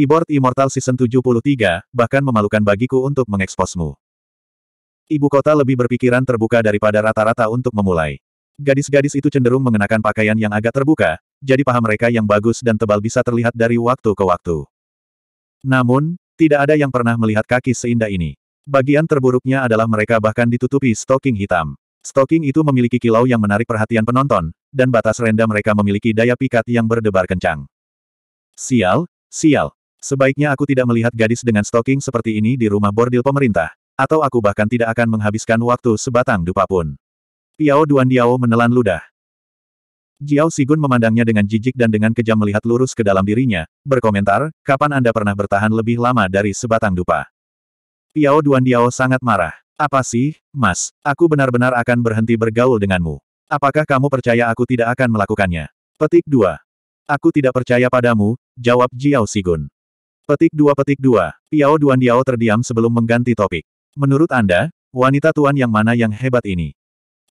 Keyboard Immortal Season 73, bahkan memalukan bagiku untuk mengeksposmu. Ibu kota lebih berpikiran terbuka daripada rata-rata untuk memulai. Gadis-gadis itu cenderung mengenakan pakaian yang agak terbuka, jadi paha mereka yang bagus dan tebal bisa terlihat dari waktu ke waktu. Namun, tidak ada yang pernah melihat kaki seindah ini. Bagian terburuknya adalah mereka bahkan ditutupi stoking hitam. Stoking itu memiliki kilau yang menarik perhatian penonton, dan batas renda mereka memiliki daya pikat yang berdebar kencang. Sial, sial, Sebaiknya aku tidak melihat gadis dengan stoking seperti ini di rumah bordil pemerintah, atau aku bahkan tidak akan menghabiskan waktu sebatang dupa pun. Piao Duan Diao menelan ludah. Jiao Sigun memandangnya dengan jijik dan dengan kejam melihat lurus ke dalam dirinya, berkomentar, kapan Anda pernah bertahan lebih lama dari sebatang dupa? Piao Duan Diao sangat marah. Apa sih, Mas? Aku benar-benar akan berhenti bergaul denganmu. Apakah kamu percaya aku tidak akan melakukannya? Petik 2. Aku tidak percaya padamu, jawab Jiao Sigun. Petik 2 petik 2. Piao Duan Diao terdiam sebelum mengganti topik. Menurut Anda, wanita tuan yang mana yang hebat ini?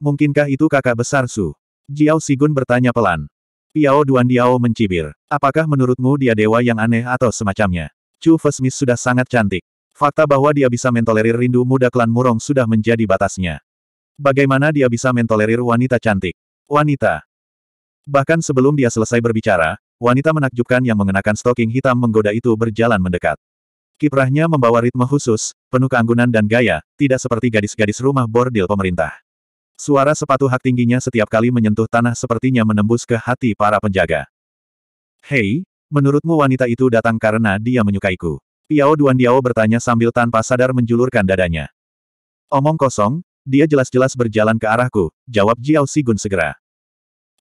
Mungkinkah itu kakak besar Su? Jiao Sigun bertanya pelan. Piao Duan Diao mencibir. Apakah menurutmu dia dewa yang aneh atau semacamnya? Chu Fesmis sudah sangat cantik. Fakta bahwa dia bisa mentolerir rindu muda klan Murong sudah menjadi batasnya. Bagaimana dia bisa mentolerir wanita cantik? Wanita. Bahkan sebelum dia selesai berbicara, Wanita menakjubkan yang mengenakan stoking hitam menggoda itu berjalan mendekat. Kiprahnya membawa ritme khusus, penuh keanggunan dan gaya, tidak seperti gadis-gadis rumah bordil pemerintah. Suara sepatu hak tingginya setiap kali menyentuh tanah sepertinya menembus ke hati para penjaga. Hei, menurutmu wanita itu datang karena dia menyukaiku? Piao Duan Diao bertanya sambil tanpa sadar menjulurkan dadanya. Omong kosong, dia jelas-jelas berjalan ke arahku, jawab Jiao Sigun segera.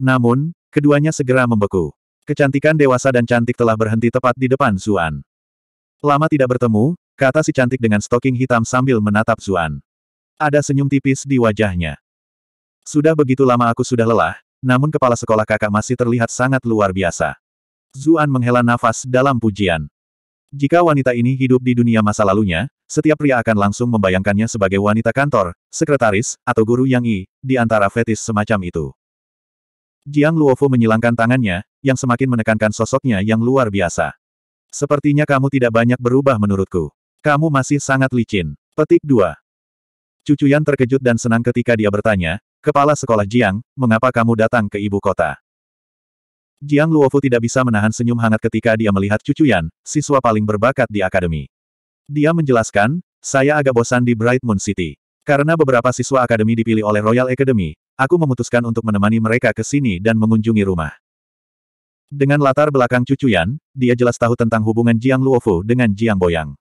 Namun, keduanya segera membeku. Kecantikan dewasa dan cantik telah berhenti tepat di depan Zuan. Lama tidak bertemu, kata si cantik dengan stoking hitam sambil menatap Zuan. Ada senyum tipis di wajahnya. Sudah begitu lama aku sudah lelah, namun kepala sekolah kakak masih terlihat sangat luar biasa. Zuan menghela nafas dalam pujian. Jika wanita ini hidup di dunia masa lalunya, setiap pria akan langsung membayangkannya sebagai wanita kantor, sekretaris, atau guru yang i, di antara fetis semacam itu. Jiang Luofu menyilangkan tangannya, yang semakin menekankan sosoknya yang luar biasa. Sepertinya kamu tidak banyak berubah menurutku. Kamu masih sangat licin. Petik 2. Cucuyan terkejut dan senang ketika dia bertanya, Kepala Sekolah Jiang, mengapa kamu datang ke ibu kota? Jiang Luofu tidak bisa menahan senyum hangat ketika dia melihat Cucuyan, siswa paling berbakat di akademi. Dia menjelaskan, saya agak bosan di Bright Moon City. Karena beberapa siswa akademi dipilih oleh Royal Academy, aku memutuskan untuk menemani mereka ke sini dan mengunjungi rumah. Dengan latar belakang cucu Yan, dia jelas tahu tentang hubungan Jiang Luofu dengan Jiang Boyang.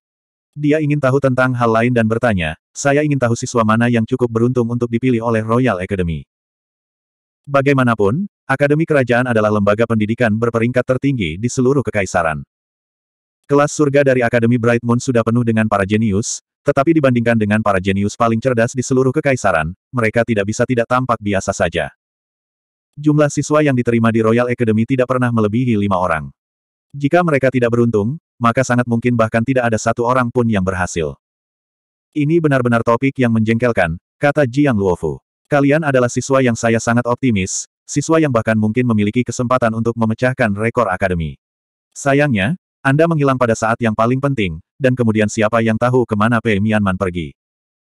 Dia ingin tahu tentang hal lain dan bertanya, saya ingin tahu siswa mana yang cukup beruntung untuk dipilih oleh Royal Academy. Bagaimanapun, Akademi Kerajaan adalah lembaga pendidikan berperingkat tertinggi di seluruh kekaisaran. Kelas surga dari Akademi Bright Moon sudah penuh dengan para jenius, tetapi dibandingkan dengan para jenius paling cerdas di seluruh kekaisaran, mereka tidak bisa tidak tampak biasa saja jumlah siswa yang diterima di Royal Academy tidak pernah melebihi lima orang. Jika mereka tidak beruntung, maka sangat mungkin bahkan tidak ada satu orang pun yang berhasil. Ini benar-benar topik yang menjengkelkan, kata Jiang Luofu. Kalian adalah siswa yang saya sangat optimis, siswa yang bahkan mungkin memiliki kesempatan untuk memecahkan rekor akademi. Sayangnya, Anda menghilang pada saat yang paling penting, dan kemudian siapa yang tahu kemana Pei Mianman pergi.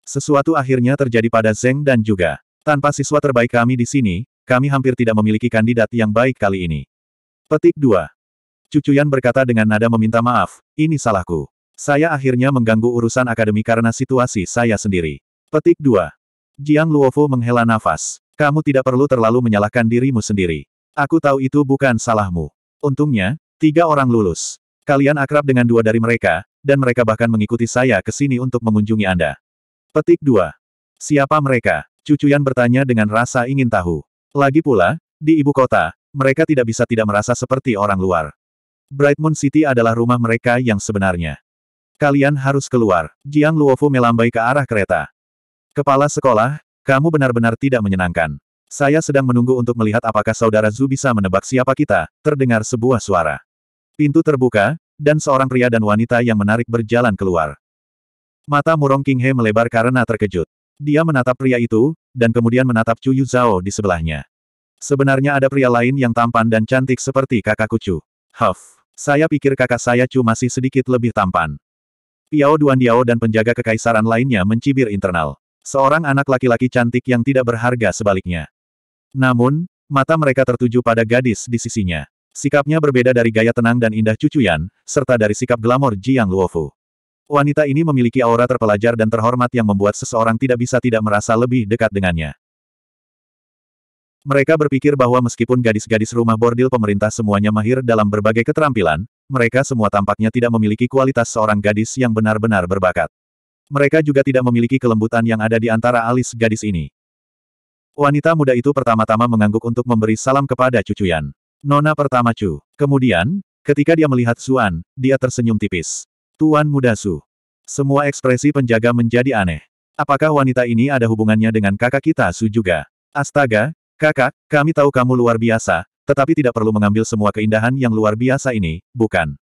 Sesuatu akhirnya terjadi pada Zeng dan juga. Tanpa siswa terbaik kami di sini, kami hampir tidak memiliki kandidat yang baik kali ini. Petik 2. Cucuyan berkata dengan nada meminta maaf, ini salahku. Saya akhirnya mengganggu urusan akademi karena situasi saya sendiri. Petik 2. Jiang Luofu menghela nafas. Kamu tidak perlu terlalu menyalahkan dirimu sendiri. Aku tahu itu bukan salahmu. Untungnya, tiga orang lulus. Kalian akrab dengan dua dari mereka, dan mereka bahkan mengikuti saya ke sini untuk mengunjungi Anda. Petik 2. Siapa mereka? Cucuyan bertanya dengan rasa ingin tahu. Lagi pula, di ibu kota, mereka tidak bisa tidak merasa seperti orang luar. Bright Moon City adalah rumah mereka yang sebenarnya. Kalian harus keluar. Jiang Luofu melambai ke arah kereta. Kepala sekolah, kamu benar-benar tidak menyenangkan. Saya sedang menunggu untuk melihat apakah saudara Zhu bisa menebak siapa kita, terdengar sebuah suara. Pintu terbuka, dan seorang pria dan wanita yang menarik berjalan keluar. Mata Murong King He melebar karena terkejut. Dia menatap pria itu, dan kemudian menatap Chu Yuzhao di sebelahnya. Sebenarnya ada pria lain yang tampan dan cantik seperti kakakku Chu. Huff. Saya pikir kakak saya Chu masih sedikit lebih tampan. Piao Duandiao dan penjaga kekaisaran lainnya mencibir internal. Seorang anak laki-laki cantik yang tidak berharga sebaliknya. Namun, mata mereka tertuju pada gadis di sisinya. Sikapnya berbeda dari gaya tenang dan indah cucuyan, serta dari sikap glamor Jiang Luofu. Wanita ini memiliki aura terpelajar dan terhormat yang membuat seseorang tidak bisa tidak merasa lebih dekat dengannya. Mereka berpikir bahwa meskipun gadis-gadis rumah bordil pemerintah semuanya mahir dalam berbagai keterampilan, mereka semua tampaknya tidak memiliki kualitas seorang gadis yang benar-benar berbakat. Mereka juga tidak memiliki kelembutan yang ada di antara alis gadis ini. Wanita muda itu pertama-tama mengangguk untuk memberi salam kepada cucuyan. Nona pertama Chu. Kemudian, ketika dia melihat Suan, dia tersenyum tipis. Tuan Muda Su. Semua ekspresi penjaga menjadi aneh. Apakah wanita ini ada hubungannya dengan kakak kita Su juga? Astaga, kakak, kami tahu kamu luar biasa, tetapi tidak perlu mengambil semua keindahan yang luar biasa ini, bukan?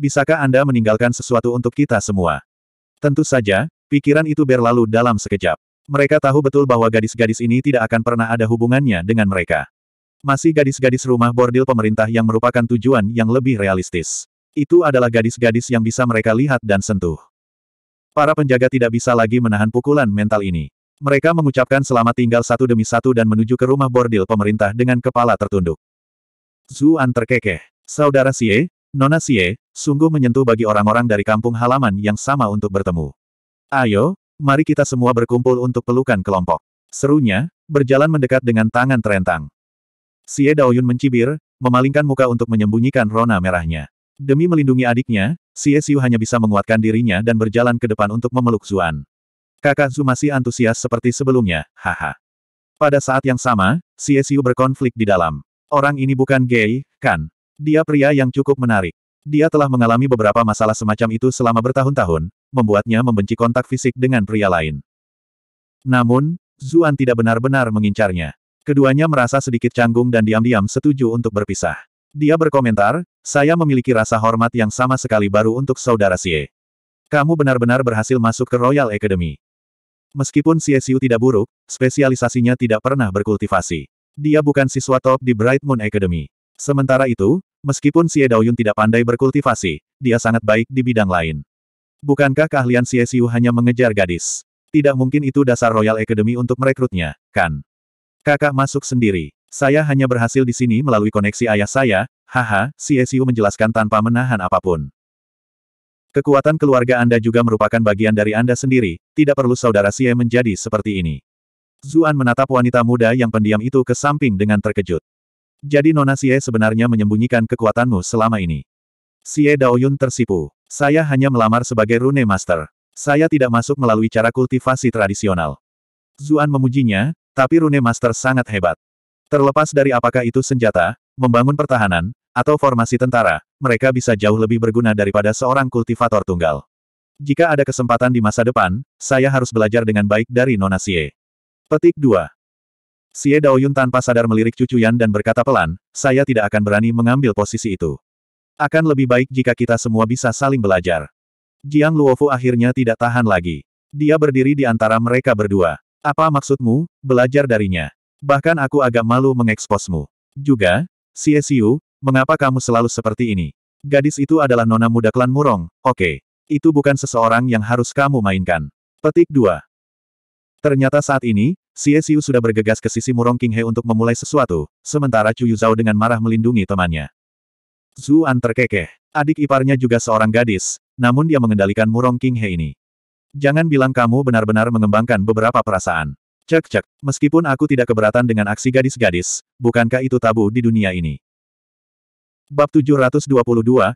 Bisakah Anda meninggalkan sesuatu untuk kita semua? Tentu saja, pikiran itu berlalu dalam sekejap. Mereka tahu betul bahwa gadis-gadis ini tidak akan pernah ada hubungannya dengan mereka. Masih gadis-gadis rumah bordil pemerintah yang merupakan tujuan yang lebih realistis. Itu adalah gadis-gadis yang bisa mereka lihat dan sentuh. Para penjaga tidak bisa lagi menahan pukulan mental ini. Mereka mengucapkan selamat tinggal satu demi satu dan menuju ke rumah bordil pemerintah dengan kepala tertunduk. Zuan terkekeh. Saudara Sie, Nona Sie, sungguh menyentuh bagi orang-orang dari kampung halaman yang sama untuk bertemu. Ayo, mari kita semua berkumpul untuk pelukan kelompok. Serunya, berjalan mendekat dengan tangan terentang. Sie Daoyun mencibir, memalingkan muka untuk menyembunyikan rona merahnya. Demi melindungi adiknya, Xie Xiu hanya bisa menguatkan dirinya dan berjalan ke depan untuk memeluk Zuan. Kakak Zu masih antusias seperti sebelumnya, haha. Pada saat yang sama, Xie Xiu berkonflik di dalam. Orang ini bukan gay, kan? Dia pria yang cukup menarik. Dia telah mengalami beberapa masalah semacam itu selama bertahun-tahun, membuatnya membenci kontak fisik dengan pria lain. Namun, Zuan tidak benar-benar mengincarnya. Keduanya merasa sedikit canggung dan diam-diam setuju untuk berpisah. Dia berkomentar, saya memiliki rasa hormat yang sama sekali baru untuk saudara Sie. Kamu benar-benar berhasil masuk ke Royal Academy. Meskipun Sie Xiu tidak buruk, spesialisasinya tidak pernah berkultivasi. Dia bukan siswa top di Bright Moon Academy. Sementara itu, meskipun Sie Daoyun tidak pandai berkultivasi, dia sangat baik di bidang lain. Bukankah keahlian Sie Xiu hanya mengejar gadis? Tidak mungkin itu dasar Royal Academy untuk merekrutnya, kan? Kakak masuk sendiri. Saya hanya berhasil di sini melalui koneksi ayah saya, Haha, si menjelaskan tanpa menahan apapun. Kekuatan keluarga Anda juga merupakan bagian dari Anda sendiri, tidak perlu saudara Xie menjadi seperti ini. Zuan menatap wanita muda yang pendiam itu ke samping dengan terkejut. Jadi Nona Xie sebenarnya menyembunyikan kekuatanmu selama ini. Xie Daoyun tersipu. Saya hanya melamar sebagai Rune Master. Saya tidak masuk melalui cara kultivasi tradisional. Zuan memujinya, tapi Rune Master sangat hebat. Terlepas dari apakah itu senjata, membangun pertahanan, atau formasi tentara, mereka bisa jauh lebih berguna daripada seorang kultivator tunggal. Jika ada kesempatan di masa depan, saya harus belajar dengan baik dari Nona Xie. Petik 2. Xie Daoyun tanpa sadar melirik cucu Yan dan berkata pelan, saya tidak akan berani mengambil posisi itu. Akan lebih baik jika kita semua bisa saling belajar. Jiang Luofu akhirnya tidak tahan lagi. Dia berdiri di antara mereka berdua. Apa maksudmu, belajar darinya? Bahkan aku agak malu mengeksposmu. Juga, Xie Xiu, Mengapa kamu selalu seperti ini? Gadis itu adalah nona muda klan Murong, oke. Okay. Itu bukan seseorang yang harus kamu mainkan. Petik 2. Ternyata saat ini, Xie Xiu sudah bergegas ke sisi Murong King He untuk memulai sesuatu, sementara Chu Yuzhao dengan marah melindungi temannya. Zuan terkekeh. Adik iparnya juga seorang gadis, namun dia mengendalikan Murong King He ini. Jangan bilang kamu benar-benar mengembangkan beberapa perasaan. Cek cek, meskipun aku tidak keberatan dengan aksi gadis-gadis, bukankah itu tabu di dunia ini? Bab 722,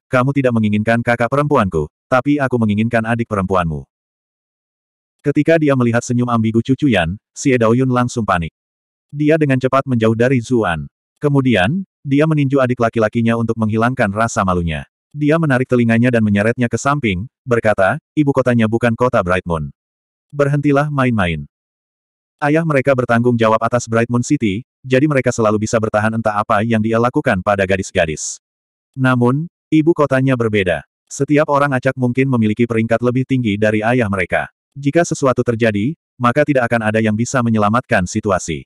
kamu tidak menginginkan kakak perempuanku, tapi aku menginginkan adik perempuanmu. Ketika dia melihat senyum ambigu cucu Yan, Xie Daoyun langsung panik. Dia dengan cepat menjauh dari Zuan. Kemudian, dia meninju adik laki-lakinya untuk menghilangkan rasa malunya. Dia menarik telinganya dan menyeretnya ke samping, berkata, ibu kotanya bukan kota Bright Moon. Berhentilah main-main. Ayah mereka bertanggung jawab atas Bright Moon City, jadi mereka selalu bisa bertahan entah apa yang dia lakukan pada gadis-gadis. Namun, ibu kotanya berbeda. Setiap orang acak mungkin memiliki peringkat lebih tinggi dari ayah mereka. Jika sesuatu terjadi, maka tidak akan ada yang bisa menyelamatkan situasi.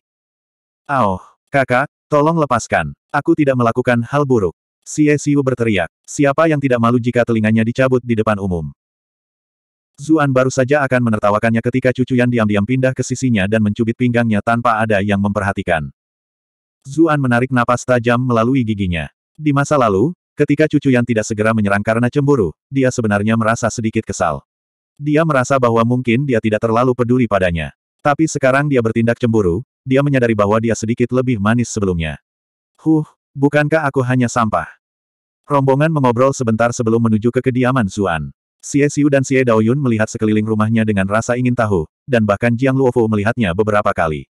Oh, kakak, tolong lepaskan. Aku tidak melakukan hal buruk. Si Esiu berteriak. Siapa yang tidak malu jika telinganya dicabut di depan umum? Zuan baru saja akan menertawakannya ketika cucu yang diam-diam pindah ke sisinya dan mencubit pinggangnya tanpa ada yang memperhatikan. Zuan menarik napas tajam melalui giginya. Di masa lalu, Ketika cucu yang tidak segera menyerang karena cemburu, dia sebenarnya merasa sedikit kesal. Dia merasa bahwa mungkin dia tidak terlalu peduli padanya. Tapi sekarang dia bertindak cemburu, dia menyadari bahwa dia sedikit lebih manis sebelumnya. Huh, bukankah aku hanya sampah? Rombongan mengobrol sebentar sebelum menuju ke kediaman Zuan. Xie Xiu dan Xie Daoyun melihat sekeliling rumahnya dengan rasa ingin tahu, dan bahkan Jiang Luofu melihatnya beberapa kali.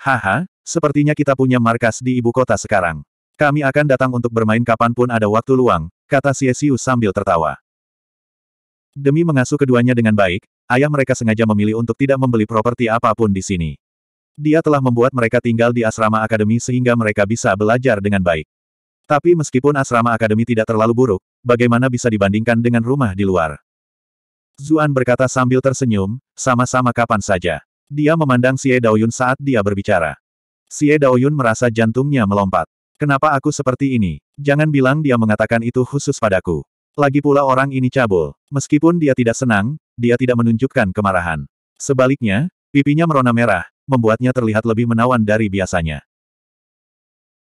Haha, sepertinya kita punya markas di ibu kota sekarang. Kami akan datang untuk bermain kapanpun ada waktu luang, kata Siesius sambil tertawa. Demi mengasuh keduanya dengan baik, ayah mereka sengaja memilih untuk tidak membeli properti apapun di sini. Dia telah membuat mereka tinggal di asrama akademi sehingga mereka bisa belajar dengan baik. Tapi meskipun asrama akademi tidak terlalu buruk, bagaimana bisa dibandingkan dengan rumah di luar? Zuan berkata sambil tersenyum, sama-sama kapan saja. Dia memandang Xie Daoyun saat dia berbicara. Xie Daoyun merasa jantungnya melompat. Kenapa aku seperti ini? Jangan bilang dia mengatakan itu khusus padaku. Lagi pula orang ini cabul. Meskipun dia tidak senang, dia tidak menunjukkan kemarahan. Sebaliknya, pipinya merona merah, membuatnya terlihat lebih menawan dari biasanya.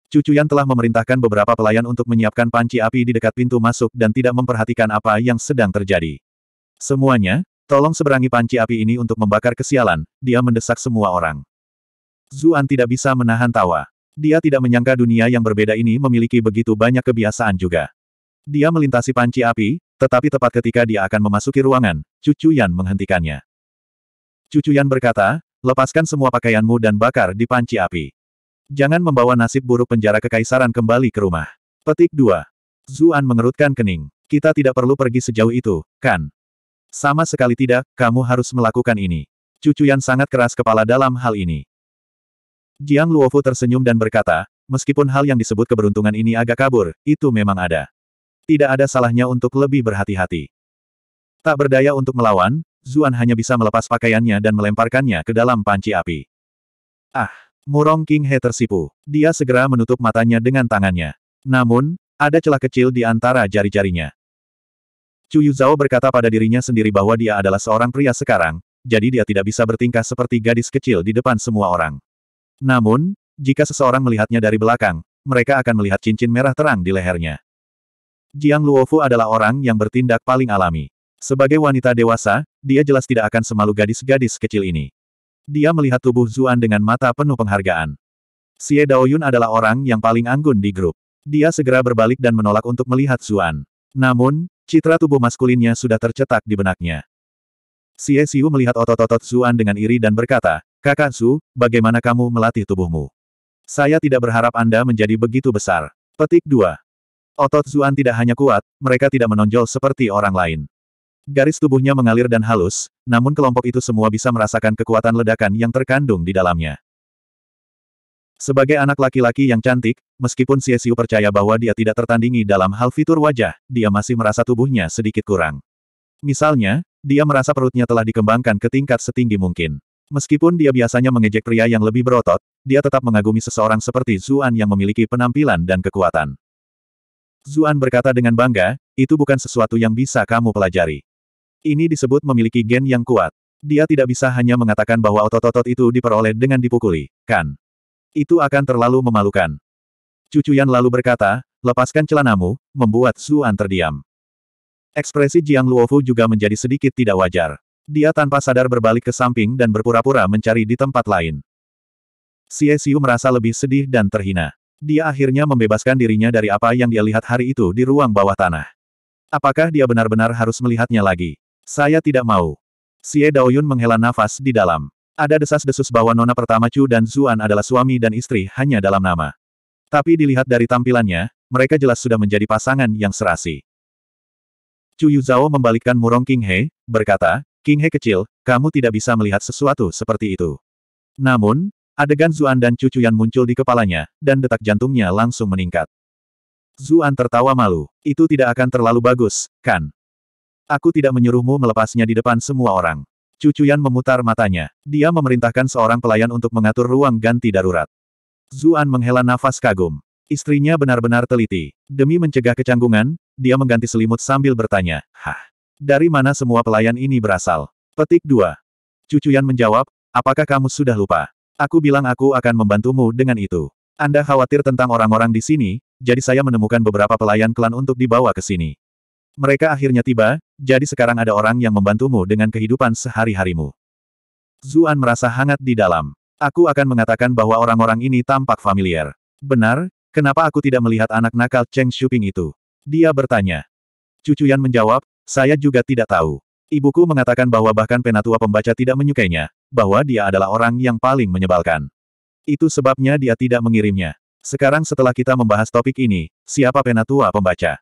Cucu yang telah memerintahkan beberapa pelayan untuk menyiapkan panci api di dekat pintu masuk dan tidak memperhatikan apa yang sedang terjadi. Semuanya, tolong seberangi panci api ini untuk membakar kesialan, dia mendesak semua orang. Zuan tidak bisa menahan tawa. Dia tidak menyangka dunia yang berbeda ini memiliki begitu banyak kebiasaan juga. Dia melintasi panci api, tetapi tepat ketika dia akan memasuki ruangan, Cucu Yan menghentikannya. Cucu Yan berkata, lepaskan semua pakaianmu dan bakar di panci api. Jangan membawa nasib buruk penjara kekaisaran kembali ke rumah. Petik 2. Zuan mengerutkan kening. Kita tidak perlu pergi sejauh itu, kan? Sama sekali tidak, kamu harus melakukan ini. Cucu Yan sangat keras kepala dalam hal ini. Jiang Luofu tersenyum dan berkata, meskipun hal yang disebut keberuntungan ini agak kabur, itu memang ada. Tidak ada salahnya untuk lebih berhati-hati. Tak berdaya untuk melawan, Zuan hanya bisa melepas pakaiannya dan melemparkannya ke dalam panci api. Ah, murong King He tersipu. Dia segera menutup matanya dengan tangannya. Namun, ada celah kecil di antara jari-jarinya. Chu Yuzhao berkata pada dirinya sendiri bahwa dia adalah seorang pria sekarang, jadi dia tidak bisa bertingkah seperti gadis kecil di depan semua orang. Namun, jika seseorang melihatnya dari belakang, mereka akan melihat cincin merah terang di lehernya. Jiang Luofu adalah orang yang bertindak paling alami. Sebagai wanita dewasa, dia jelas tidak akan semalu gadis-gadis kecil ini. Dia melihat tubuh Zuan dengan mata penuh penghargaan. Xie Daoyun adalah orang yang paling anggun di grup. Dia segera berbalik dan menolak untuk melihat Zuan. Namun, citra tubuh maskulinnya sudah tercetak di benaknya. Xie Xiu melihat otot-otot Zuan dengan iri dan berkata, Kakak Su, bagaimana kamu melatih tubuhmu? Saya tidak berharap Anda menjadi begitu besar. Petik 2. Otot Zuan tidak hanya kuat, mereka tidak menonjol seperti orang lain. Garis tubuhnya mengalir dan halus, namun kelompok itu semua bisa merasakan kekuatan ledakan yang terkandung di dalamnya. Sebagai anak laki-laki yang cantik, meskipun CSU percaya bahwa dia tidak tertandingi dalam hal fitur wajah, dia masih merasa tubuhnya sedikit kurang. Misalnya, dia merasa perutnya telah dikembangkan ke tingkat setinggi mungkin. Meskipun dia biasanya mengejek pria yang lebih berotot, dia tetap mengagumi seseorang seperti Zuan yang memiliki penampilan dan kekuatan. Zuan berkata dengan bangga, itu bukan sesuatu yang bisa kamu pelajari. Ini disebut memiliki gen yang kuat. Dia tidak bisa hanya mengatakan bahwa otot-otot itu diperoleh dengan dipukuli, kan? Itu akan terlalu memalukan. Cucu Yan lalu berkata, lepaskan celanamu, membuat Zuan terdiam. Ekspresi Jiang Luofu juga menjadi sedikit tidak wajar. Dia tanpa sadar berbalik ke samping dan berpura-pura mencari di tempat lain. Xie Xiu merasa lebih sedih dan terhina. Dia akhirnya membebaskan dirinya dari apa yang dia lihat hari itu di ruang bawah tanah. Apakah dia benar-benar harus melihatnya lagi? Saya tidak mau. Xie Daoyun menghela nafas di dalam. Ada desas-desus bahwa Nona pertama Chu dan Zuan adalah suami dan istri hanya dalam nama. Tapi dilihat dari tampilannya, mereka jelas sudah menjadi pasangan yang serasi. Chu Yuzhao membalikkan murong King He, berkata, King He kecil, kamu tidak bisa melihat sesuatu seperti itu. Namun, adegan Zuan dan cucu cucuyan muncul di kepalanya, dan detak jantungnya langsung meningkat. Zuan tertawa malu. Itu tidak akan terlalu bagus, kan? Aku tidak menyuruhmu melepasnya di depan semua orang. Cucu Cucuyan memutar matanya. Dia memerintahkan seorang pelayan untuk mengatur ruang ganti darurat. Zuan menghela nafas kagum. Istrinya benar-benar teliti. Demi mencegah kecanggungan, dia mengganti selimut sambil bertanya, Hah? Dari mana semua pelayan ini berasal? Petik 2. Cucuyan menjawab, apakah kamu sudah lupa? Aku bilang aku akan membantumu dengan itu. Anda khawatir tentang orang-orang di sini, jadi saya menemukan beberapa pelayan klan untuk dibawa ke sini. Mereka akhirnya tiba, jadi sekarang ada orang yang membantumu dengan kehidupan sehari-harimu. Zuan merasa hangat di dalam. Aku akan mengatakan bahwa orang-orang ini tampak familiar. Benar, kenapa aku tidak melihat anak nakal Cheng Shuping itu? Dia bertanya. Cucuyan menjawab, saya juga tidak tahu. Ibuku mengatakan bahwa bahkan penatua pembaca tidak menyukainya, bahwa dia adalah orang yang paling menyebalkan. Itu sebabnya dia tidak mengirimnya. Sekarang setelah kita membahas topik ini, siapa penatua pembaca?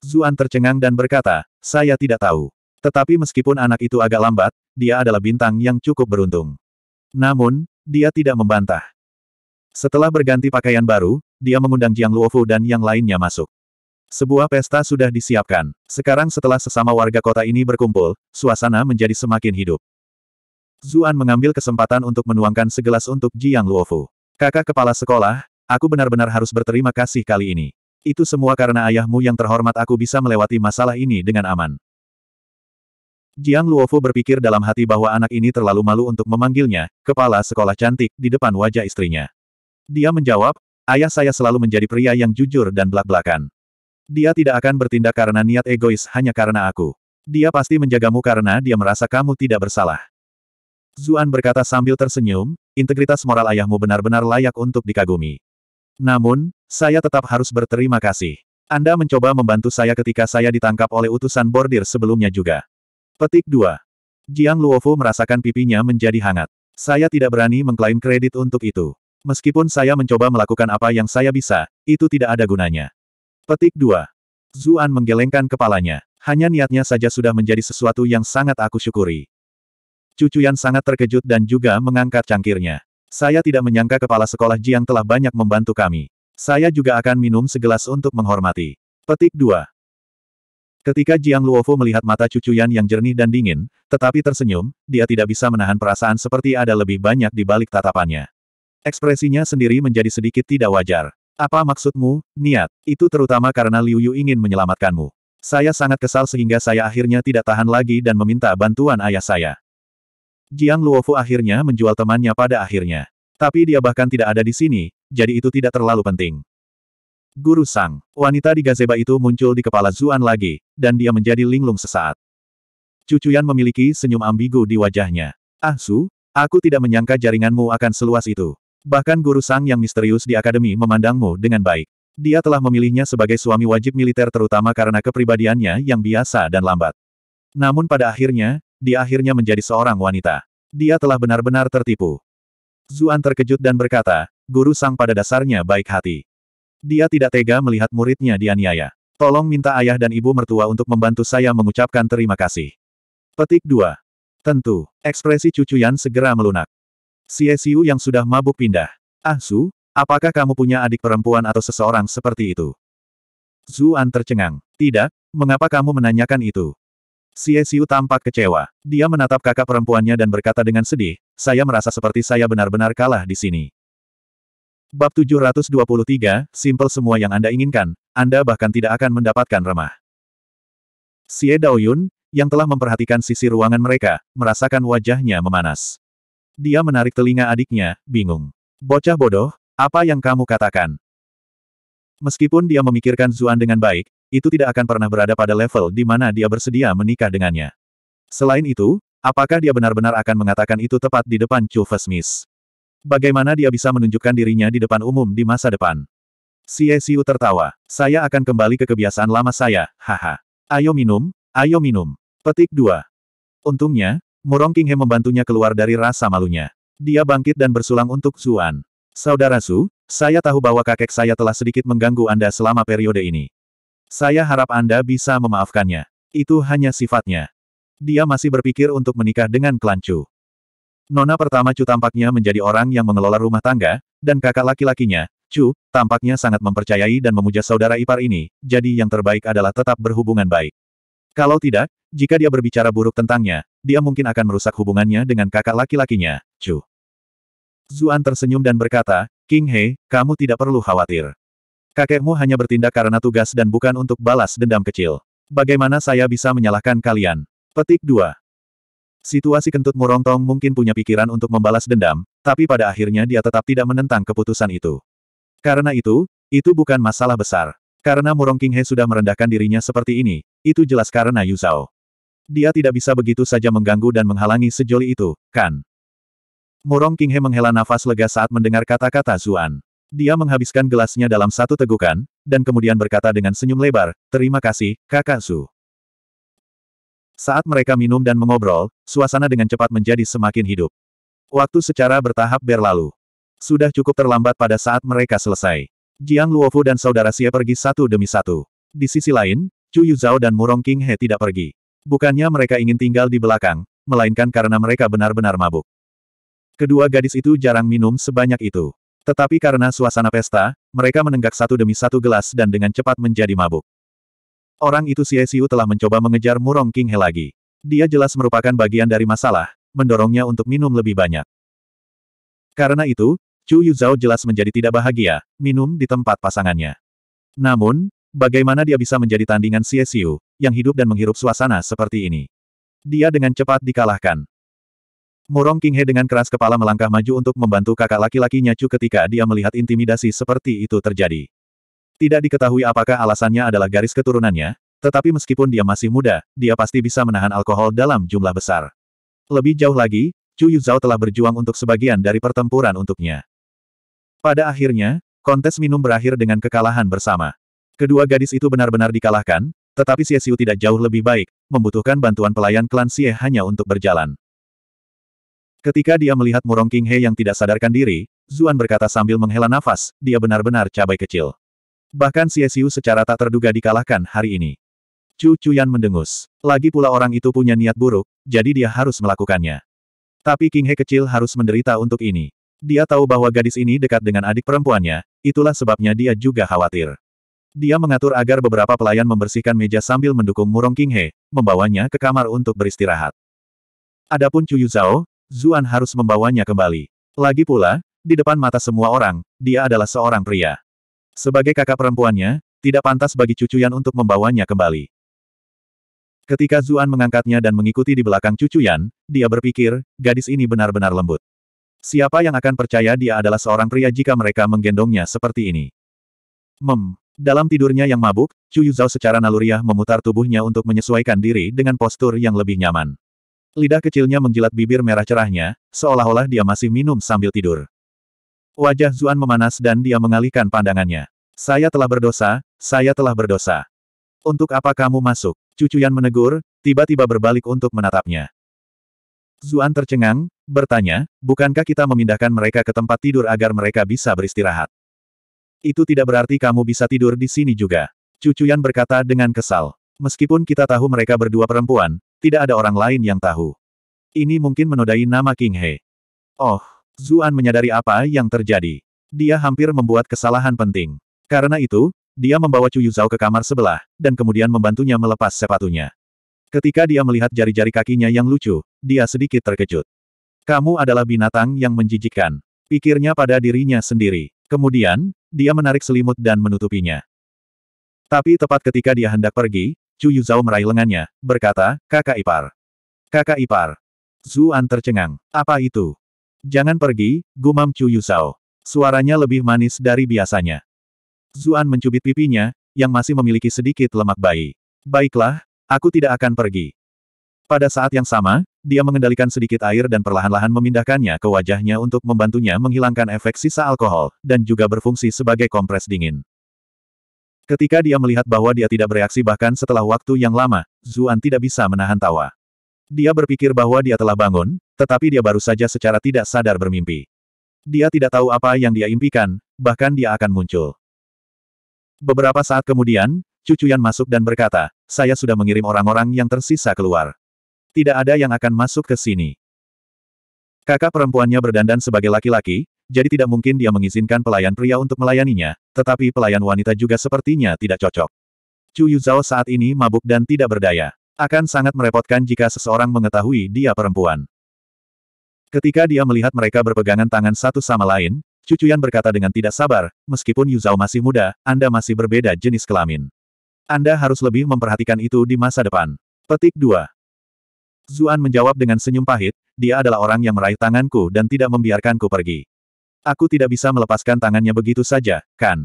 Zuan tercengang dan berkata, saya tidak tahu. Tetapi meskipun anak itu agak lambat, dia adalah bintang yang cukup beruntung. Namun, dia tidak membantah. Setelah berganti pakaian baru, dia mengundang Jiang Luofu dan yang lainnya masuk. Sebuah pesta sudah disiapkan. Sekarang setelah sesama warga kota ini berkumpul, suasana menjadi semakin hidup. Zuan mengambil kesempatan untuk menuangkan segelas untuk Jiang Luofu. Kakak kepala sekolah, aku benar-benar harus berterima kasih kali ini. Itu semua karena ayahmu yang terhormat aku bisa melewati masalah ini dengan aman. Jiang Luofu berpikir dalam hati bahwa anak ini terlalu malu untuk memanggilnya, kepala sekolah cantik, di depan wajah istrinya. Dia menjawab, ayah saya selalu menjadi pria yang jujur dan belak-belakan. Dia tidak akan bertindak karena niat egois hanya karena aku. Dia pasti menjagamu karena dia merasa kamu tidak bersalah. Zuan berkata sambil tersenyum, integritas moral ayahmu benar-benar layak untuk dikagumi. Namun, saya tetap harus berterima kasih. Anda mencoba membantu saya ketika saya ditangkap oleh utusan bordir sebelumnya juga. Petik 2. Jiang Luofu merasakan pipinya menjadi hangat. Saya tidak berani mengklaim kredit untuk itu. Meskipun saya mencoba melakukan apa yang saya bisa, itu tidak ada gunanya. Petik 2. Zuan menggelengkan kepalanya. Hanya niatnya saja sudah menjadi sesuatu yang sangat aku syukuri. Cucuyan sangat terkejut dan juga mengangkat cangkirnya. Saya tidak menyangka kepala sekolah Jiang telah banyak membantu kami. Saya juga akan minum segelas untuk menghormati. Petik 2. Ketika Jiang Luofu melihat mata cucuyan yang jernih dan dingin, tetapi tersenyum, dia tidak bisa menahan perasaan seperti ada lebih banyak di balik tatapannya. Ekspresinya sendiri menjadi sedikit tidak wajar. Apa maksudmu, niat? Itu terutama karena Liu Yu ingin menyelamatkanmu. Saya sangat kesal sehingga saya akhirnya tidak tahan lagi dan meminta bantuan ayah saya. Jiang Luofu akhirnya menjual temannya pada akhirnya. Tapi dia bahkan tidak ada di sini, jadi itu tidak terlalu penting. Guru Sang, wanita di gazeba itu muncul di kepala Zuan lagi, dan dia menjadi linglung sesaat. Cucu Yan memiliki senyum ambigu di wajahnya. Ah Su, aku tidak menyangka jaringanmu akan seluas itu. Bahkan guru sang yang misterius di akademi memandangmu dengan baik. Dia telah memilihnya sebagai suami wajib militer terutama karena kepribadiannya yang biasa dan lambat. Namun pada akhirnya, dia akhirnya menjadi seorang wanita. Dia telah benar-benar tertipu. Zuan terkejut dan berkata, guru sang pada dasarnya baik hati. Dia tidak tega melihat muridnya dianiaya. Tolong minta ayah dan ibu mertua untuk membantu saya mengucapkan terima kasih. Petik 2. Tentu, ekspresi cucu Yan segera melunak. Si Xiu yang sudah mabuk pindah. Ah Su, apakah kamu punya adik perempuan atau seseorang seperti itu? Zuan tercengang. Tidak, mengapa kamu menanyakan itu? Si Xiu tampak kecewa. Dia menatap kakak perempuannya dan berkata dengan sedih, saya merasa seperti saya benar-benar kalah di sini. Bab 723, simple semua yang Anda inginkan, Anda bahkan tidak akan mendapatkan remah. Xie Daoyun, yang telah memperhatikan sisi ruangan mereka, merasakan wajahnya memanas. Dia menarik telinga adiknya, bingung. Bocah bodoh, apa yang kamu katakan? Meskipun dia memikirkan Zuan dengan baik, itu tidak akan pernah berada pada level di mana dia bersedia menikah dengannya. Selain itu, apakah dia benar-benar akan mengatakan itu tepat di depan Chu Fesmis? Bagaimana dia bisa menunjukkan dirinya di depan umum di masa depan? Si Siu tertawa. Saya akan kembali ke kebiasaan lama saya, haha. Ayo minum, ayo minum. Petik 2. Untungnya, Murong He membantunya keluar dari rasa malunya. Dia bangkit dan bersulang untuk Zuan. Saudara Su, saya tahu bahwa kakek saya telah sedikit mengganggu Anda selama periode ini. Saya harap Anda bisa memaafkannya. Itu hanya sifatnya. Dia masih berpikir untuk menikah dengan Chu. Nona pertama Chu tampaknya menjadi orang yang mengelola rumah tangga, dan kakak laki-lakinya, Chu, tampaknya sangat mempercayai dan memuja saudara ipar ini, jadi yang terbaik adalah tetap berhubungan baik. Kalau tidak, jika dia berbicara buruk tentangnya, dia mungkin akan merusak hubungannya dengan kakak laki-lakinya, Chu. Zuan tersenyum dan berkata, King He, kamu tidak perlu khawatir. Kakekmu hanya bertindak karena tugas dan bukan untuk balas dendam kecil. Bagaimana saya bisa menyalahkan kalian? Petik 2. Situasi kentut Murongtong mungkin punya pikiran untuk membalas dendam, tapi pada akhirnya dia tetap tidak menentang keputusan itu. Karena itu, itu bukan masalah besar. Karena Murong King He sudah merendahkan dirinya seperti ini, itu jelas karena Yu Zhao. Dia tidak bisa begitu saja mengganggu dan menghalangi sejoli itu, kan? Murong He menghela nafas lega saat mendengar kata-kata Zuan. Dia menghabiskan gelasnya dalam satu tegukan, dan kemudian berkata dengan senyum lebar, Terima kasih, kakak Zu. Saat mereka minum dan mengobrol, suasana dengan cepat menjadi semakin hidup. Waktu secara bertahap berlalu. Sudah cukup terlambat pada saat mereka selesai. Jiang Luofu dan saudara Xie pergi satu demi satu. Di sisi lain, Chu Yuzhao dan Murong King He tidak pergi. Bukannya mereka ingin tinggal di belakang, melainkan karena mereka benar-benar mabuk. Kedua gadis itu jarang minum sebanyak itu. Tetapi karena suasana pesta, mereka menenggak satu demi satu gelas dan dengan cepat menjadi mabuk. Orang itu Si Xiu telah mencoba mengejar Murong King He lagi. Dia jelas merupakan bagian dari masalah, mendorongnya untuk minum lebih banyak. Karena itu, Chu Yuzhao jelas menjadi tidak bahagia, minum di tempat pasangannya. Namun, Bagaimana dia bisa menjadi tandingan CSU yang hidup dan menghirup suasana seperti ini? Dia dengan cepat dikalahkan. Murong Kinghe dengan keras kepala melangkah maju untuk membantu kakak laki-lakinya Chu ketika dia melihat intimidasi seperti itu terjadi. Tidak diketahui apakah alasannya adalah garis keturunannya, tetapi meskipun dia masih muda, dia pasti bisa menahan alkohol dalam jumlah besar. Lebih jauh lagi, Chu Yu Zhao telah berjuang untuk sebagian dari pertempuran untuknya. Pada akhirnya, kontes minum berakhir dengan kekalahan bersama. Kedua gadis itu benar-benar dikalahkan, tetapi Xie Xiu tidak jauh lebih baik, membutuhkan bantuan pelayan klan Xie hanya untuk berjalan. Ketika dia melihat Murong King He yang tidak sadarkan diri, Zuan berkata sambil menghela nafas, dia benar-benar cabai kecil. Bahkan Xie Xiu secara tak terduga dikalahkan hari ini. Chu Chuyan mendengus. Lagi pula orang itu punya niat buruk, jadi dia harus melakukannya. Tapi King He kecil harus menderita untuk ini. Dia tahu bahwa gadis ini dekat dengan adik perempuannya, itulah sebabnya dia juga khawatir. Dia mengatur agar beberapa pelayan membersihkan meja sambil mendukung Murong Kinghe, membawanya ke kamar untuk beristirahat. Adapun Cuyu Zhao, Zuan harus membawanya kembali. Lagi pula, di depan mata semua orang, dia adalah seorang pria. Sebagai kakak perempuannya, tidak pantas bagi Yan untuk membawanya kembali. Ketika Zuan mengangkatnya dan mengikuti di belakang Yan, dia berpikir, gadis ini benar-benar lembut. Siapa yang akan percaya dia adalah seorang pria jika mereka menggendongnya seperti ini? Mem, dalam tidurnya yang mabuk, Chu Yuzhao secara naluriah memutar tubuhnya untuk menyesuaikan diri dengan postur yang lebih nyaman. Lidah kecilnya menjilat bibir merah cerahnya, seolah-olah dia masih minum sambil tidur. Wajah Zuan memanas dan dia mengalihkan pandangannya. Saya telah berdosa, saya telah berdosa. Untuk apa kamu masuk? Cucuyan menegur, tiba-tiba berbalik untuk menatapnya. Zuan tercengang, bertanya, bukankah kita memindahkan mereka ke tempat tidur agar mereka bisa beristirahat? Itu tidak berarti kamu bisa tidur di sini juga. Cucuyan berkata dengan kesal. Meskipun kita tahu mereka berdua perempuan, tidak ada orang lain yang tahu. Ini mungkin menodai nama King He. Oh, Zuan menyadari apa yang terjadi. Dia hampir membuat kesalahan penting. Karena itu, dia membawa Chu Yuzhao ke kamar sebelah, dan kemudian membantunya melepas sepatunya. Ketika dia melihat jari-jari kakinya yang lucu, dia sedikit terkejut. Kamu adalah binatang yang menjijikkan. Pikirnya pada dirinya sendiri. Kemudian, dia menarik selimut dan menutupinya. Tapi tepat ketika dia hendak pergi, Chu Yuzhao meraih lengannya, berkata, kakak ipar. Kakak ipar. Zuan tercengang. Apa itu? Jangan pergi, gumam Chu Yuzhao. Suaranya lebih manis dari biasanya. Zuan mencubit pipinya, yang masih memiliki sedikit lemak bayi. Baiklah, aku tidak akan pergi. Pada saat yang sama, dia mengendalikan sedikit air dan perlahan-lahan memindahkannya ke wajahnya untuk membantunya menghilangkan efek sisa alkohol, dan juga berfungsi sebagai kompres dingin. Ketika dia melihat bahwa dia tidak bereaksi bahkan setelah waktu yang lama, Zuan tidak bisa menahan tawa. Dia berpikir bahwa dia telah bangun, tetapi dia baru saja secara tidak sadar bermimpi. Dia tidak tahu apa yang dia impikan, bahkan dia akan muncul. Beberapa saat kemudian, cucuyan masuk dan berkata, saya sudah mengirim orang-orang yang tersisa keluar. Tidak ada yang akan masuk ke sini. Kakak perempuannya berdandan sebagai laki-laki, jadi tidak mungkin dia mengizinkan pelayan pria untuk melayaninya, tetapi pelayan wanita juga sepertinya tidak cocok. Chu Yuzhao saat ini mabuk dan tidak berdaya. Akan sangat merepotkan jika seseorang mengetahui dia perempuan. Ketika dia melihat mereka berpegangan tangan satu sama lain, cucu Cucuyan berkata dengan tidak sabar, meskipun Yuzhao masih muda, Anda masih berbeda jenis kelamin. Anda harus lebih memperhatikan itu di masa depan. Petik 2. Zuan menjawab dengan senyum pahit, dia adalah orang yang meraih tanganku dan tidak membiarkanku pergi. Aku tidak bisa melepaskan tangannya begitu saja, kan?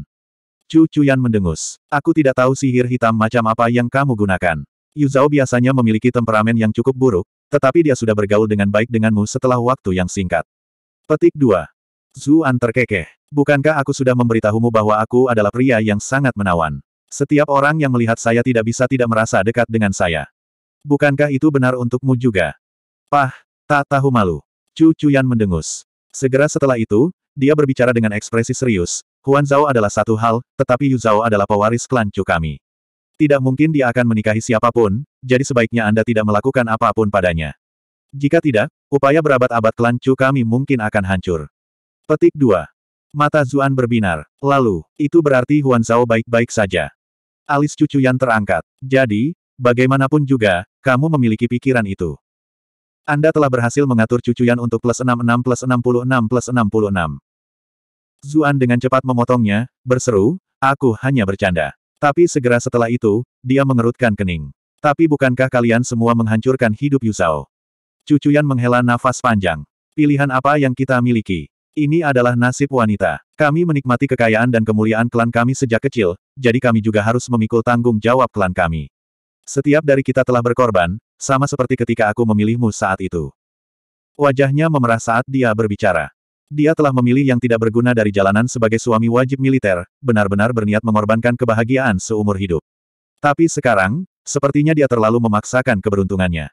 Chu Chuyan mendengus. Aku tidak tahu sihir hitam macam apa yang kamu gunakan. Yu Zhao biasanya memiliki temperamen yang cukup buruk, tetapi dia sudah bergaul dengan baik denganmu setelah waktu yang singkat. Petik 2. Zuan terkekeh. Bukankah aku sudah memberitahumu bahwa aku adalah pria yang sangat menawan? Setiap orang yang melihat saya tidak bisa tidak merasa dekat dengan saya. Bukankah itu benar untukmu juga? Pah, tak tahu malu. Chu Chuyan mendengus. Segera setelah itu, dia berbicara dengan ekspresi serius. Huan Zhao adalah satu hal, tetapi Yu Zhao adalah pewaris klan Chu kami. Tidak mungkin dia akan menikahi siapapun, jadi sebaiknya Anda tidak melakukan apapun padanya. Jika tidak, upaya berabad-abad klan Chu kami mungkin akan hancur. Petik 2. Mata Zuan berbinar. Lalu, itu berarti Huan Zhao baik-baik saja. Alis cucuyan terangkat. Jadi, Bagaimanapun juga, kamu memiliki pikiran itu. Anda telah berhasil mengatur cucuyan untuk plus 66 plus 66 plus 66. Zuan dengan cepat memotongnya, berseru, aku hanya bercanda. Tapi segera setelah itu, dia mengerutkan kening. Tapi bukankah kalian semua menghancurkan hidup Yusao? Cucuyan menghela nafas panjang. Pilihan apa yang kita miliki? Ini adalah nasib wanita. Kami menikmati kekayaan dan kemuliaan klan kami sejak kecil, jadi kami juga harus memikul tanggung jawab klan kami. Setiap dari kita telah berkorban, sama seperti ketika aku memilihmu saat itu. Wajahnya memerah saat dia berbicara. Dia telah memilih yang tidak berguna dari jalanan sebagai suami wajib militer, benar-benar berniat mengorbankan kebahagiaan seumur hidup. Tapi sekarang, sepertinya dia terlalu memaksakan keberuntungannya.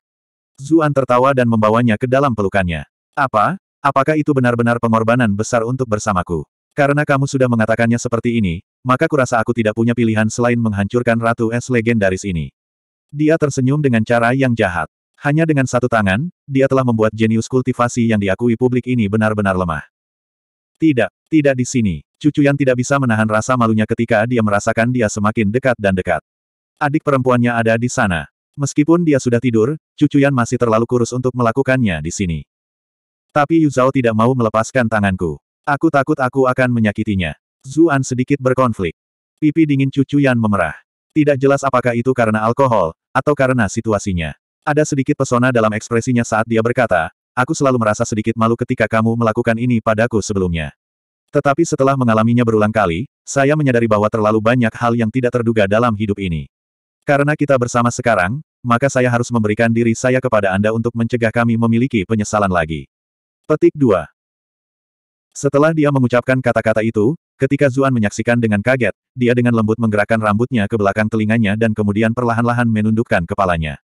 Zuan tertawa dan membawanya ke dalam pelukannya. Apa? Apakah itu benar-benar pengorbanan besar untuk bersamaku? Karena kamu sudah mengatakannya seperti ini, maka kurasa aku tidak punya pilihan selain menghancurkan Ratu Es legendaris ini. Dia tersenyum dengan cara yang jahat. Hanya dengan satu tangan, dia telah membuat jenius kultivasi yang diakui publik ini benar-benar lemah. Tidak, tidak di sini. Cucu yang tidak bisa menahan rasa malunya ketika dia merasakan dia semakin dekat dan dekat. Adik perempuannya ada di sana. Meskipun dia sudah tidur, cucu Yan masih terlalu kurus untuk melakukannya di sini. Tapi Yu Zhao tidak mau melepaskan tanganku. Aku takut aku akan menyakitinya. Zuan sedikit berkonflik. Pipi dingin cucu Yan memerah. Tidak jelas apakah itu karena alkohol, atau karena situasinya. Ada sedikit pesona dalam ekspresinya saat dia berkata, aku selalu merasa sedikit malu ketika kamu melakukan ini padaku sebelumnya. Tetapi setelah mengalaminya berulang kali, saya menyadari bahwa terlalu banyak hal yang tidak terduga dalam hidup ini. Karena kita bersama sekarang, maka saya harus memberikan diri saya kepada Anda untuk mencegah kami memiliki penyesalan lagi. Petik 2. Setelah dia mengucapkan kata-kata itu, Ketika Zuan menyaksikan dengan kaget, dia dengan lembut menggerakkan rambutnya ke belakang telinganya dan kemudian perlahan-lahan menundukkan kepalanya.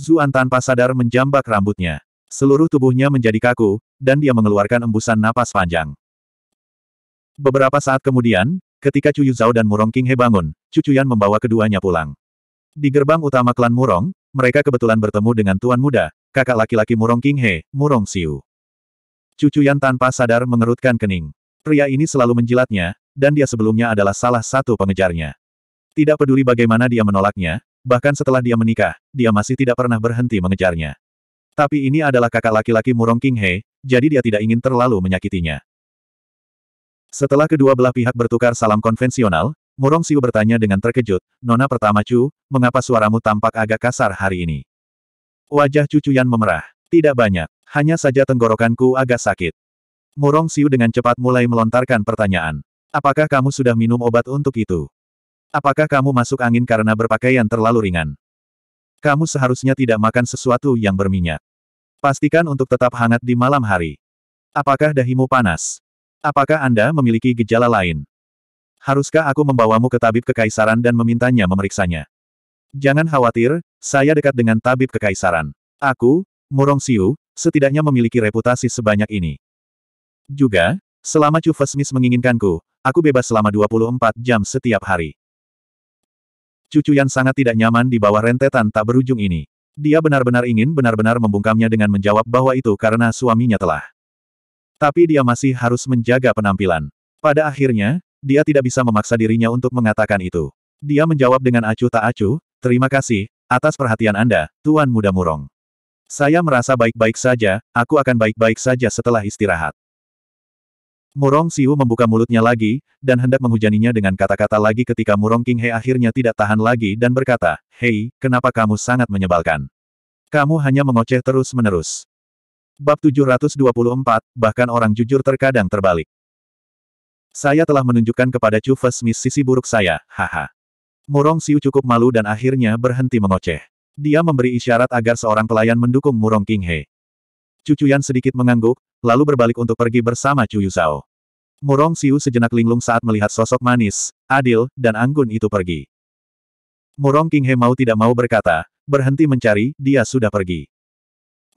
Zuan tanpa sadar menjambak rambutnya. Seluruh tubuhnya menjadi kaku, dan dia mengeluarkan embusan napas panjang. Beberapa saat kemudian, ketika Cuyu Zhao dan Murong Qinghe bangun, Cucuyan membawa keduanya pulang. Di gerbang utama klan Murong, mereka kebetulan bertemu dengan tuan muda, kakak laki-laki Murong Qinghe, Murong Siu. Cucuyan tanpa sadar mengerutkan kening. Pria ini selalu menjilatnya, dan dia sebelumnya adalah salah satu pengejarnya. Tidak peduli bagaimana dia menolaknya, bahkan setelah dia menikah, dia masih tidak pernah berhenti mengejarnya. Tapi ini adalah kakak laki-laki Murong King He, jadi dia tidak ingin terlalu menyakitinya. Setelah kedua belah pihak bertukar salam konvensional, Murong Siu bertanya dengan terkejut, Nona pertama Chu, mengapa suaramu tampak agak kasar hari ini? Wajah cucuyan memerah. Tidak banyak. Hanya saja tenggorokanku agak sakit. Murong Siu dengan cepat mulai melontarkan pertanyaan. Apakah kamu sudah minum obat untuk itu? Apakah kamu masuk angin karena berpakaian terlalu ringan? Kamu seharusnya tidak makan sesuatu yang berminyak. Pastikan untuk tetap hangat di malam hari. Apakah dahimu panas? Apakah Anda memiliki gejala lain? Haruskah aku membawamu ke tabib kekaisaran dan memintanya memeriksanya? Jangan khawatir, saya dekat dengan tabib kekaisaran. Aku, Murong Siu, setidaknya memiliki reputasi sebanyak ini. Juga, selama Chu Fesmis menginginkanku, aku bebas selama 24 jam setiap hari. Cucu yang sangat tidak nyaman di bawah rentetan tak berujung ini. Dia benar-benar ingin benar-benar membungkamnya dengan menjawab bahwa itu karena suaminya telah. Tapi dia masih harus menjaga penampilan. Pada akhirnya, dia tidak bisa memaksa dirinya untuk mengatakan itu. Dia menjawab dengan acuh tak acuh, terima kasih, atas perhatian Anda, Tuan Muda Murong. Saya merasa baik-baik saja, aku akan baik-baik saja setelah istirahat. Murong Siu membuka mulutnya lagi, dan hendak menghujaninya dengan kata-kata lagi ketika Murong King He akhirnya tidak tahan lagi dan berkata, Hei, kenapa kamu sangat menyebalkan? Kamu hanya mengoceh terus-menerus. Bab 724, bahkan orang jujur terkadang terbalik. Saya telah menunjukkan kepada Chu Smith sisi buruk saya, haha. Murong Siu cukup malu dan akhirnya berhenti mengoceh. Dia memberi isyarat agar seorang pelayan mendukung Murong King He. Cucuyan sedikit mengangguk, lalu berbalik untuk pergi bersama Chu Yuzao. Murong Siu sejenak linglung saat melihat sosok manis, adil, dan anggun itu pergi. Murong King He mau tidak mau berkata, berhenti mencari, dia sudah pergi.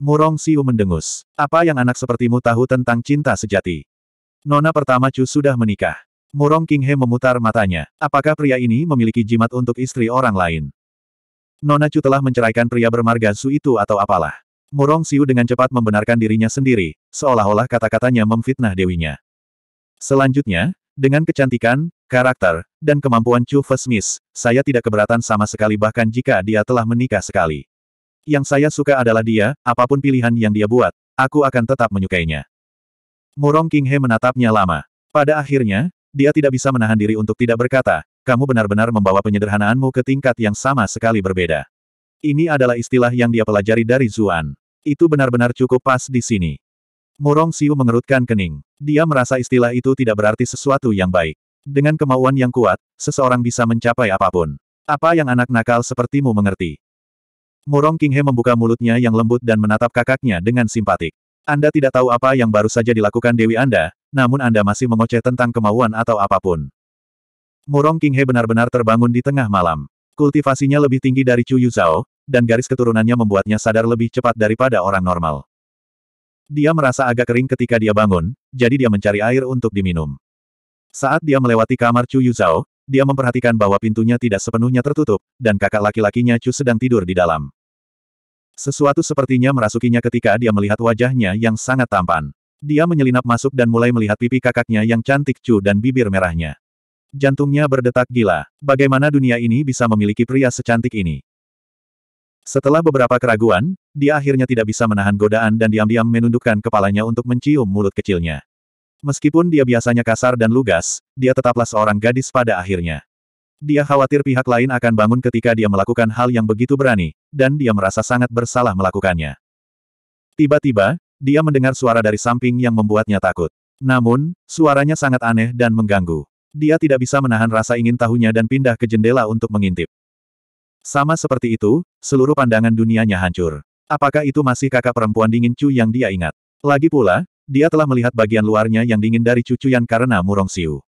Murong Siu mendengus. Apa yang anak sepertimu tahu tentang cinta sejati? Nona pertama Chu sudah menikah. Murong King He memutar matanya. Apakah pria ini memiliki jimat untuk istri orang lain? Nona Chu telah menceraikan pria bermarga Su itu atau apalah. Murong Siu dengan cepat membenarkan dirinya sendiri, seolah-olah kata-katanya memfitnah dewinya. Selanjutnya, dengan kecantikan, karakter, dan kemampuan Chu Fesmis, saya tidak keberatan sama sekali bahkan jika dia telah menikah sekali. Yang saya suka adalah dia, apapun pilihan yang dia buat, aku akan tetap menyukainya. Murong King He menatapnya lama. Pada akhirnya, dia tidak bisa menahan diri untuk tidak berkata, kamu benar-benar membawa penyederhanaanmu ke tingkat yang sama sekali berbeda. Ini adalah istilah yang dia pelajari dari Zuan. Itu benar-benar cukup pas di sini. Murong Siu mengerutkan kening. Dia merasa istilah itu tidak berarti sesuatu yang baik. Dengan kemauan yang kuat, seseorang bisa mencapai apapun. Apa yang anak nakal sepertimu mengerti? Murong Kinghe membuka mulutnya yang lembut dan menatap kakaknya dengan simpatik. Anda tidak tahu apa yang baru saja dilakukan Dewi Anda, namun Anda masih mengoceh tentang kemauan atau apapun. Murong Kinghe benar-benar terbangun di tengah malam. Kultivasinya lebih tinggi dari Chu Yuzhao, dan garis keturunannya membuatnya sadar lebih cepat daripada orang normal. Dia merasa agak kering ketika dia bangun, jadi dia mencari air untuk diminum. Saat dia melewati kamar Chu Yuzhao, dia memperhatikan bahwa pintunya tidak sepenuhnya tertutup, dan kakak laki-lakinya Chu sedang tidur di dalam. Sesuatu sepertinya merasukinya ketika dia melihat wajahnya yang sangat tampan. Dia menyelinap masuk dan mulai melihat pipi kakaknya yang cantik Chu dan bibir merahnya. Jantungnya berdetak gila. Bagaimana dunia ini bisa memiliki pria secantik ini? Setelah beberapa keraguan, dia akhirnya tidak bisa menahan godaan dan diam-diam menundukkan kepalanya untuk mencium mulut kecilnya. Meskipun dia biasanya kasar dan lugas, dia tetaplah seorang gadis pada akhirnya. Dia khawatir pihak lain akan bangun ketika dia melakukan hal yang begitu berani, dan dia merasa sangat bersalah melakukannya. Tiba-tiba, dia mendengar suara dari samping yang membuatnya takut. Namun, suaranya sangat aneh dan mengganggu dia tidak bisa menahan rasa ingin tahunya dan pindah ke jendela untuk mengintip. Sama seperti itu, seluruh pandangan dunianya hancur. Apakah itu masih kakak perempuan dingin Chu yang dia ingat? Lagi pula, dia telah melihat bagian luarnya yang dingin dari cucu yang karena murong siu.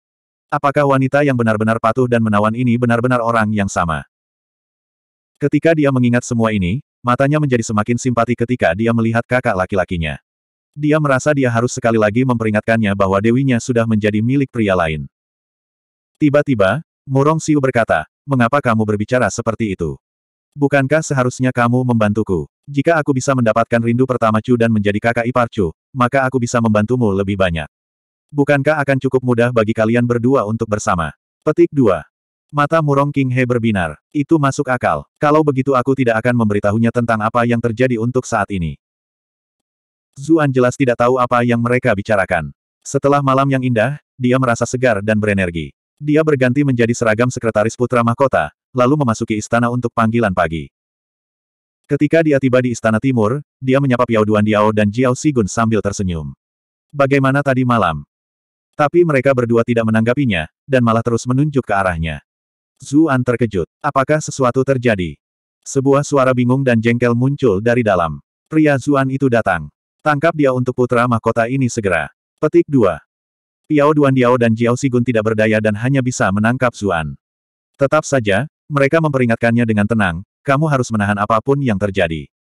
Apakah wanita yang benar-benar patuh dan menawan ini benar-benar orang yang sama? Ketika dia mengingat semua ini, matanya menjadi semakin simpati ketika dia melihat kakak laki-lakinya. Dia merasa dia harus sekali lagi memperingatkannya bahwa dewinya sudah menjadi milik pria lain. Tiba-tiba, Murong Siu berkata, mengapa kamu berbicara seperti itu? Bukankah seharusnya kamu membantuku? Jika aku bisa mendapatkan rindu pertama Chu dan menjadi kakak ipar Chu, maka aku bisa membantumu lebih banyak. Bukankah akan cukup mudah bagi kalian berdua untuk bersama? Petik 2. Mata murong King He berbinar. Itu masuk akal. Kalau begitu aku tidak akan memberitahunya tentang apa yang terjadi untuk saat ini. Zuan jelas tidak tahu apa yang mereka bicarakan. Setelah malam yang indah, dia merasa segar dan berenergi. Dia berganti menjadi seragam sekretaris putra mahkota, lalu memasuki istana untuk panggilan pagi. Ketika dia tiba di istana timur, dia menyapa Piao Duan Diao dan Jiao Sigun sambil tersenyum. Bagaimana tadi malam? Tapi mereka berdua tidak menanggapinya, dan malah terus menunjuk ke arahnya. Zuan terkejut. Apakah sesuatu terjadi? Sebuah suara bingung dan jengkel muncul dari dalam. Pria Zuan itu datang. Tangkap dia untuk putra mahkota ini segera. Petik 2. Piao Duan Diao dan Jiao Sigun tidak berdaya dan hanya bisa menangkap Zuan. Tetap saja, mereka memperingatkannya dengan tenang, kamu harus menahan apapun yang terjadi.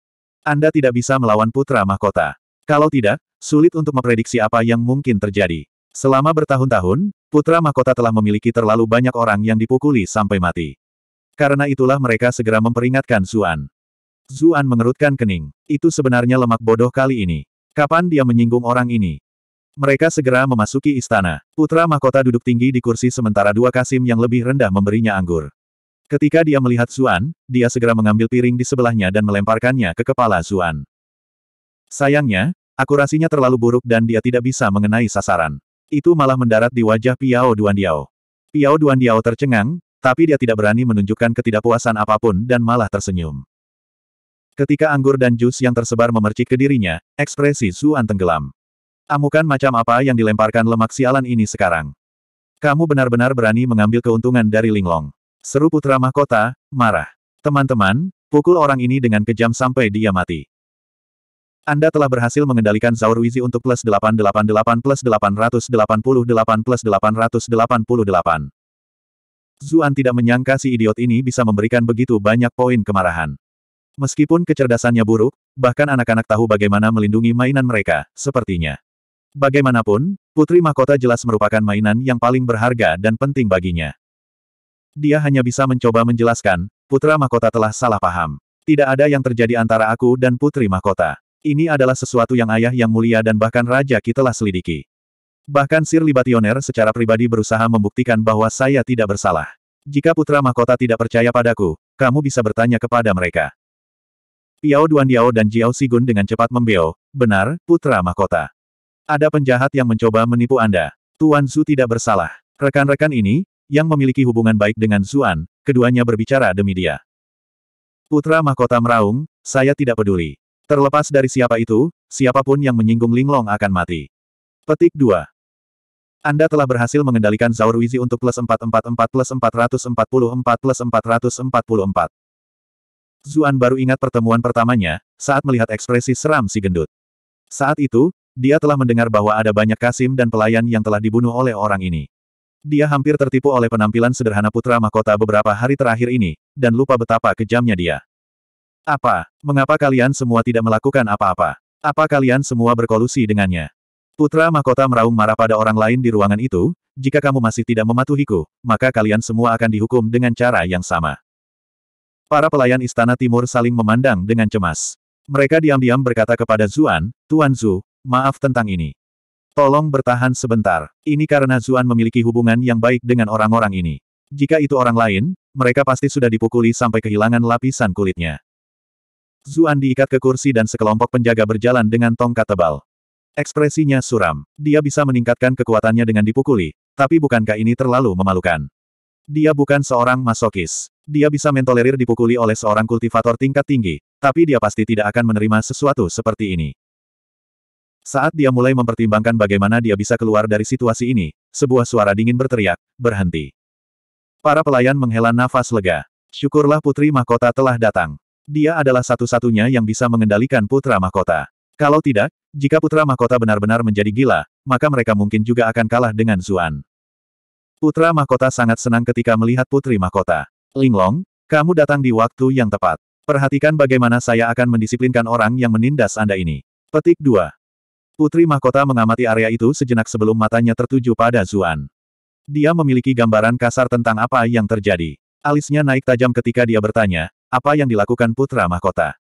Anda tidak bisa melawan putra mahkota. Kalau tidak, sulit untuk memprediksi apa yang mungkin terjadi. Selama bertahun-tahun, putra mahkota telah memiliki terlalu banyak orang yang dipukuli sampai mati. Karena itulah mereka segera memperingatkan Zuan. Zuan mengerutkan kening. Itu sebenarnya lemak bodoh kali ini. Kapan dia menyinggung orang ini? Mereka segera memasuki istana. Putra mahkota duduk tinggi di kursi sementara dua Kasim yang lebih rendah memberinya anggur. Ketika dia melihat Zuan, dia segera mengambil piring di sebelahnya dan melemparkannya ke kepala Zuan. Sayangnya, akurasinya terlalu buruk dan dia tidak bisa mengenai sasaran. Itu malah mendarat di wajah Piao Duandiao. Piao Duandiao tercengang, tapi dia tidak berani menunjukkan ketidakpuasan apapun dan malah tersenyum. Ketika anggur dan jus yang tersebar memercik ke dirinya, ekspresi Zuan tenggelam. Amukan macam apa yang dilemparkan lemak sialan ini sekarang. Kamu benar-benar berani mengambil keuntungan dari Linglong. Seru putra mahkota, marah. Teman-teman, pukul orang ini dengan kejam sampai dia mati. Anda telah berhasil mengendalikan Zaur Wizi untuk plus 888 plus 888 plus 888. Zuan tidak menyangka si idiot ini bisa memberikan begitu banyak poin kemarahan. Meskipun kecerdasannya buruk, bahkan anak-anak tahu bagaimana melindungi mainan mereka, sepertinya. Bagaimanapun, Putri Mahkota jelas merupakan mainan yang paling berharga dan penting baginya. Dia hanya bisa mencoba menjelaskan, Putra Mahkota telah salah paham. Tidak ada yang terjadi antara aku dan Putri Mahkota. Ini adalah sesuatu yang ayah yang mulia dan bahkan raja kita telah selidiki. Bahkan Sir Libationer secara pribadi berusaha membuktikan bahwa saya tidak bersalah. Jika putra mahkota tidak percaya padaku, kamu bisa bertanya kepada mereka. Piao Diao dan Jiao Sigun dengan cepat membeo, benar, putra mahkota. Ada penjahat yang mencoba menipu Anda. Tuan Su tidak bersalah. Rekan-rekan ini, yang memiliki hubungan baik dengan Zuan, keduanya berbicara demi dia. Putra mahkota meraung, saya tidak peduli. Terlepas dari siapa itu, siapapun yang menyinggung Linglong akan mati. Petik 2. Anda telah berhasil mengendalikan Zaur Wizi untuk plus 444 plus 444 plus 444. Zuan baru ingat pertemuan pertamanya, saat melihat ekspresi seram si gendut. Saat itu, dia telah mendengar bahwa ada banyak kasim dan pelayan yang telah dibunuh oleh orang ini. Dia hampir tertipu oleh penampilan sederhana putra mahkota beberapa hari terakhir ini, dan lupa betapa kejamnya dia. Apa? Mengapa kalian semua tidak melakukan apa-apa? Apa kalian semua berkolusi dengannya? Putra mahkota meraung marah pada orang lain di ruangan itu, jika kamu masih tidak mematuhiku, maka kalian semua akan dihukum dengan cara yang sama. Para pelayan istana timur saling memandang dengan cemas. Mereka diam-diam berkata kepada Zuan, Tuan Zu, maaf tentang ini. Tolong bertahan sebentar, ini karena Zuan memiliki hubungan yang baik dengan orang-orang ini. Jika itu orang lain, mereka pasti sudah dipukuli sampai kehilangan lapisan kulitnya. Zuan diikat ke kursi dan sekelompok penjaga berjalan dengan tongkat tebal. Ekspresinya suram. Dia bisa meningkatkan kekuatannya dengan dipukuli, tapi bukankah ini terlalu memalukan? Dia bukan seorang masokis. Dia bisa mentolerir dipukuli oleh seorang kultivator tingkat tinggi, tapi dia pasti tidak akan menerima sesuatu seperti ini. Saat dia mulai mempertimbangkan bagaimana dia bisa keluar dari situasi ini, sebuah suara dingin berteriak, berhenti. Para pelayan menghela nafas lega. Syukurlah Putri Mahkota telah datang. Dia adalah satu-satunya yang bisa mengendalikan Putra Mahkota. Kalau tidak, jika Putra Mahkota benar-benar menjadi gila, maka mereka mungkin juga akan kalah dengan Zuan. Putra Mahkota sangat senang ketika melihat Putri Mahkota. Linglong, kamu datang di waktu yang tepat. Perhatikan bagaimana saya akan mendisiplinkan orang yang menindas Anda ini. Petik 2. Putri Mahkota mengamati area itu sejenak sebelum matanya tertuju pada Zuan. Dia memiliki gambaran kasar tentang apa yang terjadi. Alisnya naik tajam ketika dia bertanya, apa yang dilakukan Putra Mahkota?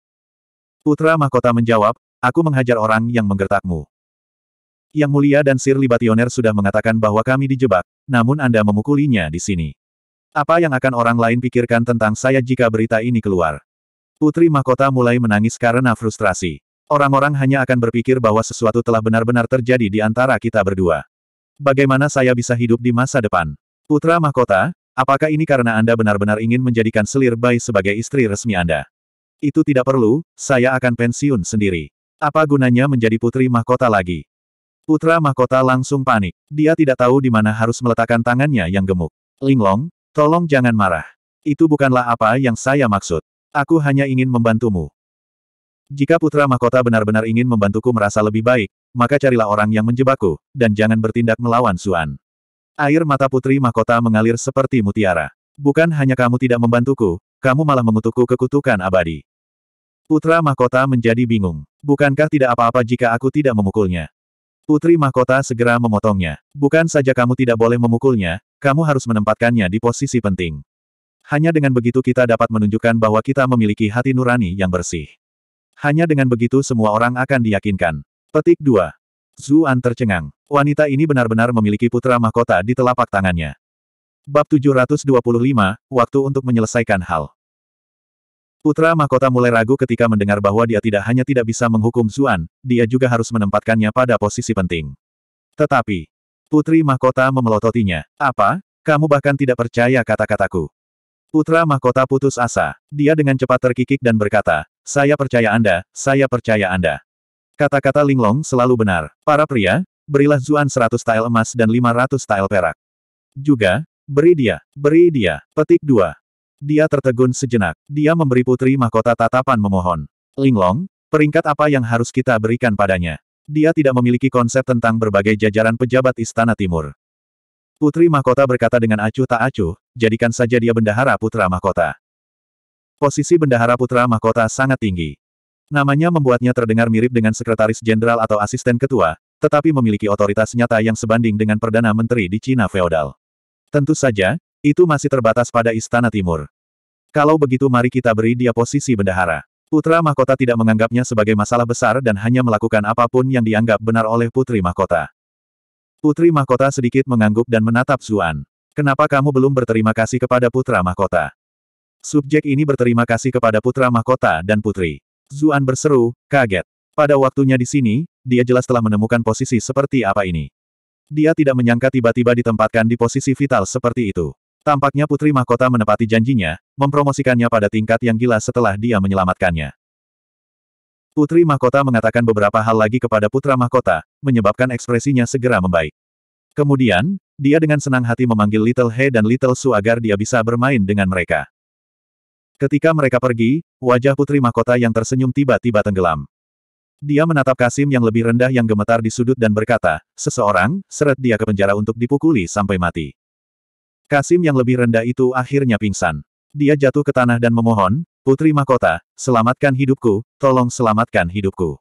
Putra Mahkota menjawab, aku menghajar orang yang menggertakmu. Yang mulia dan Sir Libationer sudah mengatakan bahwa kami dijebak, namun Anda memukulinya di sini. Apa yang akan orang lain pikirkan tentang saya jika berita ini keluar? Putri Mahkota mulai menangis karena frustrasi. Orang-orang hanya akan berpikir bahwa sesuatu telah benar-benar terjadi di antara kita berdua. Bagaimana saya bisa hidup di masa depan? Putra Mahkota, apakah ini karena Anda benar-benar ingin menjadikan Selir bayi sebagai istri resmi Anda? Itu tidak perlu, saya akan pensiun sendiri. Apa gunanya menjadi putri mahkota lagi? Putra mahkota langsung panik. Dia tidak tahu di mana harus meletakkan tangannya yang gemuk. Linglong, tolong jangan marah. Itu bukanlah apa yang saya maksud. Aku hanya ingin membantumu. Jika putra mahkota benar-benar ingin membantuku merasa lebih baik, maka carilah orang yang menjebakku, dan jangan bertindak melawan Suan. Air mata putri mahkota mengalir seperti mutiara. Bukan hanya kamu tidak membantuku, kamu malah mengutukku kekutukan abadi. Putra mahkota menjadi bingung. Bukankah tidak apa-apa jika aku tidak memukulnya? Putri mahkota segera memotongnya. Bukan saja kamu tidak boleh memukulnya, kamu harus menempatkannya di posisi penting. Hanya dengan begitu kita dapat menunjukkan bahwa kita memiliki hati nurani yang bersih. Hanya dengan begitu semua orang akan diyakinkan. Petik 2. Zuan tercengang. Wanita ini benar-benar memiliki putra mahkota di telapak tangannya. Bab 725, waktu untuk menyelesaikan hal. Putra mahkota mulai ragu ketika mendengar bahwa dia tidak hanya tidak bisa menghukum Zuan, dia juga harus menempatkannya pada posisi penting. Tetapi, putri mahkota memelototinya. Apa? Kamu bahkan tidak percaya kata-kataku. Putra mahkota putus asa. Dia dengan cepat terkikik dan berkata, saya percaya Anda, saya percaya Anda. Kata-kata Linglong selalu benar. Para pria, berilah Zuan 100 tael emas dan 500 tael perak. Juga, beri dia, beri dia, petik dua. Dia tertegun sejenak. Dia memberi putri mahkota tatapan memohon. Linglong, peringkat apa yang harus kita berikan padanya? Dia tidak memiliki konsep tentang berbagai jajaran pejabat Istana Timur. Putri Mahkota berkata dengan acuh tak acuh, jadikan saja dia bendahara putra Mahkota. Posisi bendahara putra mahkota sangat tinggi. Namanya membuatnya terdengar mirip dengan sekretaris jenderal atau asisten ketua, tetapi memiliki otoritas nyata yang sebanding dengan perdana menteri di Cina feodal. Tentu saja, itu masih terbatas pada istana timur. Kalau begitu mari kita beri dia posisi bendahara. Putra mahkota tidak menganggapnya sebagai masalah besar dan hanya melakukan apapun yang dianggap benar oleh putri mahkota. Putri mahkota sedikit mengangguk dan menatap Zuan. Kenapa kamu belum berterima kasih kepada putra mahkota? Subjek ini berterima kasih kepada putra mahkota dan putri. Zuan berseru, kaget. Pada waktunya di sini, dia jelas telah menemukan posisi seperti apa ini. Dia tidak menyangka tiba-tiba ditempatkan di posisi vital seperti itu. Tampaknya putri mahkota menepati janjinya, mempromosikannya pada tingkat yang gila setelah dia menyelamatkannya. Putri mahkota mengatakan beberapa hal lagi kepada putra mahkota, menyebabkan ekspresinya segera membaik. Kemudian, dia dengan senang hati memanggil Little He dan Little Su agar dia bisa bermain dengan mereka. Ketika mereka pergi, wajah Putri Mahkota yang tersenyum tiba-tiba tenggelam. Dia menatap Kasim yang lebih rendah yang gemetar di sudut dan berkata, seseorang, seret dia ke penjara untuk dipukuli sampai mati. Kasim yang lebih rendah itu akhirnya pingsan. Dia jatuh ke tanah dan memohon, Putri Mahkota, selamatkan hidupku, tolong selamatkan hidupku.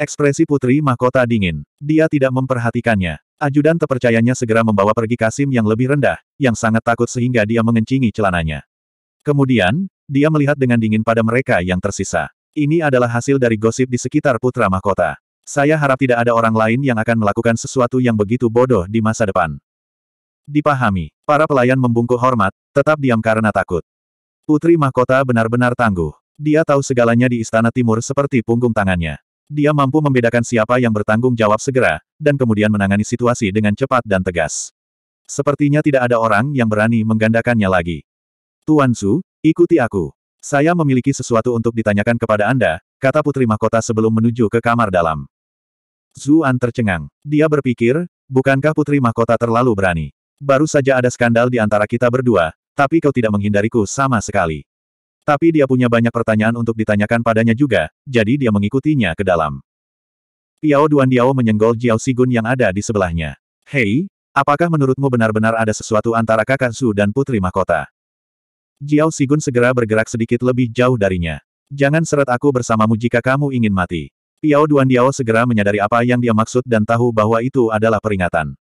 Ekspresi Putri Mahkota dingin. Dia tidak memperhatikannya. Ajudan terpercayanya segera membawa pergi Kasim yang lebih rendah, yang sangat takut sehingga dia mengencingi celananya. Kemudian, dia melihat dengan dingin pada mereka yang tersisa. Ini adalah hasil dari gosip di sekitar Putra Mahkota. Saya harap tidak ada orang lain yang akan melakukan sesuatu yang begitu bodoh di masa depan. Dipahami, para pelayan membungkuk hormat, tetap diam karena takut. Putri Mahkota benar-benar tangguh. Dia tahu segalanya di Istana Timur seperti punggung tangannya. Dia mampu membedakan siapa yang bertanggung jawab segera, dan kemudian menangani situasi dengan cepat dan tegas. Sepertinya tidak ada orang yang berani menggandakannya lagi. Tuan Su, ikuti aku. Saya memiliki sesuatu untuk ditanyakan kepada Anda, kata Putri Mahkota sebelum menuju ke kamar dalam. Zuan tercengang. Dia berpikir, bukankah Putri Mahkota terlalu berani? Baru saja ada skandal di antara kita berdua, tapi kau tidak menghindariku sama sekali. Tapi dia punya banyak pertanyaan untuk ditanyakan padanya juga, jadi dia mengikutinya ke dalam. Piao Duan Diao menyenggol Jiao Sigun yang ada di sebelahnya. Hei, apakah menurutmu benar-benar ada sesuatu antara kakak Su dan Putri Mahkota? Jiao Sigun segera bergerak sedikit lebih jauh darinya. Jangan seret aku bersamamu jika kamu ingin mati. Piao Duan Diao segera menyadari apa yang dia maksud dan tahu bahwa itu adalah peringatan.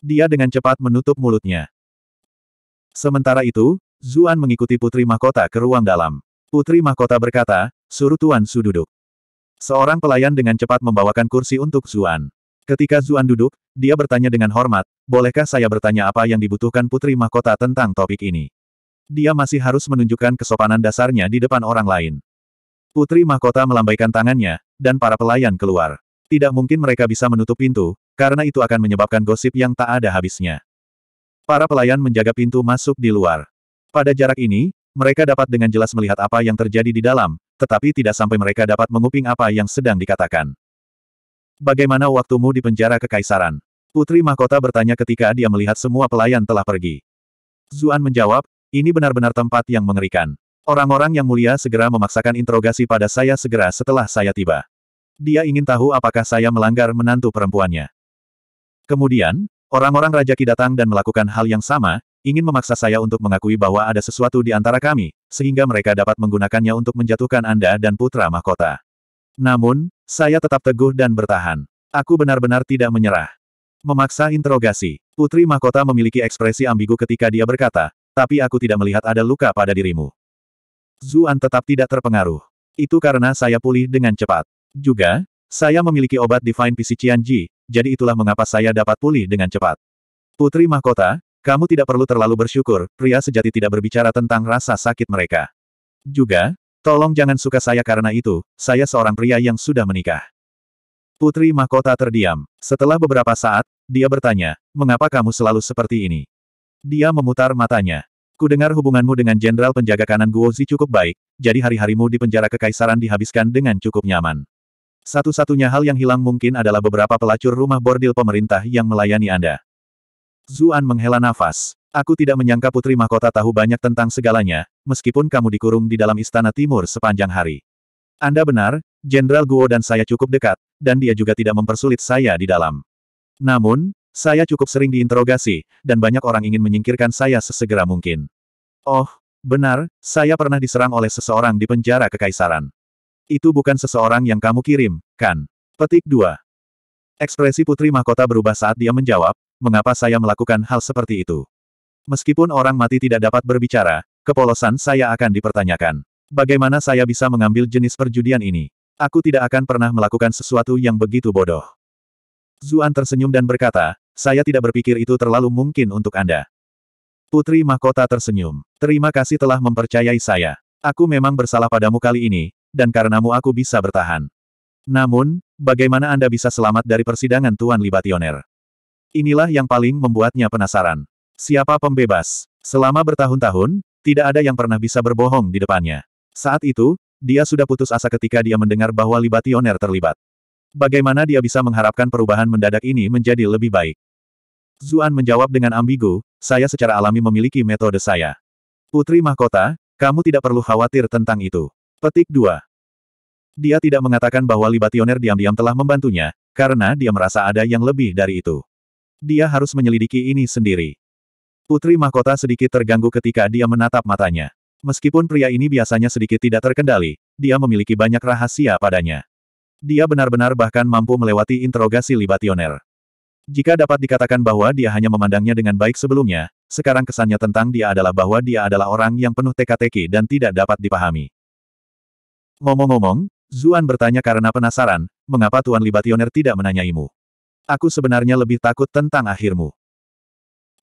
Dia dengan cepat menutup mulutnya. Sementara itu, Zuan mengikuti Putri Mahkota ke ruang dalam. Putri Mahkota berkata, suruh Tuan Su duduk. Seorang pelayan dengan cepat membawakan kursi untuk Zuan. Ketika Zuan duduk, dia bertanya dengan hormat, bolehkah saya bertanya apa yang dibutuhkan Putri Mahkota tentang topik ini? dia masih harus menunjukkan kesopanan dasarnya di depan orang lain. Putri Mahkota melambaikan tangannya, dan para pelayan keluar. Tidak mungkin mereka bisa menutup pintu, karena itu akan menyebabkan gosip yang tak ada habisnya. Para pelayan menjaga pintu masuk di luar. Pada jarak ini, mereka dapat dengan jelas melihat apa yang terjadi di dalam, tetapi tidak sampai mereka dapat menguping apa yang sedang dikatakan. Bagaimana waktumu di penjara kekaisaran? Putri Mahkota bertanya ketika dia melihat semua pelayan telah pergi. Zuan menjawab, ini benar-benar tempat yang mengerikan. Orang-orang yang mulia segera memaksakan interogasi pada saya segera setelah saya tiba. Dia ingin tahu apakah saya melanggar menantu perempuannya. Kemudian, orang-orang Raja Ki datang dan melakukan hal yang sama, ingin memaksa saya untuk mengakui bahwa ada sesuatu di antara kami, sehingga mereka dapat menggunakannya untuk menjatuhkan Anda dan putra mahkota. Namun, saya tetap teguh dan bertahan. Aku benar-benar tidak menyerah. Memaksa interogasi. Putri mahkota memiliki ekspresi ambigu ketika dia berkata, tapi aku tidak melihat ada luka pada dirimu. Zuan tetap tidak terpengaruh. Itu karena saya pulih dengan cepat. Juga, saya memiliki obat Divine Pisician Ji, jadi itulah mengapa saya dapat pulih dengan cepat. Putri Mahkota, kamu tidak perlu terlalu bersyukur, pria sejati tidak berbicara tentang rasa sakit mereka. Juga, tolong jangan suka saya karena itu, saya seorang pria yang sudah menikah. Putri Mahkota terdiam. Setelah beberapa saat, dia bertanya, mengapa kamu selalu seperti ini? Dia memutar matanya. Kudengar hubunganmu dengan jenderal penjaga kanan Guozi cukup baik, jadi hari-harimu di penjara kekaisaran dihabiskan dengan cukup nyaman. Satu-satunya hal yang hilang mungkin adalah beberapa pelacur rumah bordil pemerintah yang melayani Anda. Zuan menghela nafas. Aku tidak menyangka putri mahkota tahu banyak tentang segalanya, meskipun kamu dikurung di dalam istana timur sepanjang hari. Anda benar, Jenderal Guo dan saya cukup dekat, dan dia juga tidak mempersulit saya di dalam. Namun, saya cukup sering diinterogasi, dan banyak orang ingin menyingkirkan saya sesegera mungkin. Oh, benar, saya pernah diserang oleh seseorang di penjara kekaisaran. Itu bukan seseorang yang kamu kirim, kan? Petik 2. Ekspresi Putri Mahkota berubah saat dia menjawab, mengapa saya melakukan hal seperti itu. Meskipun orang mati tidak dapat berbicara, kepolosan saya akan dipertanyakan. Bagaimana saya bisa mengambil jenis perjudian ini? Aku tidak akan pernah melakukan sesuatu yang begitu bodoh. Zuan tersenyum dan berkata, saya tidak berpikir itu terlalu mungkin untuk Anda. Putri Mahkota tersenyum. Terima kasih telah mempercayai saya. Aku memang bersalah padamu kali ini, dan karenamu aku bisa bertahan. Namun, bagaimana Anda bisa selamat dari persidangan Tuan Libationer? Inilah yang paling membuatnya penasaran. Siapa pembebas? Selama bertahun-tahun, tidak ada yang pernah bisa berbohong di depannya. Saat itu, dia sudah putus asa ketika dia mendengar bahwa Libationer terlibat. Bagaimana dia bisa mengharapkan perubahan mendadak ini menjadi lebih baik? Zuan menjawab dengan ambigu, saya secara alami memiliki metode saya. Putri Mahkota, kamu tidak perlu khawatir tentang itu. Petik 2. Dia tidak mengatakan bahwa libationer diam-diam telah membantunya, karena dia merasa ada yang lebih dari itu. Dia harus menyelidiki ini sendiri. Putri Mahkota sedikit terganggu ketika dia menatap matanya. Meskipun pria ini biasanya sedikit tidak terkendali, dia memiliki banyak rahasia padanya. Dia benar-benar bahkan mampu melewati interogasi libationer. Jika dapat dikatakan bahwa dia hanya memandangnya dengan baik sebelumnya, sekarang kesannya tentang dia adalah bahwa dia adalah orang yang penuh teka-teki dan tidak dapat dipahami. Ngomong-ngomong, Zuan bertanya karena penasaran, mengapa Tuan Libationer tidak menanyaimu. Aku sebenarnya lebih takut tentang akhirmu.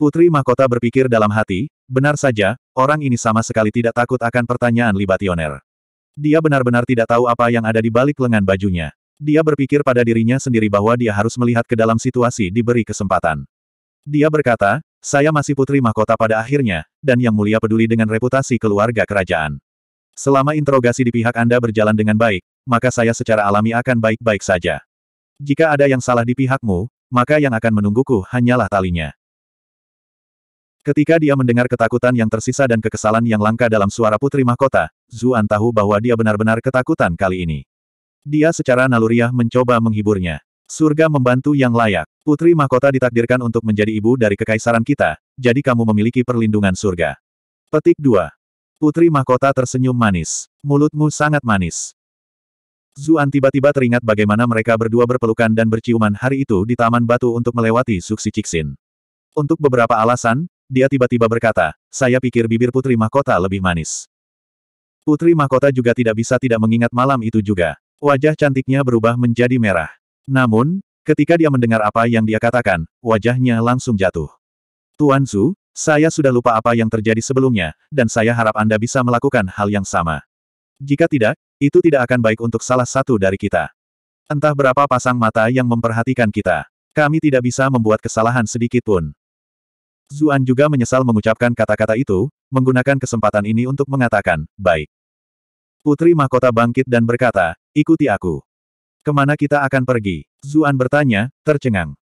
Putri Mahkota berpikir dalam hati, benar saja, orang ini sama sekali tidak takut akan pertanyaan Libationer. Dia benar-benar tidak tahu apa yang ada di balik lengan bajunya. Dia berpikir pada dirinya sendiri bahwa dia harus melihat ke dalam situasi diberi kesempatan. Dia berkata, saya masih putri mahkota pada akhirnya, dan yang mulia peduli dengan reputasi keluarga kerajaan. Selama interogasi di pihak Anda berjalan dengan baik, maka saya secara alami akan baik-baik saja. Jika ada yang salah di pihakmu, maka yang akan menungguku hanyalah talinya. Ketika dia mendengar ketakutan yang tersisa dan kekesalan yang langka dalam suara putri mahkota, Zuan tahu bahwa dia benar-benar ketakutan kali ini. Dia secara naluriah mencoba menghiburnya. Surga membantu yang layak. Putri mahkota ditakdirkan untuk menjadi ibu dari kekaisaran kita, jadi kamu memiliki perlindungan surga. Petik 2. Putri mahkota tersenyum manis. Mulutmu sangat manis. Zuan tiba-tiba teringat bagaimana mereka berdua berpelukan dan berciuman hari itu di Taman Batu untuk melewati Suksi Ciksin. Untuk beberapa alasan, dia tiba-tiba berkata, saya pikir bibir Putri Mahkota lebih manis. Putri Mahkota juga tidak bisa tidak mengingat malam itu juga. Wajah cantiknya berubah menjadi merah. Namun, ketika dia mendengar apa yang dia katakan, wajahnya langsung jatuh. Tuan Su, saya sudah lupa apa yang terjadi sebelumnya, dan saya harap Anda bisa melakukan hal yang sama. Jika tidak, itu tidak akan baik untuk salah satu dari kita. Entah berapa pasang mata yang memperhatikan kita. Kami tidak bisa membuat kesalahan sedikit pun. Zuan juga menyesal mengucapkan kata-kata itu, menggunakan kesempatan ini untuk mengatakan, baik. Putri Mahkota bangkit dan berkata, ikuti aku. Kemana kita akan pergi? Zuan bertanya, tercengang.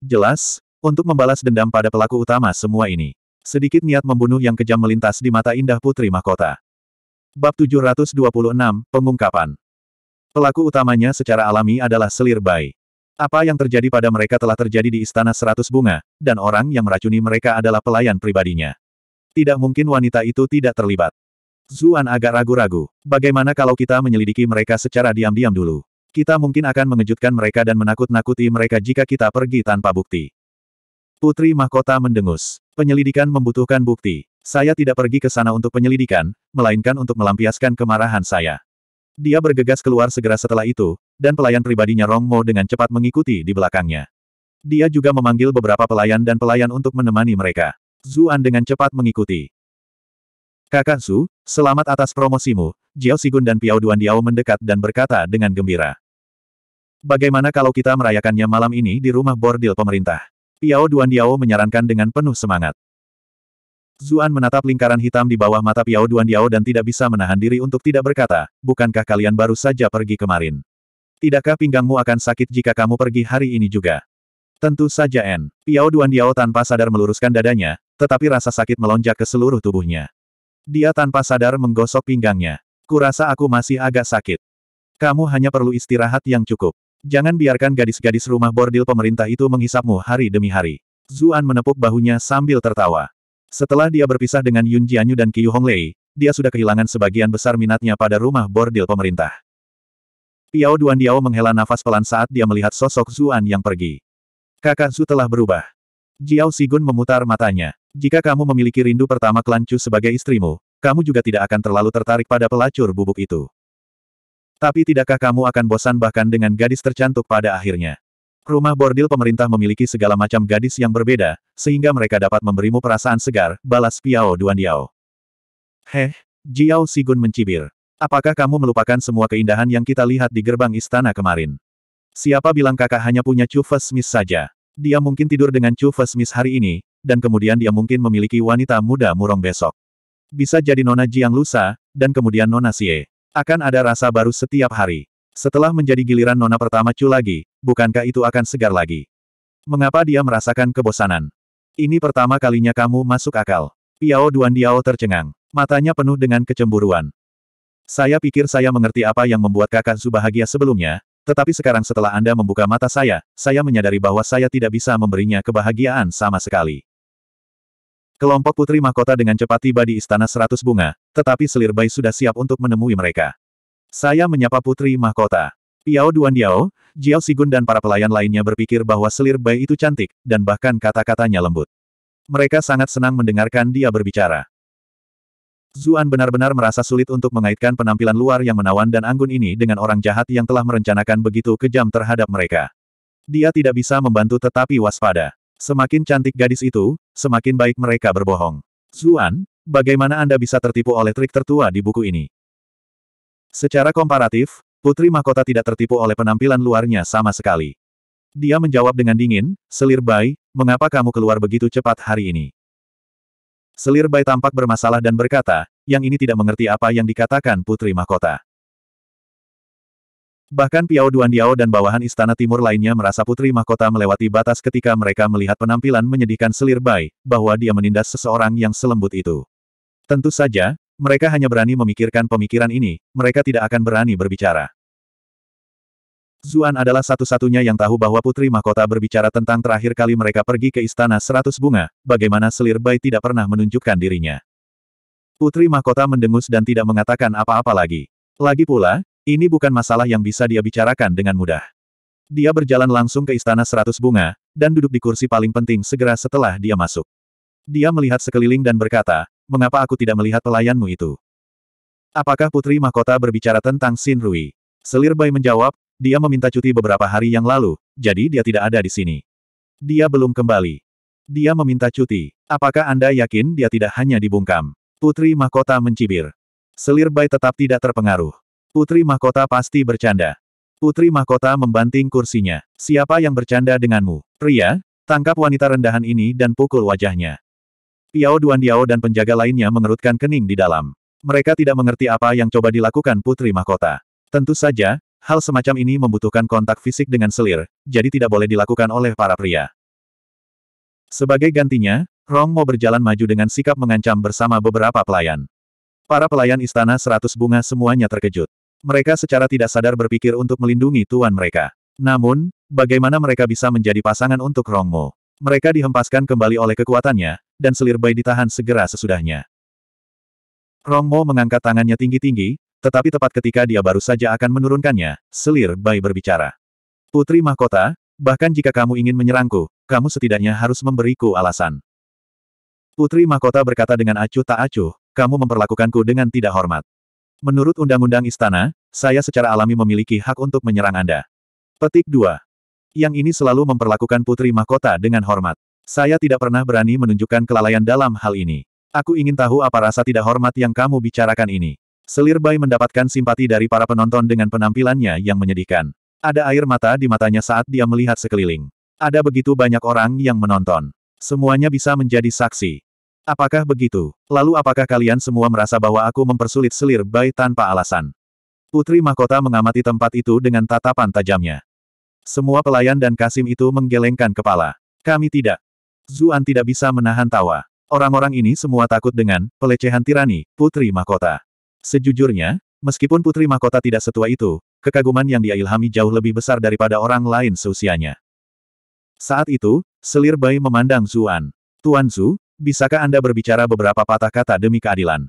Jelas, untuk membalas dendam pada pelaku utama semua ini. Sedikit niat membunuh yang kejam melintas di mata indah Putri Mahkota. Bab 726, Pengungkapan Pelaku utamanya secara alami adalah selir Bai. Apa yang terjadi pada mereka telah terjadi di Istana Seratus Bunga, dan orang yang meracuni mereka adalah pelayan pribadinya. Tidak mungkin wanita itu tidak terlibat. Zuan agak ragu-ragu. Bagaimana kalau kita menyelidiki mereka secara diam-diam dulu? Kita mungkin akan mengejutkan mereka dan menakut-nakuti mereka jika kita pergi tanpa bukti. Putri Mahkota mendengus. Penyelidikan membutuhkan bukti. Saya tidak pergi ke sana untuk penyelidikan, melainkan untuk melampiaskan kemarahan saya. Dia bergegas keluar segera setelah itu, dan pelayan pribadinya Rong Mo dengan cepat mengikuti di belakangnya. Dia juga memanggil beberapa pelayan dan pelayan untuk menemani mereka. Zuan dengan cepat mengikuti. Kakak Su, selamat atas promosimu. Jiao Sigun dan Piao Duan Diao mendekat dan berkata dengan gembira. Bagaimana kalau kita merayakannya malam ini di rumah bordil pemerintah? Piao Duan Diao menyarankan dengan penuh semangat. Zuan menatap lingkaran hitam di bawah mata Piao Duan Diao dan tidak bisa menahan diri untuk tidak berkata, bukankah kalian baru saja pergi kemarin? Tidakkah pinggangmu akan sakit jika kamu pergi hari ini juga? Tentu saja En. Piao Duan Diao tanpa sadar meluruskan dadanya, tetapi rasa sakit melonjak ke seluruh tubuhnya. Dia tanpa sadar menggosok pinggangnya. Kurasa aku masih agak sakit. Kamu hanya perlu istirahat yang cukup. Jangan biarkan gadis-gadis rumah bordil pemerintah itu menghisapmu hari demi hari. Zuan menepuk bahunya sambil tertawa. Setelah dia berpisah dengan Yun Jianyu dan Qiu Honglei, dia sudah kehilangan sebagian besar minatnya pada rumah bordil pemerintah. Piao Duan Diao menghela nafas pelan saat dia melihat sosok Zuan yang pergi. Kakak Zu telah berubah. Jiao Sigun memutar matanya. Jika kamu memiliki rindu pertama klan Chu sebagai istrimu, kamu juga tidak akan terlalu tertarik pada pelacur bubuk itu. Tapi tidakkah kamu akan bosan bahkan dengan gadis tercantuk pada akhirnya? Rumah bordil pemerintah memiliki segala macam gadis yang berbeda, sehingga mereka dapat memberimu perasaan segar, balas Piao Duan Heh, Jiao Sigun mencibir. Apakah kamu melupakan semua keindahan yang kita lihat di gerbang istana kemarin? Siapa bilang kakak hanya punya Chu Smith saja? Dia mungkin tidur dengan Chu Smith hari ini, dan kemudian dia mungkin memiliki wanita muda murong besok. Bisa jadi Nona Jiang Lusa, dan kemudian Nona Xie. Akan ada rasa baru setiap hari. Setelah menjadi giliran Nona pertama Chu lagi, bukankah itu akan segar lagi? Mengapa dia merasakan kebosanan? Ini pertama kalinya kamu masuk akal. Piao Duan Diao tercengang. Matanya penuh dengan kecemburuan. Saya pikir saya mengerti apa yang membuat kakak Su bahagia sebelumnya, tetapi sekarang setelah Anda membuka mata saya, saya menyadari bahwa saya tidak bisa memberinya kebahagiaan sama sekali. Kelompok putri mahkota dengan cepat tiba di istana seratus bunga, tetapi selir Bai sudah siap untuk menemui mereka. Saya menyapa putri mahkota. Piao Duan Diao, Jiao Sigun dan para pelayan lainnya berpikir bahwa selir Bai itu cantik, dan bahkan kata-katanya lembut. Mereka sangat senang mendengarkan dia berbicara. Zuan benar-benar merasa sulit untuk mengaitkan penampilan luar yang menawan dan anggun ini dengan orang jahat yang telah merencanakan begitu kejam terhadap mereka. Dia tidak bisa membantu tetapi waspada. Semakin cantik gadis itu, semakin baik mereka berbohong. Zuan, bagaimana Anda bisa tertipu oleh trik tertua di buku ini? Secara komparatif, Putri Mahkota tidak tertipu oleh penampilan luarnya sama sekali. Dia menjawab dengan dingin, Selir Bai, mengapa kamu keluar begitu cepat hari ini? Selir Bai tampak bermasalah dan berkata, yang ini tidak mengerti apa yang dikatakan Putri Mahkota. Bahkan Piao Duan Diao dan bawahan istana timur lainnya merasa putri mahkota melewati batas ketika mereka melihat penampilan menyedihkan selir Bai, bahwa dia menindas seseorang yang selembut itu. Tentu saja, mereka hanya berani memikirkan pemikiran ini, mereka tidak akan berani berbicara. Zuan adalah satu-satunya yang tahu bahwa Putri Mahkota berbicara tentang terakhir kali mereka pergi ke Istana Seratus Bunga, bagaimana Selir Bai tidak pernah menunjukkan dirinya. Putri Mahkota mendengus dan tidak mengatakan apa-apa lagi. Lagi pula, ini bukan masalah yang bisa dia bicarakan dengan mudah. Dia berjalan langsung ke Istana Seratus Bunga, dan duduk di kursi paling penting segera setelah dia masuk. Dia melihat sekeliling dan berkata, mengapa aku tidak melihat pelayanmu itu? Apakah Putri Mahkota berbicara tentang Sin Rui? Selir Bai menjawab, dia meminta cuti beberapa hari yang lalu, jadi dia tidak ada di sini. Dia belum kembali. Dia meminta cuti. Apakah Anda yakin dia tidak hanya dibungkam? Putri Mahkota mencibir. Selir Bai tetap tidak terpengaruh. Putri mahkota pasti bercanda. Putri mahkota membanting kursinya. Siapa yang bercanda denganmu? Pria, tangkap wanita rendahan ini dan pukul wajahnya. Piao Duan Diao dan penjaga lainnya mengerutkan kening di dalam. Mereka tidak mengerti apa yang coba dilakukan putri mahkota. Tentu saja, hal semacam ini membutuhkan kontak fisik dengan selir, jadi tidak boleh dilakukan oleh para pria. Sebagai gantinya, Rong mau berjalan maju dengan sikap mengancam bersama beberapa pelayan. Para pelayan istana seratus bunga semuanya terkejut. Mereka secara tidak sadar berpikir untuk melindungi tuan mereka. Namun, bagaimana mereka bisa menjadi pasangan untuk Rongmo? Mereka dihempaskan kembali oleh kekuatannya, dan selir Bai ditahan segera sesudahnya. Rongmo mengangkat tangannya tinggi-tinggi, tetapi tepat ketika dia baru saja akan menurunkannya, selir Bai berbicara. Putri Mahkota, bahkan jika kamu ingin menyerangku, kamu setidaknya harus memberiku alasan. Putri Mahkota berkata dengan acuh tak acuh, kamu memperlakukanku dengan tidak hormat. Menurut Undang-Undang Istana, saya secara alami memiliki hak untuk menyerang Anda. Petik 2. Yang ini selalu memperlakukan putri mahkota dengan hormat. Saya tidak pernah berani menunjukkan kelalaian dalam hal ini. Aku ingin tahu apa rasa tidak hormat yang kamu bicarakan ini. Selir Bai mendapatkan simpati dari para penonton dengan penampilannya yang menyedihkan. Ada air mata di matanya saat dia melihat sekeliling. Ada begitu banyak orang yang menonton. Semuanya bisa menjadi saksi. Apakah begitu? Lalu apakah kalian semua merasa bahwa aku mempersulit selir bayi tanpa alasan? Putri Mahkota mengamati tempat itu dengan tatapan tajamnya. Semua pelayan dan Kasim itu menggelengkan kepala. Kami tidak. Zuan tidak bisa menahan tawa. Orang-orang ini semua takut dengan pelecehan tirani, Putri Mahkota. Sejujurnya, meskipun Putri Mahkota tidak setua itu, kekaguman yang dia ilhami jauh lebih besar daripada orang lain seusianya. Saat itu, selir bayi memandang Zuan. Tuan Zu, bisakah Anda berbicara beberapa patah kata demi keadilan?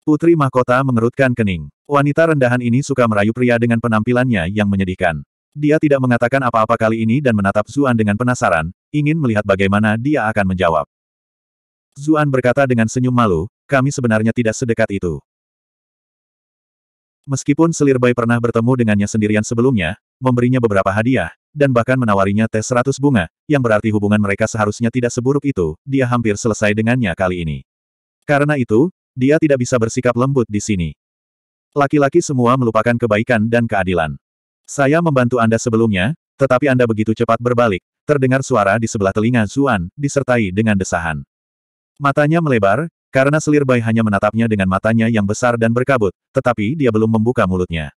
Putri mahkota mengerutkan kening. Wanita rendahan ini suka merayu pria dengan penampilannya yang menyedihkan. Dia tidak mengatakan apa-apa kali ini dan menatap Zuan dengan penasaran, ingin melihat bagaimana dia akan menjawab. Zuan berkata dengan senyum malu, kami sebenarnya tidak sedekat itu. Meskipun Selir Bai pernah bertemu dengannya sendirian sebelumnya, memberinya beberapa hadiah, dan bahkan menawarinya tes seratus bunga, yang berarti hubungan mereka seharusnya tidak seburuk itu, dia hampir selesai dengannya kali ini. Karena itu, dia tidak bisa bersikap lembut di sini. Laki-laki semua melupakan kebaikan dan keadilan. Saya membantu Anda sebelumnya, tetapi Anda begitu cepat berbalik, terdengar suara di sebelah telinga Zuan, disertai dengan desahan. Matanya melebar, karena selir bayi hanya menatapnya dengan matanya yang besar dan berkabut, tetapi dia belum membuka mulutnya.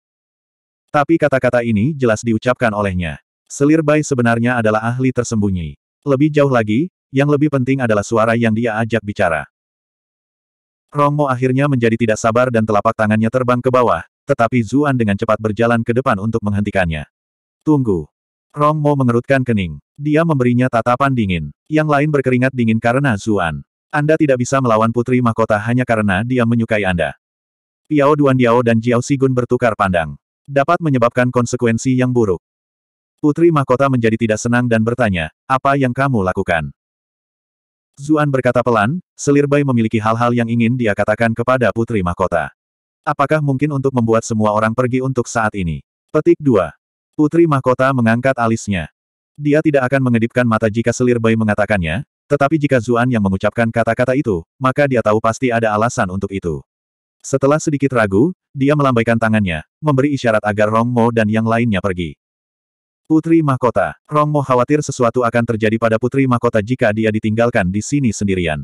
Tapi kata-kata ini jelas diucapkan olehnya. Selir Bai sebenarnya adalah ahli tersembunyi. Lebih jauh lagi, yang lebih penting adalah suara yang dia ajak bicara. Rongmo akhirnya menjadi tidak sabar dan telapak tangannya terbang ke bawah, tetapi Zuan dengan cepat berjalan ke depan untuk menghentikannya. Tunggu. Rongmo mengerutkan kening. Dia memberinya tatapan dingin. Yang lain berkeringat dingin karena Zuan. Anda tidak bisa melawan Putri Mahkota hanya karena dia menyukai Anda. Piao Duan Diao dan Jiao Sigun bertukar pandang. Dapat menyebabkan konsekuensi yang buruk. Putri Mahkota menjadi tidak senang dan bertanya, apa yang kamu lakukan? Zuan berkata pelan, Selir Bai memiliki hal-hal yang ingin dia katakan kepada Putri Mahkota. Apakah mungkin untuk membuat semua orang pergi untuk saat ini? Petik 2. Putri Mahkota mengangkat alisnya. Dia tidak akan mengedipkan mata jika Selir Bai mengatakannya, tetapi jika Zuan yang mengucapkan kata-kata itu, maka dia tahu pasti ada alasan untuk itu. Setelah sedikit ragu, dia melambaikan tangannya, memberi isyarat agar Rong Mo dan yang lainnya pergi. Putri Mahkota. Rongmo khawatir sesuatu akan terjadi pada Putri Mahkota jika dia ditinggalkan di sini sendirian.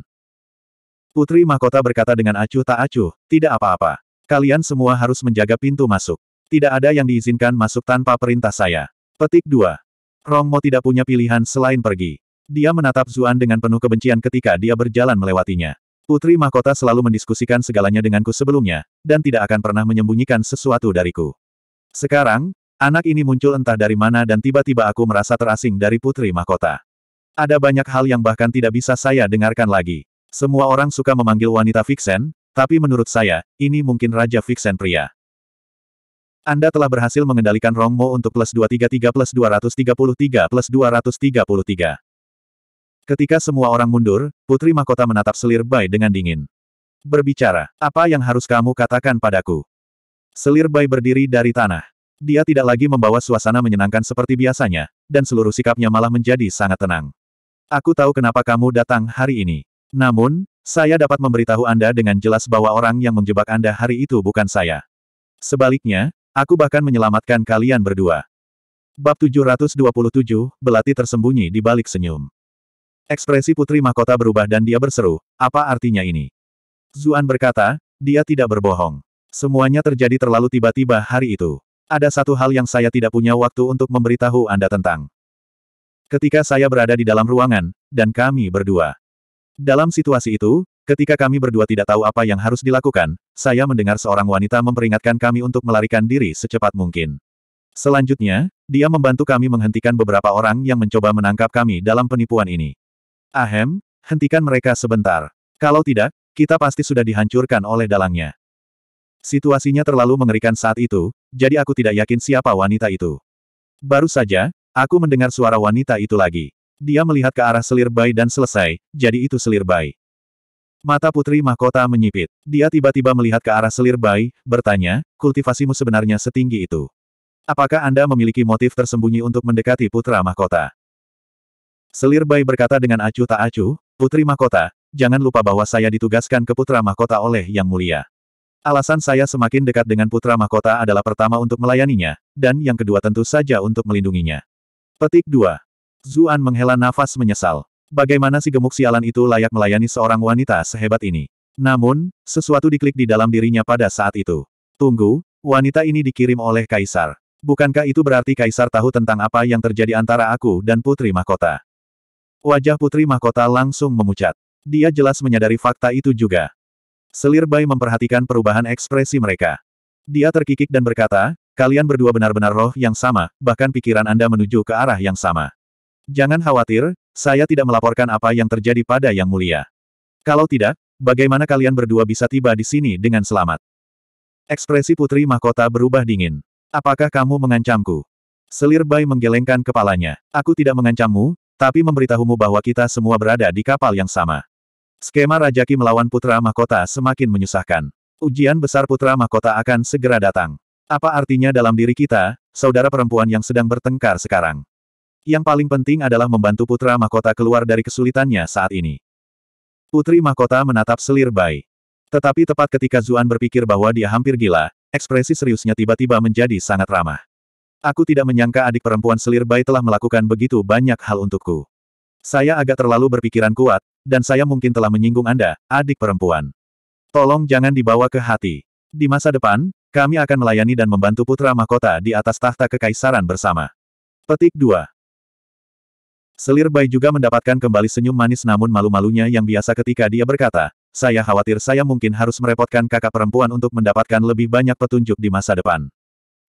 Putri Mahkota berkata dengan acuh tak acuh, tidak apa-apa. Kalian semua harus menjaga pintu masuk. Tidak ada yang diizinkan masuk tanpa perintah saya. Petik 2. Romo tidak punya pilihan selain pergi. Dia menatap Zuan dengan penuh kebencian ketika dia berjalan melewatinya. Putri Mahkota selalu mendiskusikan segalanya denganku sebelumnya, dan tidak akan pernah menyembunyikan sesuatu dariku. Sekarang, Anak ini muncul entah dari mana dan tiba-tiba aku merasa terasing dari putri mahkota. Ada banyak hal yang bahkan tidak bisa saya dengarkan lagi. Semua orang suka memanggil wanita Vixen, tapi menurut saya, ini mungkin Raja Vixen pria. Anda telah berhasil mengendalikan Rongmo untuk plus 233 plus 233 plus 233. Ketika semua orang mundur, Putri Mahkota menatap Selir Bai dengan dingin. Berbicara, apa yang harus kamu katakan padaku? Selir Bai berdiri dari tanah. Dia tidak lagi membawa suasana menyenangkan seperti biasanya, dan seluruh sikapnya malah menjadi sangat tenang. Aku tahu kenapa kamu datang hari ini. Namun, saya dapat memberitahu Anda dengan jelas bahwa orang yang menjebak Anda hari itu bukan saya. Sebaliknya, aku bahkan menyelamatkan kalian berdua. Bab 727, Belati tersembunyi di balik senyum. Ekspresi Putri Mahkota berubah dan dia berseru, apa artinya ini? Zuan berkata, dia tidak berbohong. Semuanya terjadi terlalu tiba-tiba hari itu. Ada satu hal yang saya tidak punya waktu untuk memberitahu Anda tentang. Ketika saya berada di dalam ruangan, dan kami berdua. Dalam situasi itu, ketika kami berdua tidak tahu apa yang harus dilakukan, saya mendengar seorang wanita memperingatkan kami untuk melarikan diri secepat mungkin. Selanjutnya, dia membantu kami menghentikan beberapa orang yang mencoba menangkap kami dalam penipuan ini. Ahem, hentikan mereka sebentar. Kalau tidak, kita pasti sudah dihancurkan oleh dalangnya. Situasinya terlalu mengerikan saat itu, jadi aku tidak yakin siapa wanita itu. Baru saja, aku mendengar suara wanita itu lagi. Dia melihat ke arah selir bayi dan selesai, jadi itu selir bayi. Mata putri mahkota menyipit. Dia tiba-tiba melihat ke arah selir bayi, bertanya, kultivasimu sebenarnya setinggi itu. Apakah Anda memiliki motif tersembunyi untuk mendekati putra mahkota? Selir bayi berkata dengan acuh tak acuh, Putri Mahkota, jangan lupa bahwa saya ditugaskan ke putra mahkota oleh Yang Mulia. Alasan saya semakin dekat dengan putra mahkota adalah pertama untuk melayaninya, dan yang kedua tentu saja untuk melindunginya. Petik 2. Zuan menghela nafas menyesal. Bagaimana si gemuk sialan itu layak melayani seorang wanita sehebat ini? Namun, sesuatu diklik di dalam dirinya pada saat itu. Tunggu, wanita ini dikirim oleh Kaisar. Bukankah itu berarti Kaisar tahu tentang apa yang terjadi antara aku dan Putri Mahkota? Wajah Putri Mahkota langsung memucat. Dia jelas menyadari fakta itu juga. Selir Bai memperhatikan perubahan ekspresi mereka. Dia terkikik dan berkata, kalian berdua benar-benar roh yang sama, bahkan pikiran Anda menuju ke arah yang sama. Jangan khawatir, saya tidak melaporkan apa yang terjadi pada Yang Mulia. Kalau tidak, bagaimana kalian berdua bisa tiba di sini dengan selamat? Ekspresi Putri Mahkota berubah dingin. Apakah kamu mengancamku? Selir Bai menggelengkan kepalanya. Aku tidak mengancammu, tapi memberitahumu bahwa kita semua berada di kapal yang sama. Skema Rajaki melawan Putra Mahkota semakin menyusahkan. Ujian besar Putra Mahkota akan segera datang. Apa artinya dalam diri kita, saudara perempuan yang sedang bertengkar sekarang? Yang paling penting adalah membantu Putra Mahkota keluar dari kesulitannya saat ini. Putri Mahkota menatap selir Bai. Tetapi tepat ketika Zuan berpikir bahwa dia hampir gila, ekspresi seriusnya tiba-tiba menjadi sangat ramah. Aku tidak menyangka adik perempuan Selir Bai telah melakukan begitu banyak hal untukku. Saya agak terlalu berpikiran kuat, dan saya mungkin telah menyinggung Anda, adik perempuan. Tolong jangan dibawa ke hati. Di masa depan, kami akan melayani dan membantu putra mahkota di atas tahta kekaisaran bersama. Petik 2. Selir Bai juga mendapatkan kembali senyum manis namun malu-malunya yang biasa ketika dia berkata, saya khawatir saya mungkin harus merepotkan kakak perempuan untuk mendapatkan lebih banyak petunjuk di masa depan.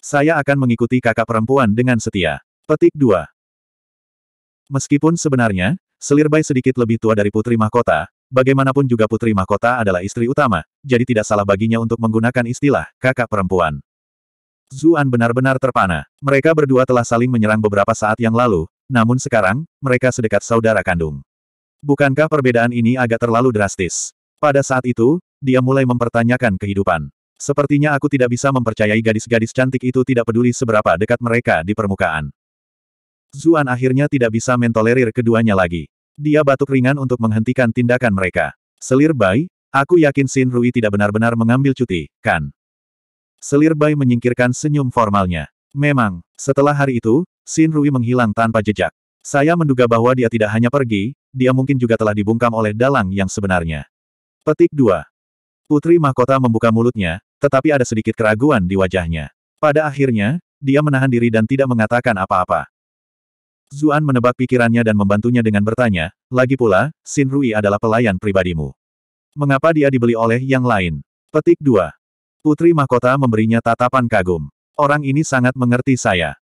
Saya akan mengikuti kakak perempuan dengan setia. Petik 2. Meskipun sebenarnya, Selirbai sedikit lebih tua dari Putri Mahkota, bagaimanapun juga Putri Mahkota adalah istri utama, jadi tidak salah baginya untuk menggunakan istilah kakak perempuan. Zuan benar-benar terpana. Mereka berdua telah saling menyerang beberapa saat yang lalu, namun sekarang, mereka sedekat saudara kandung. Bukankah perbedaan ini agak terlalu drastis? Pada saat itu, dia mulai mempertanyakan kehidupan. Sepertinya aku tidak bisa mempercayai gadis-gadis cantik itu tidak peduli seberapa dekat mereka di permukaan. Zuan akhirnya tidak bisa mentolerir keduanya lagi. Dia batuk ringan untuk menghentikan tindakan mereka. Selir Bai, aku yakin Sin Rui tidak benar-benar mengambil cuti, kan? Selir Bai menyingkirkan senyum formalnya. Memang, setelah hari itu, Sin Rui menghilang tanpa jejak. Saya menduga bahwa dia tidak hanya pergi, dia mungkin juga telah dibungkam oleh dalang yang sebenarnya. Petik 2. Putri Mahkota membuka mulutnya, tetapi ada sedikit keraguan di wajahnya. Pada akhirnya, dia menahan diri dan tidak mengatakan apa-apa. Zuan menebak pikirannya dan membantunya dengan bertanya, lagi pula, Xin Rui adalah pelayan pribadimu. Mengapa dia dibeli oleh yang lain? Petik 2. Putri Mahkota memberinya tatapan kagum. Orang ini sangat mengerti saya.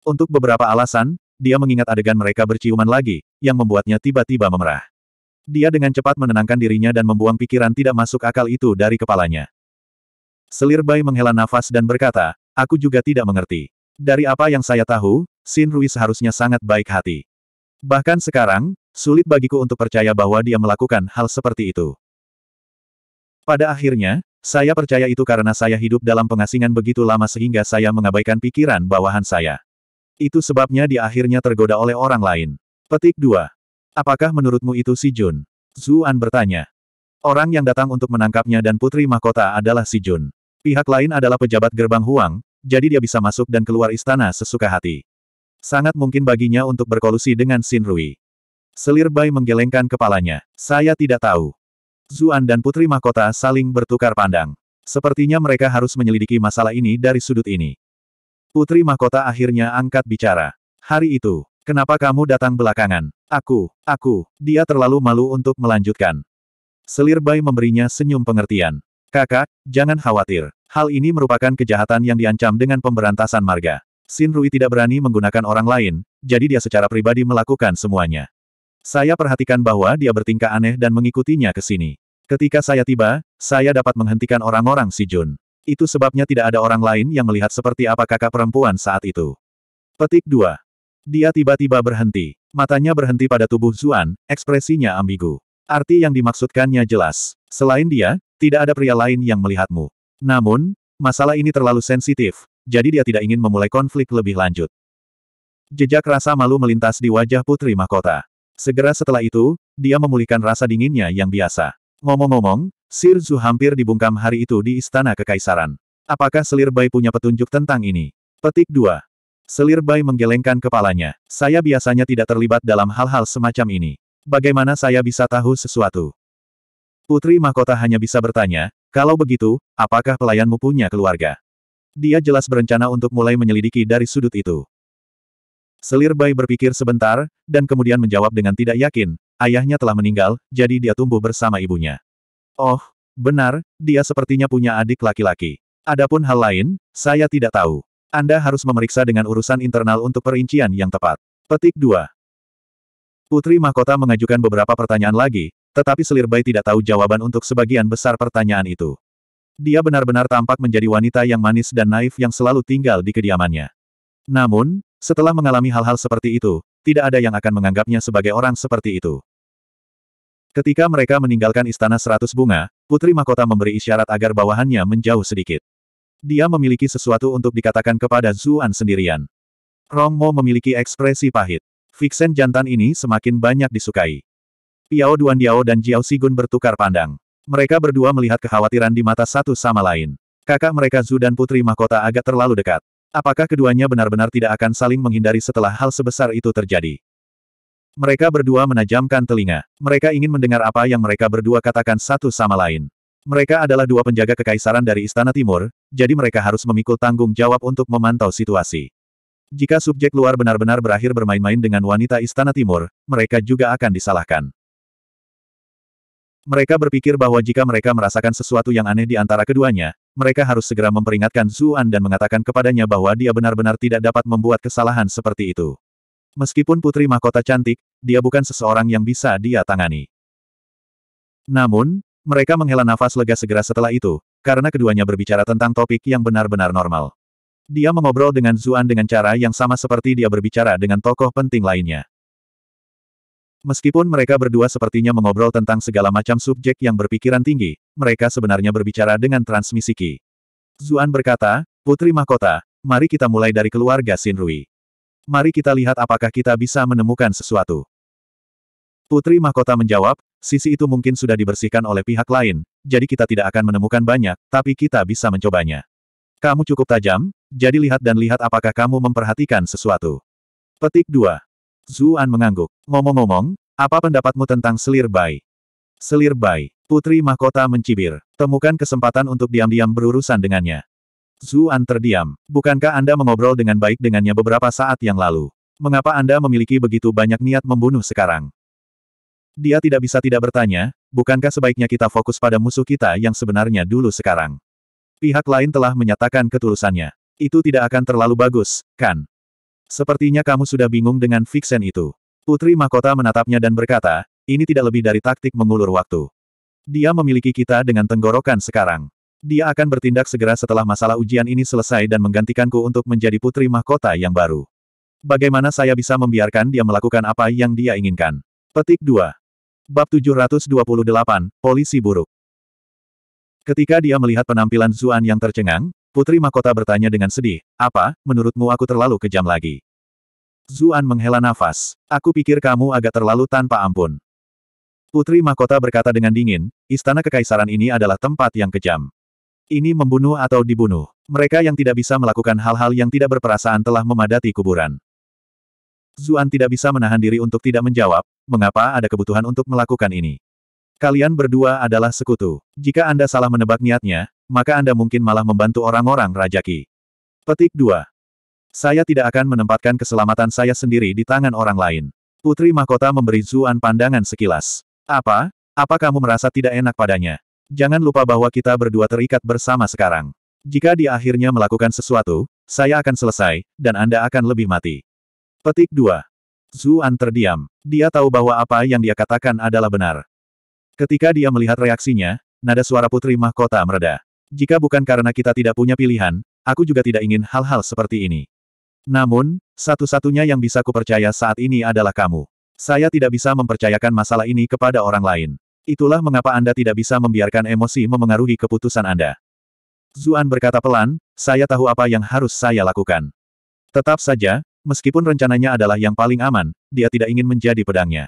Untuk beberapa alasan, dia mengingat adegan mereka berciuman lagi, yang membuatnya tiba-tiba memerah. Dia dengan cepat menenangkan dirinya dan membuang pikiran tidak masuk akal itu dari kepalanya. Selir Bai menghela nafas dan berkata, aku juga tidak mengerti. Dari apa yang saya tahu, Xin Rui seharusnya sangat baik hati. Bahkan sekarang, sulit bagiku untuk percaya bahwa dia melakukan hal seperti itu. Pada akhirnya, saya percaya itu karena saya hidup dalam pengasingan begitu lama sehingga saya mengabaikan pikiran bawahan saya. Itu sebabnya dia akhirnya tergoda oleh orang lain. Petik 2. Apakah menurutmu itu si Jun? Zuan bertanya. Orang yang datang untuk menangkapnya dan putri mahkota adalah si Jun. Pihak lain adalah pejabat gerbang Huang, jadi dia bisa masuk dan keluar istana sesuka hati. Sangat mungkin baginya untuk berkolusi dengan Xin Rui. Selir Bai menggelengkan kepalanya. Saya tidak tahu. Zuan dan Putri Mahkota saling bertukar pandang. Sepertinya mereka harus menyelidiki masalah ini dari sudut ini. Putri Mahkota akhirnya angkat bicara. Hari itu, kenapa kamu datang belakangan? Aku, aku, dia terlalu malu untuk melanjutkan. Selir Bai memberinya senyum pengertian. Kakak, jangan khawatir. Hal ini merupakan kejahatan yang diancam dengan pemberantasan marga. Xin Rui tidak berani menggunakan orang lain, jadi dia secara pribadi melakukan semuanya. Saya perhatikan bahwa dia bertingkah aneh dan mengikutinya ke sini. Ketika saya tiba, saya dapat menghentikan orang-orang si Jun. Itu sebabnya tidak ada orang lain yang melihat seperti apa kakak perempuan saat itu. Petik 2. Dia tiba-tiba berhenti. Matanya berhenti pada tubuh Zuan, ekspresinya ambigu. Arti yang dimaksudkannya jelas. Selain dia, tidak ada pria lain yang melihatmu. Namun, masalah ini terlalu sensitif, jadi dia tidak ingin memulai konflik lebih lanjut. Jejak rasa malu melintas di wajah putri mahkota. Segera setelah itu, dia memulihkan rasa dinginnya yang biasa. Ngomong-ngomong, Sir Zhu hampir dibungkam hari itu di Istana Kekaisaran. Apakah Selir Bai punya petunjuk tentang ini? Petik 2. Selir Bai menggelengkan kepalanya. Saya biasanya tidak terlibat dalam hal-hal semacam ini. Bagaimana saya bisa tahu sesuatu? Putri Mahkota hanya bisa bertanya, kalau begitu, apakah pelayanmu punya keluarga? Dia jelas berencana untuk mulai menyelidiki dari sudut itu. Selir Bai berpikir sebentar, dan kemudian menjawab dengan tidak yakin, ayahnya telah meninggal, jadi dia tumbuh bersama ibunya. Oh, benar, dia sepertinya punya adik laki-laki. Adapun hal lain, saya tidak tahu. Anda harus memeriksa dengan urusan internal untuk perincian yang tepat. Petik 2. Putri Mahkota mengajukan beberapa pertanyaan lagi, tetapi Selir Bai tidak tahu jawaban untuk sebagian besar pertanyaan itu. Dia benar-benar tampak menjadi wanita yang manis dan naif yang selalu tinggal di kediamannya. Namun, setelah mengalami hal-hal seperti itu, tidak ada yang akan menganggapnya sebagai orang seperti itu. Ketika mereka meninggalkan istana seratus bunga, Putri Mahkota memberi isyarat agar bawahannya menjauh sedikit. Dia memiliki sesuatu untuk dikatakan kepada Zuan sendirian. Rongmo memiliki ekspresi pahit. Vixen jantan ini semakin banyak disukai. Piao Duan Diao dan Jiao Sigun bertukar pandang. Mereka berdua melihat kekhawatiran di mata satu sama lain. Kakak mereka Zu dan Putri Mahkota agak terlalu dekat. Apakah keduanya benar-benar tidak akan saling menghindari setelah hal sebesar itu terjadi? Mereka berdua menajamkan telinga. Mereka ingin mendengar apa yang mereka berdua katakan satu sama lain. Mereka adalah dua penjaga kekaisaran dari Istana Timur, jadi mereka harus memikul tanggung jawab untuk memantau situasi. Jika subjek luar benar-benar berakhir bermain-main dengan wanita Istana Timur, mereka juga akan disalahkan. Mereka berpikir bahwa jika mereka merasakan sesuatu yang aneh di antara keduanya, mereka harus segera memperingatkan Zuan dan mengatakan kepadanya bahwa dia benar-benar tidak dapat membuat kesalahan seperti itu. Meskipun putri mahkota cantik, dia bukan seseorang yang bisa dia tangani. Namun, mereka menghela nafas lega segera setelah itu, karena keduanya berbicara tentang topik yang benar-benar normal. Dia mengobrol dengan Zuan dengan cara yang sama seperti dia berbicara dengan tokoh penting lainnya. Meskipun mereka berdua sepertinya mengobrol tentang segala macam subjek yang berpikiran tinggi, mereka sebenarnya berbicara dengan transmisi Qi. Zuan berkata, Putri Mahkota, mari kita mulai dari keluarga Sinrui. Mari kita lihat apakah kita bisa menemukan sesuatu. Putri Mahkota menjawab, sisi itu mungkin sudah dibersihkan oleh pihak lain, jadi kita tidak akan menemukan banyak, tapi kita bisa mencobanya. Kamu cukup tajam, jadi lihat dan lihat apakah kamu memperhatikan sesuatu. Petik 2. Zuan mengangguk. Ngomong-ngomong, apa pendapatmu tentang selir bai? Selir bai, putri mahkota mencibir. Temukan kesempatan untuk diam-diam berurusan dengannya. Zuan terdiam. Bukankah Anda mengobrol dengan baik dengannya beberapa saat yang lalu? Mengapa Anda memiliki begitu banyak niat membunuh sekarang? Dia tidak bisa tidak bertanya, bukankah sebaiknya kita fokus pada musuh kita yang sebenarnya dulu sekarang? Pihak lain telah menyatakan ketulusannya. Itu tidak akan terlalu bagus, kan? Sepertinya kamu sudah bingung dengan Vixen itu. Putri Mahkota menatapnya dan berkata, ini tidak lebih dari taktik mengulur waktu. Dia memiliki kita dengan tenggorokan sekarang. Dia akan bertindak segera setelah masalah ujian ini selesai dan menggantikanku untuk menjadi putri mahkota yang baru. Bagaimana saya bisa membiarkan dia melakukan apa yang dia inginkan? Petik 2. Bab 728, Polisi Buruk. Ketika dia melihat penampilan Zuan yang tercengang, Putri Mahkota bertanya dengan sedih, apa, menurutmu aku terlalu kejam lagi? Zuan menghela nafas. Aku pikir kamu agak terlalu tanpa ampun. Putri Mahkota berkata dengan dingin, istana kekaisaran ini adalah tempat yang kejam. Ini membunuh atau dibunuh. Mereka yang tidak bisa melakukan hal-hal yang tidak berperasaan telah memadati kuburan. Zuan tidak bisa menahan diri untuk tidak menjawab, mengapa ada kebutuhan untuk melakukan ini. Kalian berdua adalah sekutu. Jika Anda salah menebak niatnya, maka Anda mungkin malah membantu orang-orang Rajaki. Petik 2. Saya tidak akan menempatkan keselamatan saya sendiri di tangan orang lain. Putri Mahkota memberi Zuan pandangan sekilas. Apa? Apa kamu merasa tidak enak padanya? Jangan lupa bahwa kita berdua terikat bersama sekarang. Jika dia akhirnya melakukan sesuatu, saya akan selesai, dan Anda akan lebih mati. Petik 2. Zuan terdiam. Dia tahu bahwa apa yang dia katakan adalah benar. Ketika dia melihat reaksinya, nada suara putri mahkota mereda. Jika bukan karena kita tidak punya pilihan, aku juga tidak ingin hal-hal seperti ini. Namun, satu-satunya yang bisa kupercaya saat ini adalah kamu. Saya tidak bisa mempercayakan masalah ini kepada orang lain. Itulah mengapa Anda tidak bisa membiarkan emosi memengaruhi keputusan Anda. Zuan berkata pelan, saya tahu apa yang harus saya lakukan. Tetap saja, meskipun rencananya adalah yang paling aman, dia tidak ingin menjadi pedangnya.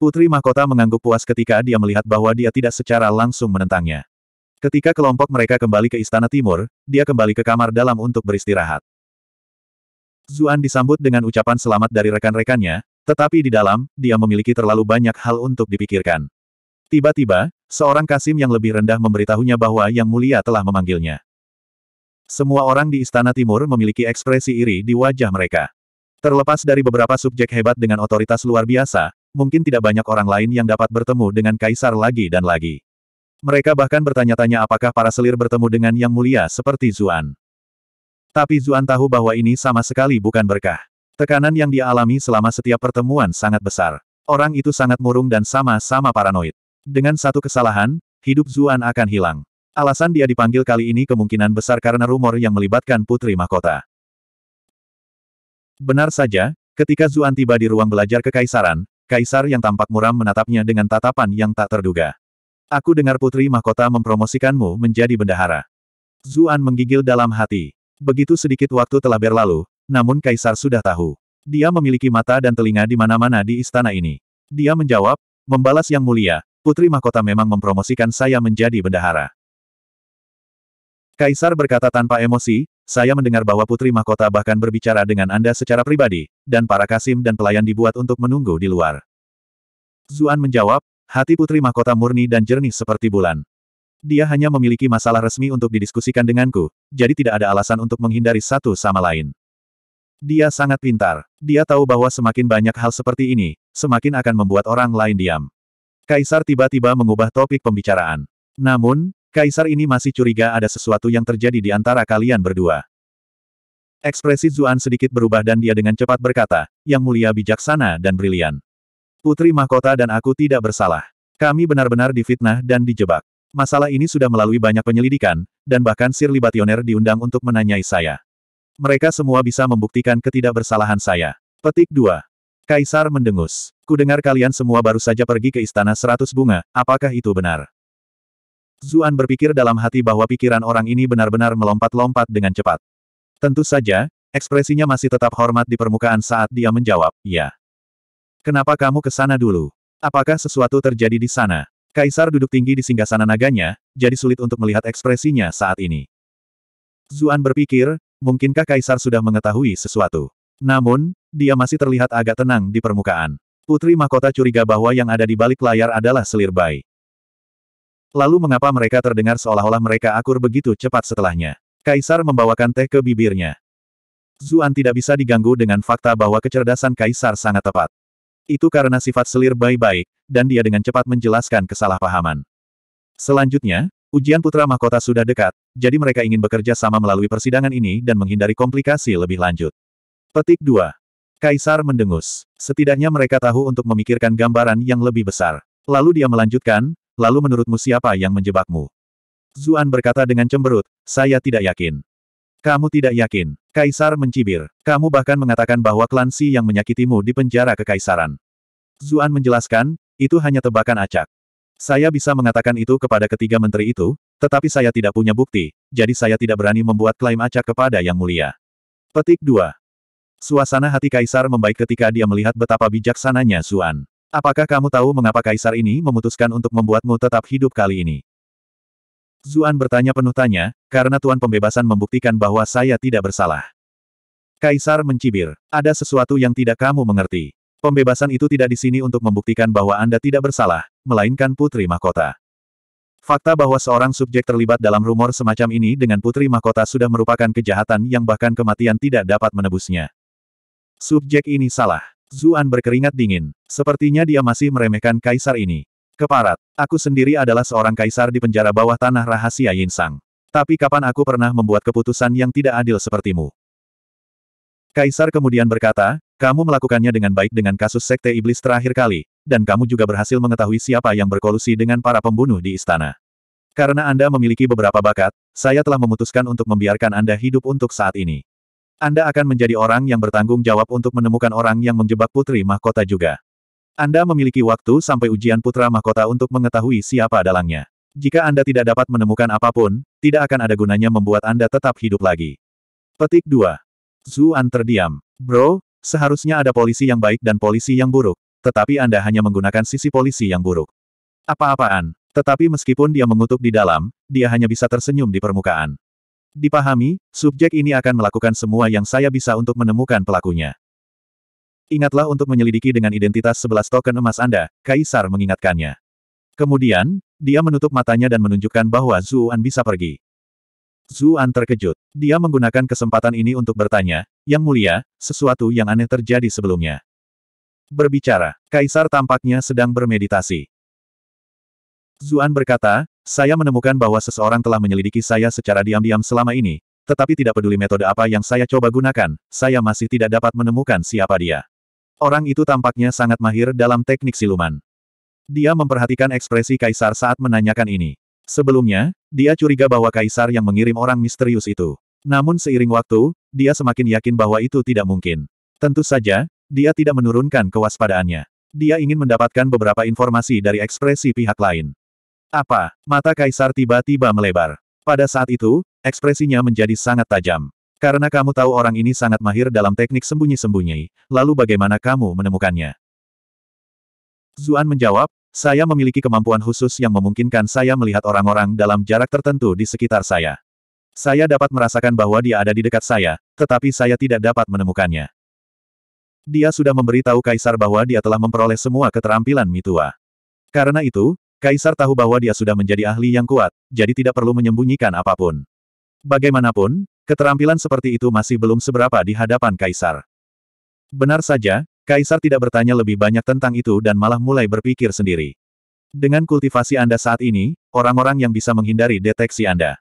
Putri Mahkota mengangguk puas ketika dia melihat bahwa dia tidak secara langsung menentangnya. Ketika kelompok mereka kembali ke Istana Timur, dia kembali ke kamar dalam untuk beristirahat. Zuan disambut dengan ucapan selamat dari rekan-rekannya, tetapi di dalam, dia memiliki terlalu banyak hal untuk dipikirkan. Tiba-tiba, seorang Kasim yang lebih rendah memberitahunya bahwa Yang Mulia telah memanggilnya. Semua orang di Istana Timur memiliki ekspresi iri di wajah mereka. Terlepas dari beberapa subjek hebat dengan otoritas luar biasa, mungkin tidak banyak orang lain yang dapat bertemu dengan kaisar lagi dan lagi. Mereka bahkan bertanya-tanya apakah para selir bertemu dengan yang mulia seperti Zuan. Tapi Zuan tahu bahwa ini sama sekali bukan berkah. Tekanan yang dia alami selama setiap pertemuan sangat besar. Orang itu sangat murung dan sama-sama paranoid. Dengan satu kesalahan, hidup Zuan akan hilang. Alasan dia dipanggil kali ini kemungkinan besar karena rumor yang melibatkan Putri Mahkota. Benar saja, ketika Zuan tiba di ruang belajar kekaisaran, kaisar yang tampak muram menatapnya dengan tatapan yang tak terduga. Aku dengar Putri Mahkota mempromosikanmu menjadi bendahara. Zuan menggigil dalam hati. Begitu sedikit waktu telah berlalu, namun Kaisar sudah tahu. Dia memiliki mata dan telinga di mana-mana di istana ini. Dia menjawab, membalas yang mulia, Putri Mahkota memang mempromosikan saya menjadi bendahara. Kaisar berkata tanpa emosi, saya mendengar bahwa Putri Mahkota bahkan berbicara dengan Anda secara pribadi, dan para kasim dan pelayan dibuat untuk menunggu di luar. Zuan menjawab, Hati Putri Mahkota murni dan jernih seperti bulan. Dia hanya memiliki masalah resmi untuk didiskusikan denganku, jadi tidak ada alasan untuk menghindari satu sama lain. Dia sangat pintar. Dia tahu bahwa semakin banyak hal seperti ini, semakin akan membuat orang lain diam. Kaisar tiba-tiba mengubah topik pembicaraan. Namun, Kaisar ini masih curiga ada sesuatu yang terjadi di antara kalian berdua. Ekspresi Zuan sedikit berubah dan dia dengan cepat berkata, Yang mulia bijaksana dan brilian. Putri Mahkota dan aku tidak bersalah. Kami benar-benar difitnah dan dijebak. Masalah ini sudah melalui banyak penyelidikan, dan bahkan Sir Libationer diundang untuk menanyai saya. Mereka semua bisa membuktikan ketidakbersalahan saya. Petik 2. Kaisar mendengus. Kudengar kalian semua baru saja pergi ke Istana Seratus Bunga, apakah itu benar? Zuan berpikir dalam hati bahwa pikiran orang ini benar-benar melompat-lompat dengan cepat. Tentu saja, ekspresinya masih tetap hormat di permukaan saat dia menjawab, ya. Kenapa kamu ke sana dulu? Apakah sesuatu terjadi di sana? Kaisar duduk tinggi di singgah sana naganya, jadi sulit untuk melihat ekspresinya saat ini. Zuan berpikir, mungkinkah Kaisar sudah mengetahui sesuatu? Namun, dia masih terlihat agak tenang di permukaan. Putri Mahkota curiga bahwa yang ada di balik layar adalah selir bayi. Lalu mengapa mereka terdengar seolah-olah mereka akur begitu cepat setelahnya? Kaisar membawakan teh ke bibirnya. Zuan tidak bisa diganggu dengan fakta bahwa kecerdasan Kaisar sangat tepat. Itu karena sifat selir baik-baik, dan dia dengan cepat menjelaskan kesalahpahaman. Selanjutnya, ujian putra mahkota sudah dekat, jadi mereka ingin bekerja sama melalui persidangan ini dan menghindari komplikasi lebih lanjut. Petik 2. Kaisar mendengus. Setidaknya mereka tahu untuk memikirkan gambaran yang lebih besar. Lalu dia melanjutkan, lalu menurutmu siapa yang menjebakmu? Zuan berkata dengan cemberut, saya tidak yakin. Kamu tidak yakin. Kaisar mencibir. Kamu bahkan mengatakan bahwa klan Si yang menyakitimu di penjara kekaisaran. Zuan menjelaskan, itu hanya tebakan acak. Saya bisa mengatakan itu kepada ketiga menteri itu, tetapi saya tidak punya bukti, jadi saya tidak berani membuat klaim acak kepada Yang Mulia. Petik 2. Suasana hati Kaisar membaik ketika dia melihat betapa bijaksananya Zuan. Apakah kamu tahu mengapa Kaisar ini memutuskan untuk membuatmu tetap hidup kali ini? Zuan bertanya penuh tanya, karena Tuan Pembebasan membuktikan bahwa saya tidak bersalah. Kaisar mencibir, ada sesuatu yang tidak kamu mengerti. Pembebasan itu tidak di sini untuk membuktikan bahwa Anda tidak bersalah, melainkan Putri Mahkota. Fakta bahwa seorang subjek terlibat dalam rumor semacam ini dengan Putri Mahkota sudah merupakan kejahatan yang bahkan kematian tidak dapat menebusnya. Subjek ini salah. Zuan berkeringat dingin. Sepertinya dia masih meremehkan kaisar ini. Keparat, aku sendiri adalah seorang kaisar di penjara bawah tanah rahasia Yinsang. Tapi kapan aku pernah membuat keputusan yang tidak adil sepertimu? Kaisar kemudian berkata, kamu melakukannya dengan baik dengan kasus sekte iblis terakhir kali, dan kamu juga berhasil mengetahui siapa yang berkolusi dengan para pembunuh di istana. Karena Anda memiliki beberapa bakat, saya telah memutuskan untuk membiarkan Anda hidup untuk saat ini. Anda akan menjadi orang yang bertanggung jawab untuk menemukan orang yang menjebak putri mahkota juga. Anda memiliki waktu sampai ujian putra mahkota untuk mengetahui siapa dalangnya. Jika Anda tidak dapat menemukan apapun, tidak akan ada gunanya membuat Anda tetap hidup lagi. Petik 2. Zuan terdiam. Bro, seharusnya ada polisi yang baik dan polisi yang buruk, tetapi Anda hanya menggunakan sisi polisi yang buruk. Apa-apaan? Tetapi meskipun dia mengutuk di dalam, dia hanya bisa tersenyum di permukaan. Dipahami, subjek ini akan melakukan semua yang saya bisa untuk menemukan pelakunya. Ingatlah untuk menyelidiki dengan identitas sebelas token emas Anda, Kaisar mengingatkannya. Kemudian, dia menutup matanya dan menunjukkan bahwa Zuan bisa pergi. Zuan terkejut. Dia menggunakan kesempatan ini untuk bertanya, Yang Mulia, sesuatu yang aneh terjadi sebelumnya. Berbicara, Kaisar tampaknya sedang bermeditasi. Zuan berkata, saya menemukan bahwa seseorang telah menyelidiki saya secara diam-diam selama ini, tetapi tidak peduli metode apa yang saya coba gunakan, saya masih tidak dapat menemukan siapa dia. Orang itu tampaknya sangat mahir dalam teknik siluman. Dia memperhatikan ekspresi Kaisar saat menanyakan ini. Sebelumnya, dia curiga bahwa Kaisar yang mengirim orang misterius itu. Namun seiring waktu, dia semakin yakin bahwa itu tidak mungkin. Tentu saja, dia tidak menurunkan kewaspadaannya. Dia ingin mendapatkan beberapa informasi dari ekspresi pihak lain. Apa? Mata Kaisar tiba-tiba melebar. Pada saat itu, ekspresinya menjadi sangat tajam. Karena kamu tahu orang ini sangat mahir dalam teknik sembunyi-sembunyi, lalu bagaimana kamu menemukannya? Zuan menjawab, saya memiliki kemampuan khusus yang memungkinkan saya melihat orang-orang dalam jarak tertentu di sekitar saya. Saya dapat merasakan bahwa dia ada di dekat saya, tetapi saya tidak dapat menemukannya. Dia sudah memberi tahu Kaisar bahwa dia telah memperoleh semua keterampilan mitua. Karena itu, Kaisar tahu bahwa dia sudah menjadi ahli yang kuat, jadi tidak perlu menyembunyikan apapun. Bagaimanapun, keterampilan seperti itu masih belum seberapa di hadapan Kaisar. Benar saja, Kaisar tidak bertanya lebih banyak tentang itu dan malah mulai berpikir sendiri. Dengan kultivasi Anda saat ini, orang-orang yang bisa menghindari deteksi Anda.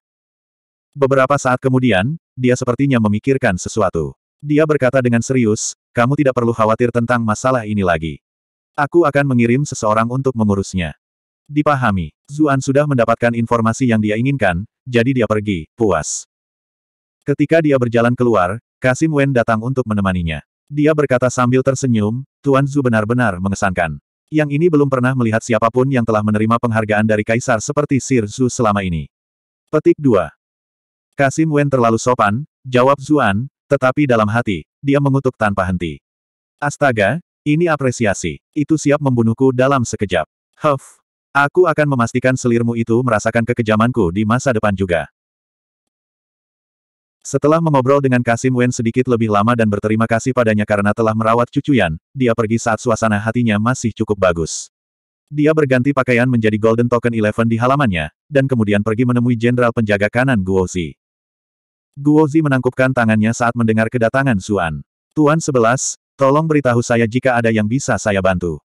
Beberapa saat kemudian, dia sepertinya memikirkan sesuatu. Dia berkata dengan serius, kamu tidak perlu khawatir tentang masalah ini lagi. Aku akan mengirim seseorang untuk mengurusnya. Dipahami, Zuan sudah mendapatkan informasi yang dia inginkan, jadi dia pergi, puas. Ketika dia berjalan keluar, Kasim Wen datang untuk menemaninya. Dia berkata sambil tersenyum, Tuan Zhu benar-benar mengesankan. Yang ini belum pernah melihat siapapun yang telah menerima penghargaan dari kaisar seperti Sir Zhu selama ini. Petik 2. Kasim Wen terlalu sopan, jawab Zuan, tetapi dalam hati, dia mengutuk tanpa henti. Astaga, ini apresiasi. Itu siap membunuhku dalam sekejap. Huff, Aku akan memastikan selirmu itu merasakan kekejamanku di masa depan juga. Setelah mengobrol dengan Kasim Wen sedikit lebih lama dan berterima kasih padanya karena telah merawat cucu Yan, dia pergi saat suasana hatinya masih cukup bagus. Dia berganti pakaian menjadi Golden Token Eleven di halamannya, dan kemudian pergi menemui Jenderal Penjaga Kanan Guo Zi. Guo Zi menangkupkan tangannya saat mendengar kedatangan Suan. Tuan Sebelas, tolong beritahu saya jika ada yang bisa saya bantu.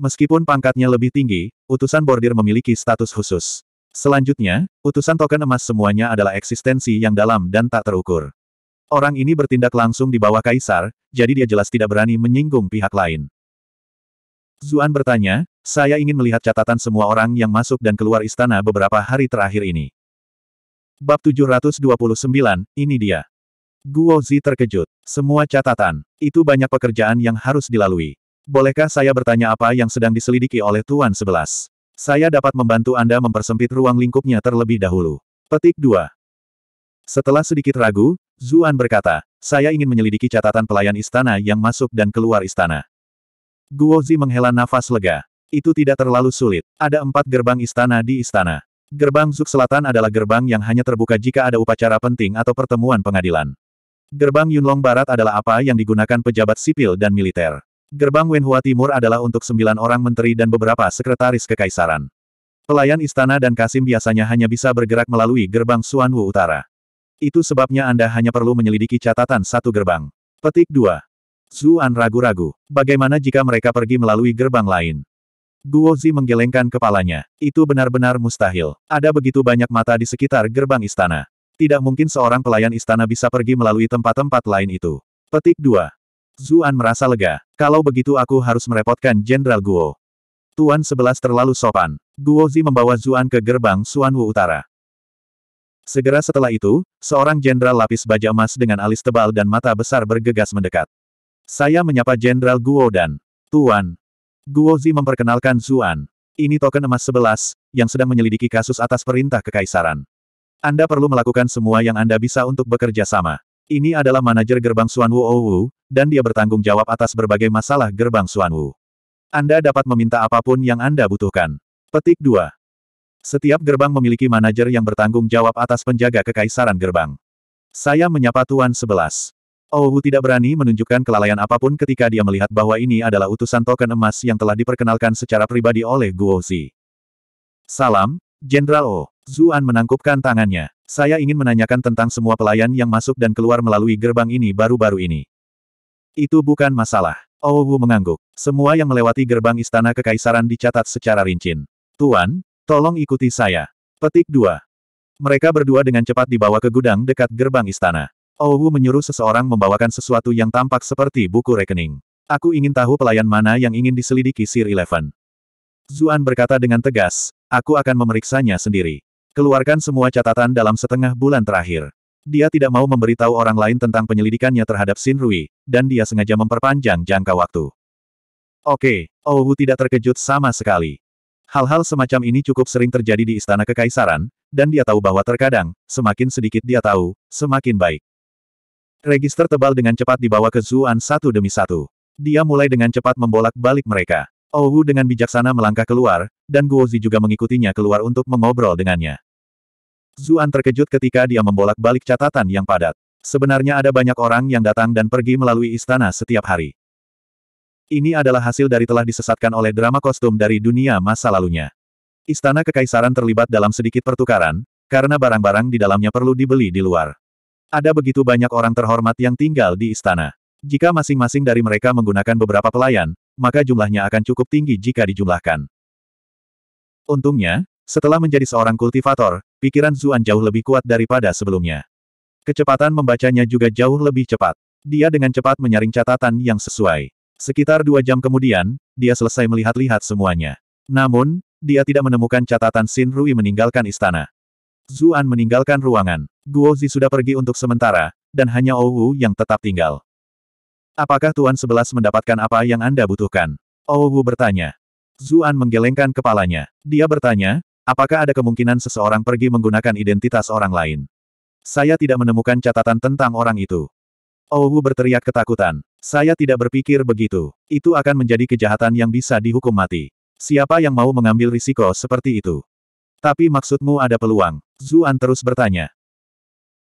Meskipun pangkatnya lebih tinggi, utusan bordir memiliki status khusus. Selanjutnya, utusan token emas semuanya adalah eksistensi yang dalam dan tak terukur. Orang ini bertindak langsung di bawah kaisar, jadi dia jelas tidak berani menyinggung pihak lain. Zuan bertanya, saya ingin melihat catatan semua orang yang masuk dan keluar istana beberapa hari terakhir ini. Bab 729, ini dia. Guo Zi terkejut. Semua catatan. Itu banyak pekerjaan yang harus dilalui. Bolehkah saya bertanya apa yang sedang diselidiki oleh Tuan Sebelas? Saya dapat membantu Anda mempersempit ruang lingkupnya terlebih dahulu. Petik 2. Setelah sedikit ragu, Zuan berkata, saya ingin menyelidiki catatan pelayan istana yang masuk dan keluar istana. Guozi menghela nafas lega. Itu tidak terlalu sulit. Ada empat gerbang istana di istana. Gerbang Zuk Selatan adalah gerbang yang hanya terbuka jika ada upacara penting atau pertemuan pengadilan. Gerbang Yunlong Barat adalah apa yang digunakan pejabat sipil dan militer. Gerbang Wenhua Timur adalah untuk sembilan orang menteri dan beberapa sekretaris kekaisaran. Pelayan istana dan Kasim biasanya hanya bisa bergerak melalui gerbang Suanwu Utara. Itu sebabnya Anda hanya perlu menyelidiki catatan satu gerbang. Petik 2. Zuan ragu-ragu. Bagaimana jika mereka pergi melalui gerbang lain? Guozi menggelengkan kepalanya. Itu benar-benar mustahil. Ada begitu banyak mata di sekitar gerbang istana. Tidak mungkin seorang pelayan istana bisa pergi melalui tempat-tempat lain itu. Petik 2. Zuan merasa lega. Kalau begitu aku harus merepotkan Jenderal Guo. Tuan sebelas terlalu sopan. Guo Zi membawa Zuan ke gerbang Suanwu Utara. Segera setelah itu, seorang jenderal lapis baja emas dengan alis tebal dan mata besar bergegas mendekat. Saya menyapa Jenderal Guo dan Tuan. Guo Zi memperkenalkan Zuan. Ini token emas sebelas, yang sedang menyelidiki kasus atas perintah kekaisaran. Anda perlu melakukan semua yang Anda bisa untuk bekerja sama. Ini adalah manajer gerbang Suan Wu Owu, dan dia bertanggung jawab atas berbagai masalah gerbang Suanwu. Anda dapat meminta apapun yang Anda butuhkan. Petik 2. Setiap gerbang memiliki manajer yang bertanggung jawab atas penjaga kekaisaran gerbang. Saya menyapa Tuan 11. Wu tidak berani menunjukkan kelalaian apapun ketika dia melihat bahwa ini adalah utusan token emas yang telah diperkenalkan secara pribadi oleh Guo Guozi. Salam, Jenderal O. Zuan menangkupkan tangannya. Saya ingin menanyakan tentang semua pelayan yang masuk dan keluar melalui gerbang ini baru-baru ini. Itu bukan masalah. Owu oh, mengangguk. Semua yang melewati gerbang istana kekaisaran dicatat secara rinci. Tuan, tolong ikuti saya. Petik dua. Mereka berdua dengan cepat dibawa ke gudang dekat gerbang istana. Owu oh, menyuruh seseorang membawakan sesuatu yang tampak seperti buku rekening. Aku ingin tahu pelayan mana yang ingin diselidiki Sir Eleven. Zuan berkata dengan tegas, aku akan memeriksanya sendiri. Keluarkan semua catatan dalam setengah bulan terakhir. Dia tidak mau memberitahu orang lain tentang penyelidikannya terhadap Xin Rui, dan dia sengaja memperpanjang jangka waktu. Oke, okay, Ouhu tidak terkejut sama sekali. Hal-hal semacam ini cukup sering terjadi di Istana Kekaisaran, dan dia tahu bahwa terkadang, semakin sedikit dia tahu, semakin baik. Register tebal dengan cepat dibawa ke Zuan satu demi satu. Dia mulai dengan cepat membolak-balik mereka. Ouhu dengan bijaksana melangkah keluar, dan Guozi juga mengikutinya keluar untuk mengobrol dengannya. Zuan terkejut ketika dia membolak-balik catatan yang padat. Sebenarnya ada banyak orang yang datang dan pergi melalui istana setiap hari. Ini adalah hasil dari telah disesatkan oleh drama kostum dari dunia masa lalunya. Istana Kekaisaran terlibat dalam sedikit pertukaran, karena barang-barang di dalamnya perlu dibeli di luar. Ada begitu banyak orang terhormat yang tinggal di istana. Jika masing-masing dari mereka menggunakan beberapa pelayan, maka jumlahnya akan cukup tinggi jika dijumlahkan. Untungnya, setelah menjadi seorang kultivator, pikiran Zuan jauh lebih kuat daripada sebelumnya. Kecepatan membacanya juga jauh lebih cepat. Dia dengan cepat menyaring catatan yang sesuai. Sekitar dua jam kemudian, dia selesai melihat-lihat semuanya. Namun, dia tidak menemukan catatan Sin Rui meninggalkan istana. Zuan meninggalkan ruangan. Guo Zi sudah pergi untuk sementara, dan hanya Owu yang tetap tinggal. Apakah Tuan Sebelas mendapatkan apa yang Anda butuhkan? Owu bertanya. Zuan menggelengkan kepalanya. Dia bertanya, Apakah ada kemungkinan seseorang pergi menggunakan identitas orang lain? Saya tidak menemukan catatan tentang orang itu. Owu oh, berteriak ketakutan. Saya tidak berpikir begitu. Itu akan menjadi kejahatan yang bisa dihukum mati. Siapa yang mau mengambil risiko seperti itu? Tapi maksudmu ada peluang? Zuan terus bertanya.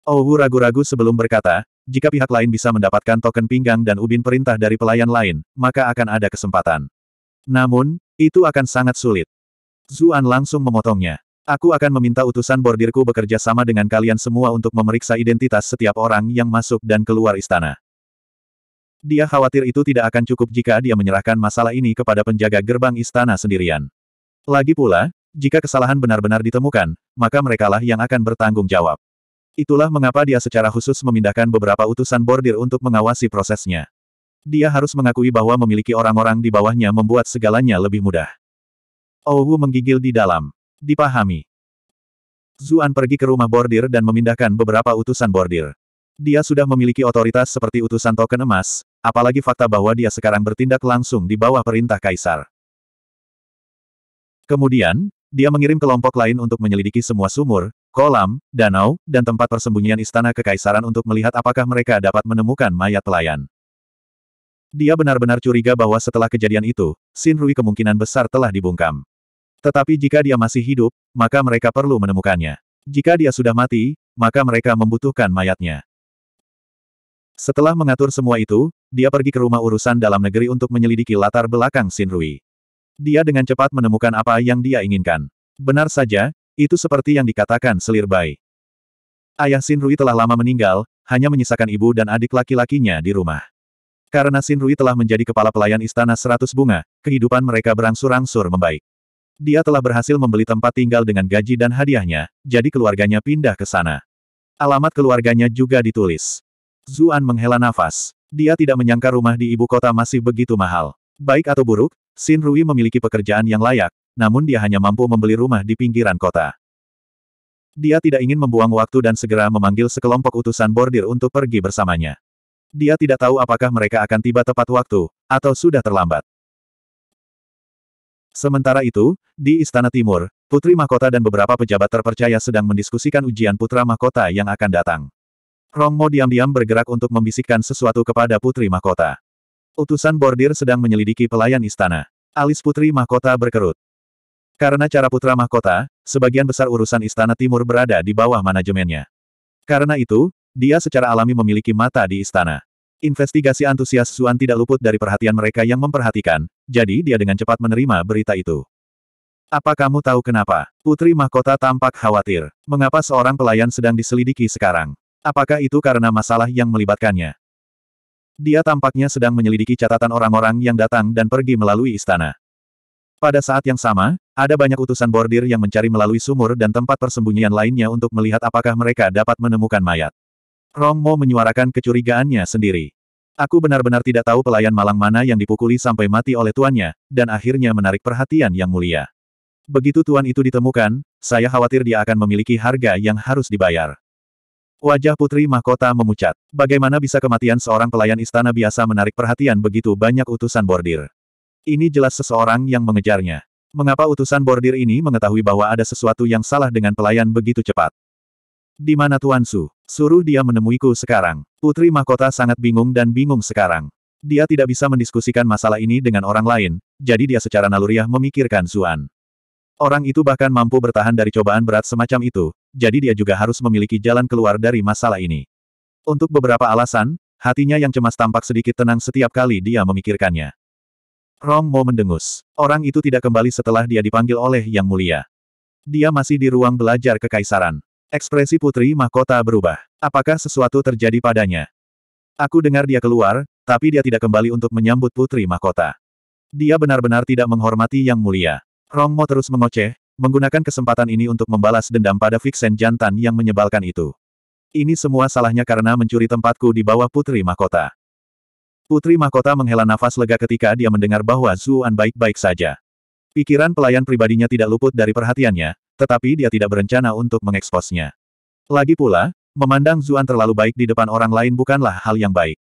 Owu oh, ragu-ragu sebelum berkata, jika pihak lain bisa mendapatkan token pinggang dan ubin perintah dari pelayan lain, maka akan ada kesempatan. Namun, itu akan sangat sulit. Zuan langsung memotongnya. Aku akan meminta utusan bordirku bekerja sama dengan kalian semua untuk memeriksa identitas setiap orang yang masuk dan keluar istana. Dia khawatir itu tidak akan cukup jika dia menyerahkan masalah ini kepada penjaga gerbang istana sendirian. Lagi pula, jika kesalahan benar-benar ditemukan, maka merekalah yang akan bertanggung jawab. Itulah mengapa dia secara khusus memindahkan beberapa utusan bordir untuk mengawasi prosesnya. Dia harus mengakui bahwa memiliki orang-orang di bawahnya membuat segalanya lebih mudah. Ouwu menggigil di dalam. Dipahami. Zuan pergi ke rumah bordir dan memindahkan beberapa utusan bordir. Dia sudah memiliki otoritas seperti utusan token emas, apalagi fakta bahwa dia sekarang bertindak langsung di bawah perintah kaisar. Kemudian, dia mengirim kelompok lain untuk menyelidiki semua sumur, kolam, danau, dan tempat persembunyian istana kekaisaran untuk melihat apakah mereka dapat menemukan mayat pelayan. Dia benar-benar curiga bahwa setelah kejadian itu, Sin Rui kemungkinan besar telah dibungkam. Tetapi jika dia masih hidup, maka mereka perlu menemukannya. Jika dia sudah mati, maka mereka membutuhkan mayatnya. Setelah mengatur semua itu, dia pergi ke rumah urusan dalam negeri untuk menyelidiki latar belakang Rui. Dia dengan cepat menemukan apa yang dia inginkan. Benar saja, itu seperti yang dikatakan selir bayi. Ayah Rui telah lama meninggal, hanya menyisakan ibu dan adik laki-lakinya di rumah. Karena Rui telah menjadi kepala pelayan istana seratus bunga, kehidupan mereka berangsur-angsur membaik. Dia telah berhasil membeli tempat tinggal dengan gaji dan hadiahnya, jadi keluarganya pindah ke sana. Alamat keluarganya juga ditulis. Zuan menghela nafas. Dia tidak menyangka rumah di ibu kota masih begitu mahal. Baik atau buruk, Xin Rui memiliki pekerjaan yang layak, namun dia hanya mampu membeli rumah di pinggiran kota. Dia tidak ingin membuang waktu dan segera memanggil sekelompok utusan bordir untuk pergi bersamanya. Dia tidak tahu apakah mereka akan tiba tepat waktu, atau sudah terlambat. Sementara itu, di Istana Timur, Putri Mahkota dan beberapa pejabat terpercaya sedang mendiskusikan ujian Putra Mahkota yang akan datang. Rongmo diam-diam bergerak untuk membisikkan sesuatu kepada Putri Mahkota. Utusan bordir sedang menyelidiki pelayan istana. Alis Putri Mahkota berkerut. Karena cara Putra Mahkota, sebagian besar urusan Istana Timur berada di bawah manajemennya. Karena itu, dia secara alami memiliki mata di istana. Investigasi antusias Suan tidak luput dari perhatian mereka yang memperhatikan, jadi dia dengan cepat menerima berita itu. Apa kamu tahu kenapa? Putri Mahkota tampak khawatir. Mengapa seorang pelayan sedang diselidiki sekarang? Apakah itu karena masalah yang melibatkannya? Dia tampaknya sedang menyelidiki catatan orang-orang yang datang dan pergi melalui istana. Pada saat yang sama, ada banyak utusan bordir yang mencari melalui sumur dan tempat persembunyian lainnya untuk melihat apakah mereka dapat menemukan mayat. Romo menyuarakan kecurigaannya sendiri. Aku benar-benar tidak tahu pelayan malang mana yang dipukuli sampai mati oleh tuannya, dan akhirnya menarik perhatian yang mulia. Begitu tuan itu ditemukan, saya khawatir dia akan memiliki harga yang harus dibayar. Wajah putri mahkota memucat. Bagaimana bisa kematian seorang pelayan istana biasa menarik perhatian begitu banyak utusan bordir? Ini jelas seseorang yang mengejarnya. Mengapa utusan bordir ini mengetahui bahwa ada sesuatu yang salah dengan pelayan begitu cepat? Di mana Tuan Su? Suruh dia menemuiku sekarang. Putri Mahkota sangat bingung dan bingung sekarang. Dia tidak bisa mendiskusikan masalah ini dengan orang lain, jadi dia secara naluriah memikirkan Zuan. Orang itu bahkan mampu bertahan dari cobaan berat semacam itu, jadi dia juga harus memiliki jalan keluar dari masalah ini. Untuk beberapa alasan, hatinya yang cemas tampak sedikit tenang setiap kali dia memikirkannya. Rong Mo mendengus. Orang itu tidak kembali setelah dia dipanggil oleh Yang Mulia. Dia masih di ruang belajar kekaisaran. Ekspresi putri mahkota berubah. Apakah sesuatu terjadi padanya? Aku dengar dia keluar, tapi dia tidak kembali untuk menyambut putri mahkota. Dia benar-benar tidak menghormati yang mulia. Rongmo terus mengoceh, menggunakan kesempatan ini untuk membalas dendam pada Vixen jantan yang menyebalkan itu. Ini semua salahnya karena mencuri tempatku di bawah putri mahkota. Putri mahkota menghela nafas lega ketika dia mendengar bahwa Zuan baik-baik saja. Pikiran pelayan pribadinya tidak luput dari perhatiannya, tetapi dia tidak berencana untuk mengeksposnya. Lagi pula, memandang Zuan terlalu baik di depan orang lain bukanlah hal yang baik.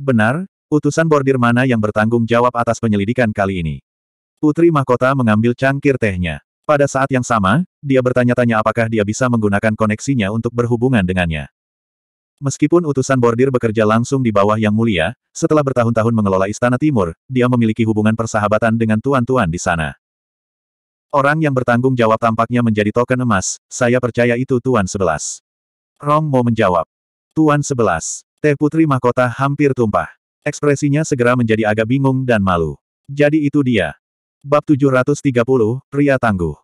Benar, utusan bordir mana yang bertanggung jawab atas penyelidikan kali ini? Putri Mahkota mengambil cangkir tehnya. Pada saat yang sama, dia bertanya-tanya apakah dia bisa menggunakan koneksinya untuk berhubungan dengannya. Meskipun utusan bordir bekerja langsung di bawah Yang Mulia, setelah bertahun-tahun mengelola Istana Timur, dia memiliki hubungan persahabatan dengan tuan-tuan di sana. Orang yang bertanggung jawab tampaknya menjadi token emas, saya percaya itu Tuan Sebelas. Rong Mo menjawab. Tuan Sebelas, teh putri mahkota hampir tumpah. Ekspresinya segera menjadi agak bingung dan malu. Jadi itu dia. Bab 730, Pria Tangguh.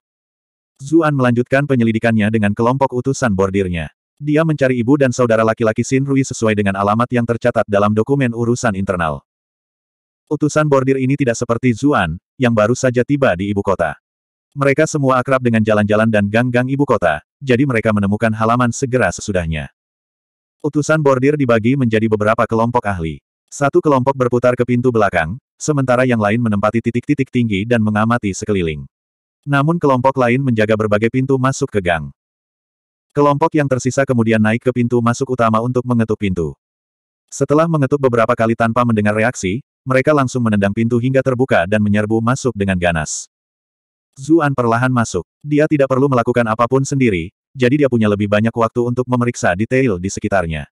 Zuan melanjutkan penyelidikannya dengan kelompok utusan bordirnya. Dia mencari ibu dan saudara laki-laki Sin Rui sesuai dengan alamat yang tercatat dalam dokumen urusan internal. Utusan bordir ini tidak seperti Zuan, yang baru saja tiba di ibu kota. Mereka semua akrab dengan jalan-jalan dan gang-gang ibu kota, jadi mereka menemukan halaman segera sesudahnya. Utusan bordir dibagi menjadi beberapa kelompok ahli. Satu kelompok berputar ke pintu belakang, sementara yang lain menempati titik-titik tinggi dan mengamati sekeliling. Namun kelompok lain menjaga berbagai pintu masuk ke gang. Kelompok yang tersisa kemudian naik ke pintu masuk utama untuk mengetuk pintu. Setelah mengetuk beberapa kali tanpa mendengar reaksi, mereka langsung menendang pintu hingga terbuka dan menyerbu masuk dengan ganas. Zuan perlahan masuk. Dia tidak perlu melakukan apapun sendiri, jadi dia punya lebih banyak waktu untuk memeriksa detail di sekitarnya.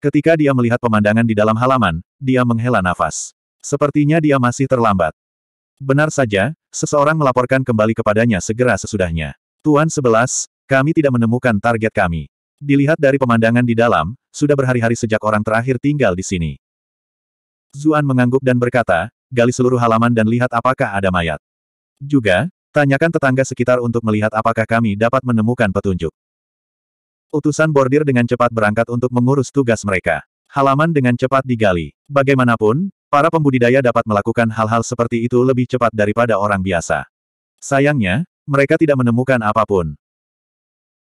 Ketika dia melihat pemandangan di dalam halaman, dia menghela nafas. Sepertinya dia masih terlambat. Benar saja, seseorang melaporkan kembali kepadanya segera sesudahnya. Tuan Sebelas, kami tidak menemukan target kami. Dilihat dari pemandangan di dalam, sudah berhari-hari sejak orang terakhir tinggal di sini. Zuan mengangguk dan berkata, gali seluruh halaman dan lihat apakah ada mayat. Juga, Tanyakan tetangga sekitar untuk melihat apakah kami dapat menemukan petunjuk. Utusan bordir dengan cepat berangkat untuk mengurus tugas mereka. Halaman dengan cepat digali. Bagaimanapun, para pembudidaya dapat melakukan hal-hal seperti itu lebih cepat daripada orang biasa. Sayangnya, mereka tidak menemukan apapun.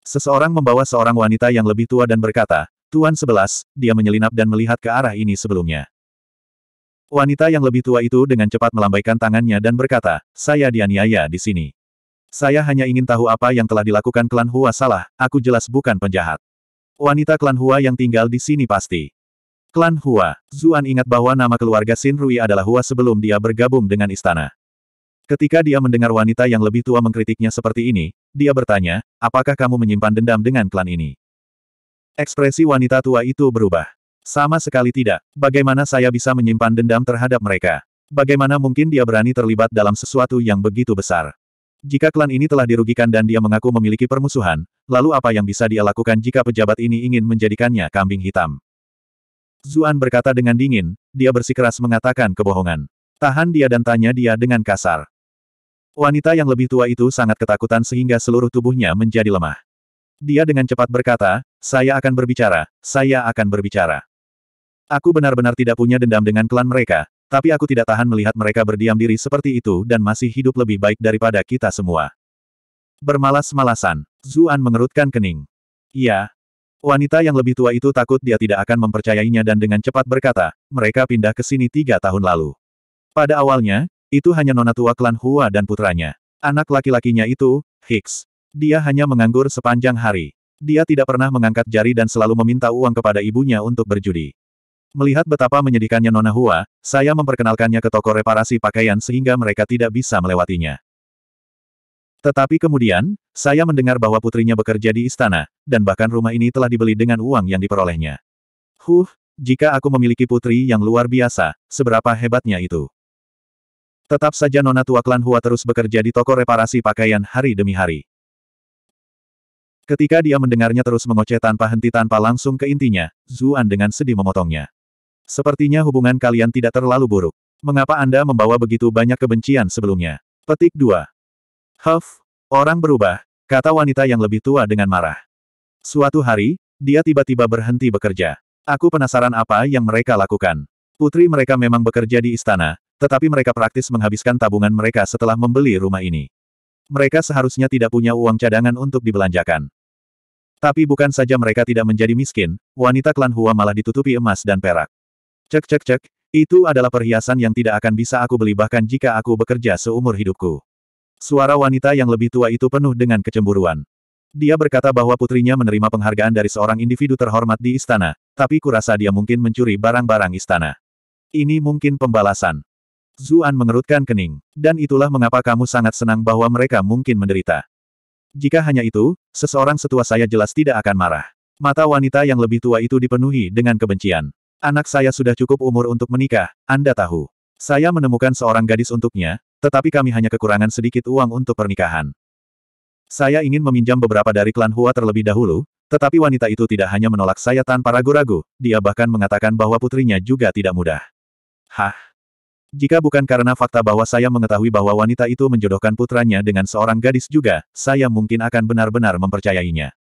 Seseorang membawa seorang wanita yang lebih tua dan berkata, Tuan sebelas, dia menyelinap dan melihat ke arah ini sebelumnya. Wanita yang lebih tua itu dengan cepat melambaikan tangannya dan berkata, saya dianiaya di sini. Saya hanya ingin tahu apa yang telah dilakukan klan Hua salah, aku jelas bukan penjahat. Wanita klan Hua yang tinggal di sini pasti. Klan Hua, Zuan ingat bahwa nama keluarga Sin Rui adalah Hua sebelum dia bergabung dengan istana. Ketika dia mendengar wanita yang lebih tua mengkritiknya seperti ini, dia bertanya, apakah kamu menyimpan dendam dengan klan ini? Ekspresi wanita tua itu berubah. Sama sekali tidak. Bagaimana saya bisa menyimpan dendam terhadap mereka? Bagaimana mungkin dia berani terlibat dalam sesuatu yang begitu besar? Jika klan ini telah dirugikan dan dia mengaku memiliki permusuhan, lalu apa yang bisa dia lakukan jika pejabat ini ingin menjadikannya kambing hitam? Zuan berkata dengan dingin, dia bersikeras mengatakan kebohongan. Tahan dia dan tanya dia dengan kasar. Wanita yang lebih tua itu sangat ketakutan sehingga seluruh tubuhnya menjadi lemah. Dia dengan cepat berkata, saya akan berbicara, saya akan berbicara. Aku benar-benar tidak punya dendam dengan klan mereka, tapi aku tidak tahan melihat mereka berdiam diri seperti itu dan masih hidup lebih baik daripada kita semua. Bermalas-malasan, Zuan mengerutkan kening. Iya. Wanita yang lebih tua itu takut dia tidak akan mempercayainya dan dengan cepat berkata, mereka pindah ke sini tiga tahun lalu. Pada awalnya, itu hanya nona tua klan Hua dan putranya. Anak laki-lakinya itu, Hicks. Dia hanya menganggur sepanjang hari. Dia tidak pernah mengangkat jari dan selalu meminta uang kepada ibunya untuk berjudi. Melihat betapa menyedihkannya Nona Hua, saya memperkenalkannya ke toko reparasi pakaian sehingga mereka tidak bisa melewatinya. Tetapi kemudian, saya mendengar bahwa putrinya bekerja di istana, dan bahkan rumah ini telah dibeli dengan uang yang diperolehnya. Huh, jika aku memiliki putri yang luar biasa, seberapa hebatnya itu. Tetap saja Nona Tua Klan Hua terus bekerja di toko reparasi pakaian hari demi hari. Ketika dia mendengarnya terus mengoceh tanpa henti tanpa langsung ke intinya, Zuan dengan sedih memotongnya. Sepertinya hubungan kalian tidak terlalu buruk. Mengapa Anda membawa begitu banyak kebencian sebelumnya? Petik 2. Huff, orang berubah, kata wanita yang lebih tua dengan marah. Suatu hari, dia tiba-tiba berhenti bekerja. Aku penasaran apa yang mereka lakukan. Putri mereka memang bekerja di istana, tetapi mereka praktis menghabiskan tabungan mereka setelah membeli rumah ini. Mereka seharusnya tidak punya uang cadangan untuk dibelanjakan. Tapi bukan saja mereka tidak menjadi miskin, wanita klan Hua malah ditutupi emas dan perak. Cek cek cek, itu adalah perhiasan yang tidak akan bisa aku beli bahkan jika aku bekerja seumur hidupku. Suara wanita yang lebih tua itu penuh dengan kecemburuan. Dia berkata bahwa putrinya menerima penghargaan dari seorang individu terhormat di istana, tapi kurasa dia mungkin mencuri barang-barang istana. Ini mungkin pembalasan. Zuan mengerutkan kening. Dan itulah mengapa kamu sangat senang bahwa mereka mungkin menderita. Jika hanya itu, seseorang setua saya jelas tidak akan marah. Mata wanita yang lebih tua itu dipenuhi dengan kebencian. Anak saya sudah cukup umur untuk menikah, Anda tahu. Saya menemukan seorang gadis untuknya, tetapi kami hanya kekurangan sedikit uang untuk pernikahan. Saya ingin meminjam beberapa dari klan Hua terlebih dahulu, tetapi wanita itu tidak hanya menolak saya tanpa ragu-ragu, dia bahkan mengatakan bahwa putrinya juga tidak mudah. Hah? Jika bukan karena fakta bahwa saya mengetahui bahwa wanita itu menjodohkan putranya dengan seorang gadis juga, saya mungkin akan benar-benar mempercayainya.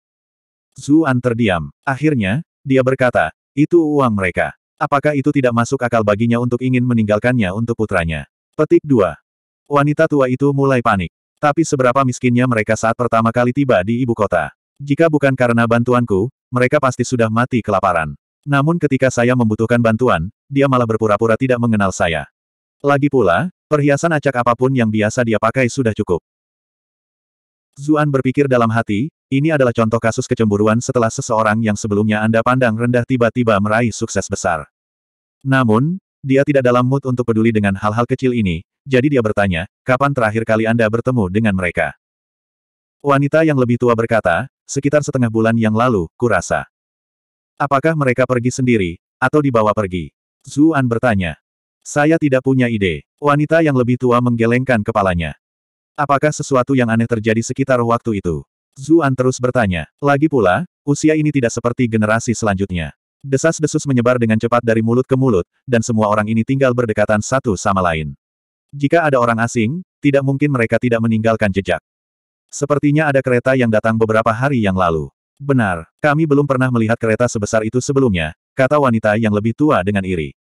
Zuan terdiam. Akhirnya, dia berkata, itu uang mereka. Apakah itu tidak masuk akal baginya untuk ingin meninggalkannya untuk putranya? Petik 2. Wanita tua itu mulai panik. Tapi seberapa miskinnya mereka saat pertama kali tiba di ibu kota. Jika bukan karena bantuanku, mereka pasti sudah mati kelaparan. Namun ketika saya membutuhkan bantuan, dia malah berpura-pura tidak mengenal saya. Lagi pula, perhiasan acak apapun yang biasa dia pakai sudah cukup. Zuan berpikir dalam hati, ini adalah contoh kasus kecemburuan setelah seseorang yang sebelumnya Anda pandang rendah tiba-tiba meraih sukses besar. Namun, dia tidak dalam mood untuk peduli dengan hal-hal kecil ini, jadi dia bertanya, kapan terakhir kali Anda bertemu dengan mereka? Wanita yang lebih tua berkata, sekitar setengah bulan yang lalu, kurasa. Apakah mereka pergi sendiri, atau dibawa pergi? Zuan bertanya. Saya tidak punya ide. Wanita yang lebih tua menggelengkan kepalanya. Apakah sesuatu yang aneh terjadi sekitar waktu itu? Zuan terus bertanya. Lagi pula, usia ini tidak seperti generasi selanjutnya. Desas-desus menyebar dengan cepat dari mulut ke mulut, dan semua orang ini tinggal berdekatan satu sama lain. Jika ada orang asing, tidak mungkin mereka tidak meninggalkan jejak. Sepertinya ada kereta yang datang beberapa hari yang lalu. Benar, kami belum pernah melihat kereta sebesar itu sebelumnya, kata wanita yang lebih tua dengan iri.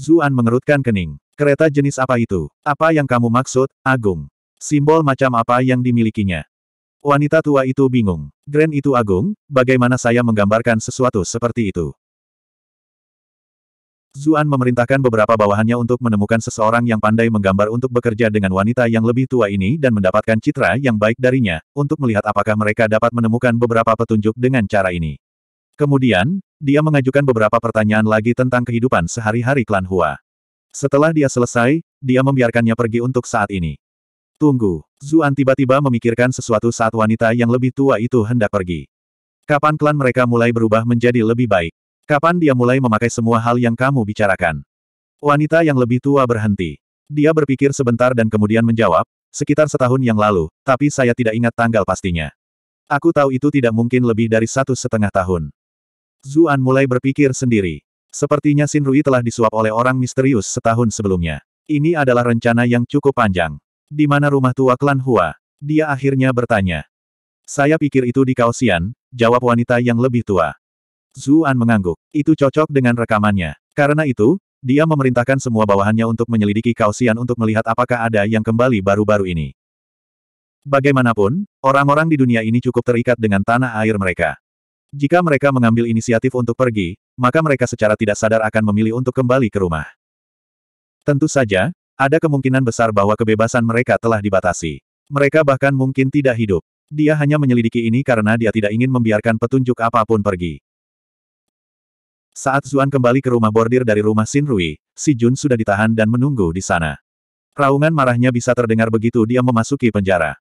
Zuan mengerutkan kening. Kereta jenis apa itu? Apa yang kamu maksud, Agung? Simbol macam apa yang dimilikinya? Wanita tua itu bingung. Grand itu agung, bagaimana saya menggambarkan sesuatu seperti itu? Zuan memerintahkan beberapa bawahannya untuk menemukan seseorang yang pandai menggambar untuk bekerja dengan wanita yang lebih tua ini dan mendapatkan citra yang baik darinya, untuk melihat apakah mereka dapat menemukan beberapa petunjuk dengan cara ini. Kemudian, dia mengajukan beberapa pertanyaan lagi tentang kehidupan sehari-hari klan Hua. Setelah dia selesai, dia membiarkannya pergi untuk saat ini. Tunggu, Zuan tiba-tiba memikirkan sesuatu saat wanita yang lebih tua itu hendak pergi. Kapan klan mereka mulai berubah menjadi lebih baik? Kapan dia mulai memakai semua hal yang kamu bicarakan? Wanita yang lebih tua berhenti. Dia berpikir sebentar dan kemudian menjawab, sekitar setahun yang lalu, tapi saya tidak ingat tanggal pastinya. Aku tahu itu tidak mungkin lebih dari satu setengah tahun. Zuan mulai berpikir sendiri. Sepertinya Sin Rui telah disuap oleh orang misterius setahun sebelumnya. Ini adalah rencana yang cukup panjang. Di mana rumah tua klan Hua? Dia akhirnya bertanya. Saya pikir itu di Kaosian, jawab wanita yang lebih tua. Zuan mengangguk. Itu cocok dengan rekamannya. Karena itu, dia memerintahkan semua bawahannya untuk menyelidiki Kaosian untuk melihat apakah ada yang kembali baru-baru ini. Bagaimanapun, orang-orang di dunia ini cukup terikat dengan tanah air mereka. Jika mereka mengambil inisiatif untuk pergi, maka mereka secara tidak sadar akan memilih untuk kembali ke rumah. Tentu saja, ada kemungkinan besar bahwa kebebasan mereka telah dibatasi. Mereka bahkan mungkin tidak hidup. Dia hanya menyelidiki ini karena dia tidak ingin membiarkan petunjuk apapun pergi. Saat Zuan kembali ke rumah bordir dari rumah Rui, si Jun sudah ditahan dan menunggu di sana. Raungan marahnya bisa terdengar begitu dia memasuki penjara.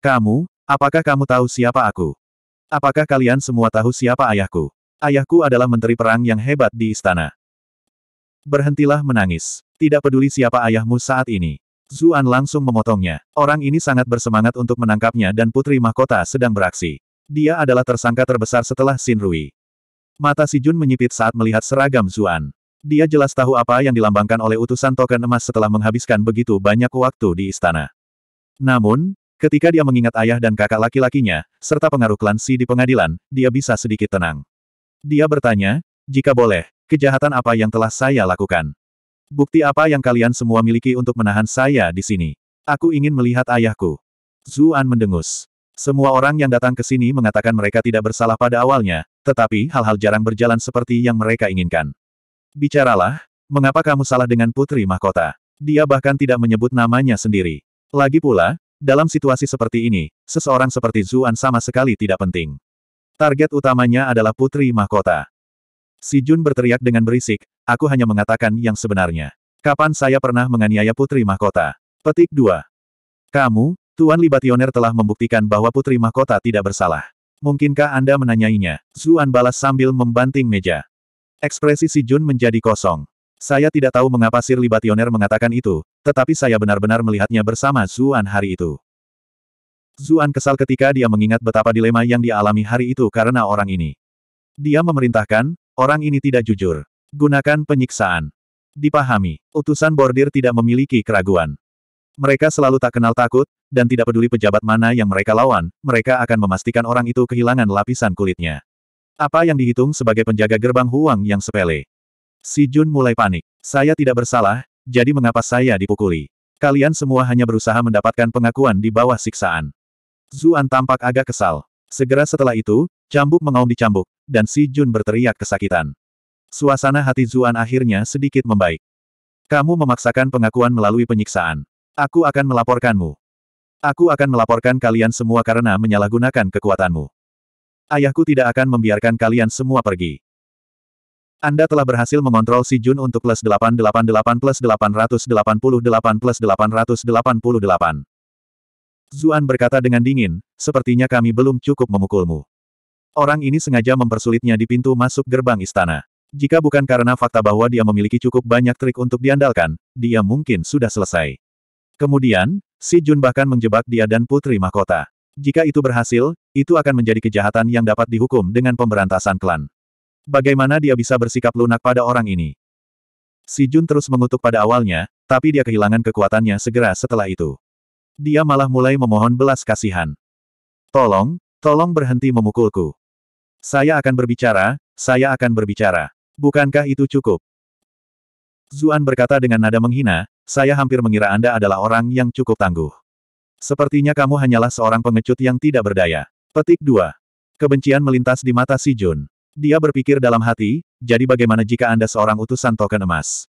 Kamu, apakah kamu tahu siapa aku? Apakah kalian semua tahu siapa ayahku? Ayahku adalah menteri perang yang hebat di istana. Berhentilah menangis. Tidak peduli siapa ayahmu saat ini. Zuan langsung memotongnya. Orang ini sangat bersemangat untuk menangkapnya dan Putri Mahkota sedang beraksi. Dia adalah tersangka terbesar setelah Xin Rui. Mata Si Jun menyipit saat melihat seragam Zuan. Dia jelas tahu apa yang dilambangkan oleh utusan token emas setelah menghabiskan begitu banyak waktu di istana. Namun, ketika dia mengingat ayah dan kakak laki-lakinya, serta pengaruh klan Si di pengadilan, dia bisa sedikit tenang. Dia bertanya, jika boleh, Kejahatan apa yang telah saya lakukan? Bukti apa yang kalian semua miliki untuk menahan saya di sini? Aku ingin melihat ayahku. Zuan mendengus. Semua orang yang datang ke sini mengatakan mereka tidak bersalah pada awalnya, tetapi hal-hal jarang berjalan seperti yang mereka inginkan. Bicaralah, mengapa kamu salah dengan Putri Mahkota? Dia bahkan tidak menyebut namanya sendiri. Lagi pula, dalam situasi seperti ini, seseorang seperti Zuan sama sekali tidak penting. Target utamanya adalah Putri Mahkota. Si Jun berteriak dengan berisik, aku hanya mengatakan yang sebenarnya. Kapan saya pernah menganiaya Putri Mahkota? Petik 2. Kamu, Tuan Libationer telah membuktikan bahwa Putri Mahkota tidak bersalah. Mungkinkah Anda menanyainya? Zuan balas sambil membanting meja. Ekspresi si Jun menjadi kosong. Saya tidak tahu mengapa Sir Libationer mengatakan itu, tetapi saya benar-benar melihatnya bersama Zuan hari itu. Zuan kesal ketika dia mengingat betapa dilema yang dialami hari itu karena orang ini. Dia memerintahkan, Orang ini tidak jujur. Gunakan penyiksaan. Dipahami, utusan bordir tidak memiliki keraguan. Mereka selalu tak kenal takut, dan tidak peduli pejabat mana yang mereka lawan, mereka akan memastikan orang itu kehilangan lapisan kulitnya. Apa yang dihitung sebagai penjaga gerbang Huang yang sepele? Si Jun mulai panik. Saya tidak bersalah, jadi mengapa saya dipukuli? Kalian semua hanya berusaha mendapatkan pengakuan di bawah siksaan. Zuan tampak agak kesal. Segera setelah itu, cambuk mengaum di cambuk, dan Si Jun berteriak kesakitan. Suasana hati Zuan akhirnya sedikit membaik. Kamu memaksakan pengakuan melalui penyiksaan. Aku akan melaporkanmu. Aku akan melaporkan kalian semua karena menyalahgunakan kekuatanmu. Ayahku tidak akan membiarkan kalian semua pergi. Anda telah berhasil mengontrol Si Jun untuk plus 888 plus 888 plus 888. Zuan berkata dengan dingin, sepertinya kami belum cukup memukulmu. Orang ini sengaja mempersulitnya di pintu masuk gerbang istana. Jika bukan karena fakta bahwa dia memiliki cukup banyak trik untuk diandalkan, dia mungkin sudah selesai. Kemudian, Si Jun bahkan menjebak dia dan Putri Mahkota. Jika itu berhasil, itu akan menjadi kejahatan yang dapat dihukum dengan pemberantasan klan. Bagaimana dia bisa bersikap lunak pada orang ini? Si Jun terus mengutuk pada awalnya, tapi dia kehilangan kekuatannya segera setelah itu. Dia malah mulai memohon belas kasihan. Tolong, tolong berhenti memukulku. Saya akan berbicara, saya akan berbicara. Bukankah itu cukup? Zuan berkata dengan nada menghina, saya hampir mengira Anda adalah orang yang cukup tangguh. Sepertinya kamu hanyalah seorang pengecut yang tidak berdaya. Petik 2. Kebencian melintas di mata si Jun. Dia berpikir dalam hati, jadi bagaimana jika Anda seorang utusan token emas?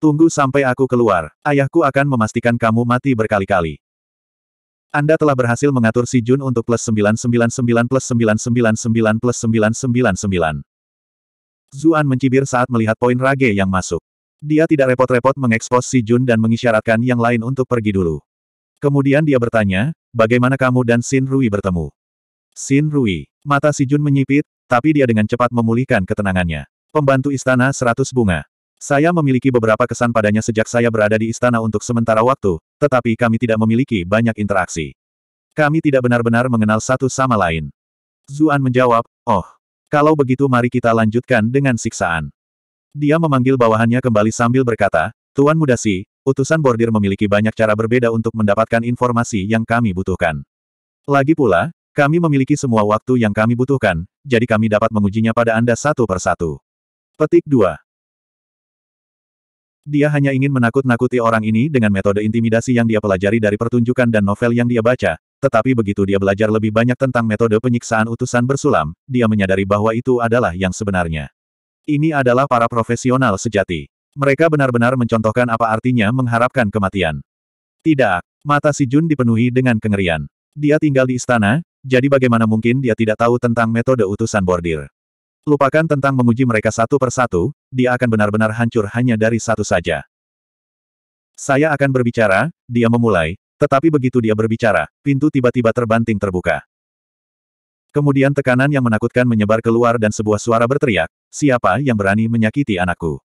Tunggu sampai aku keluar, ayahku akan memastikan kamu mati berkali-kali. Anda telah berhasil mengatur si Jun untuk plus 999 plus 999 plus 999. Zuan mencibir saat melihat poin Rage yang masuk. Dia tidak repot-repot mengekspos si Jun dan mengisyaratkan yang lain untuk pergi dulu. Kemudian dia bertanya, bagaimana kamu dan Sin Rui bertemu? Sin Rui, mata si Jun menyipit, tapi dia dengan cepat memulihkan ketenangannya. Pembantu istana seratus bunga. Saya memiliki beberapa kesan padanya sejak saya berada di istana untuk sementara waktu, tetapi kami tidak memiliki banyak interaksi. Kami tidak benar-benar mengenal satu sama lain. Zuan menjawab, oh, kalau begitu mari kita lanjutkan dengan siksaan. Dia memanggil bawahannya kembali sambil berkata, Tuan Muda Si, utusan bordir memiliki banyak cara berbeda untuk mendapatkan informasi yang kami butuhkan. Lagi pula, kami memiliki semua waktu yang kami butuhkan, jadi kami dapat mengujinya pada Anda satu persatu. Petik 2. Dia hanya ingin menakut-nakuti orang ini dengan metode intimidasi yang dia pelajari dari pertunjukan dan novel yang dia baca, tetapi begitu dia belajar lebih banyak tentang metode penyiksaan utusan bersulam, dia menyadari bahwa itu adalah yang sebenarnya. Ini adalah para profesional sejati. Mereka benar-benar mencontohkan apa artinya mengharapkan kematian. Tidak, mata si Jun dipenuhi dengan kengerian. Dia tinggal di istana, jadi bagaimana mungkin dia tidak tahu tentang metode utusan bordir. Lupakan tentang menguji mereka satu persatu, dia akan benar-benar hancur hanya dari satu saja. Saya akan berbicara, dia memulai, tetapi begitu dia berbicara, pintu tiba-tiba terbanting terbuka. Kemudian tekanan yang menakutkan menyebar keluar dan sebuah suara berteriak, siapa yang berani menyakiti anakku?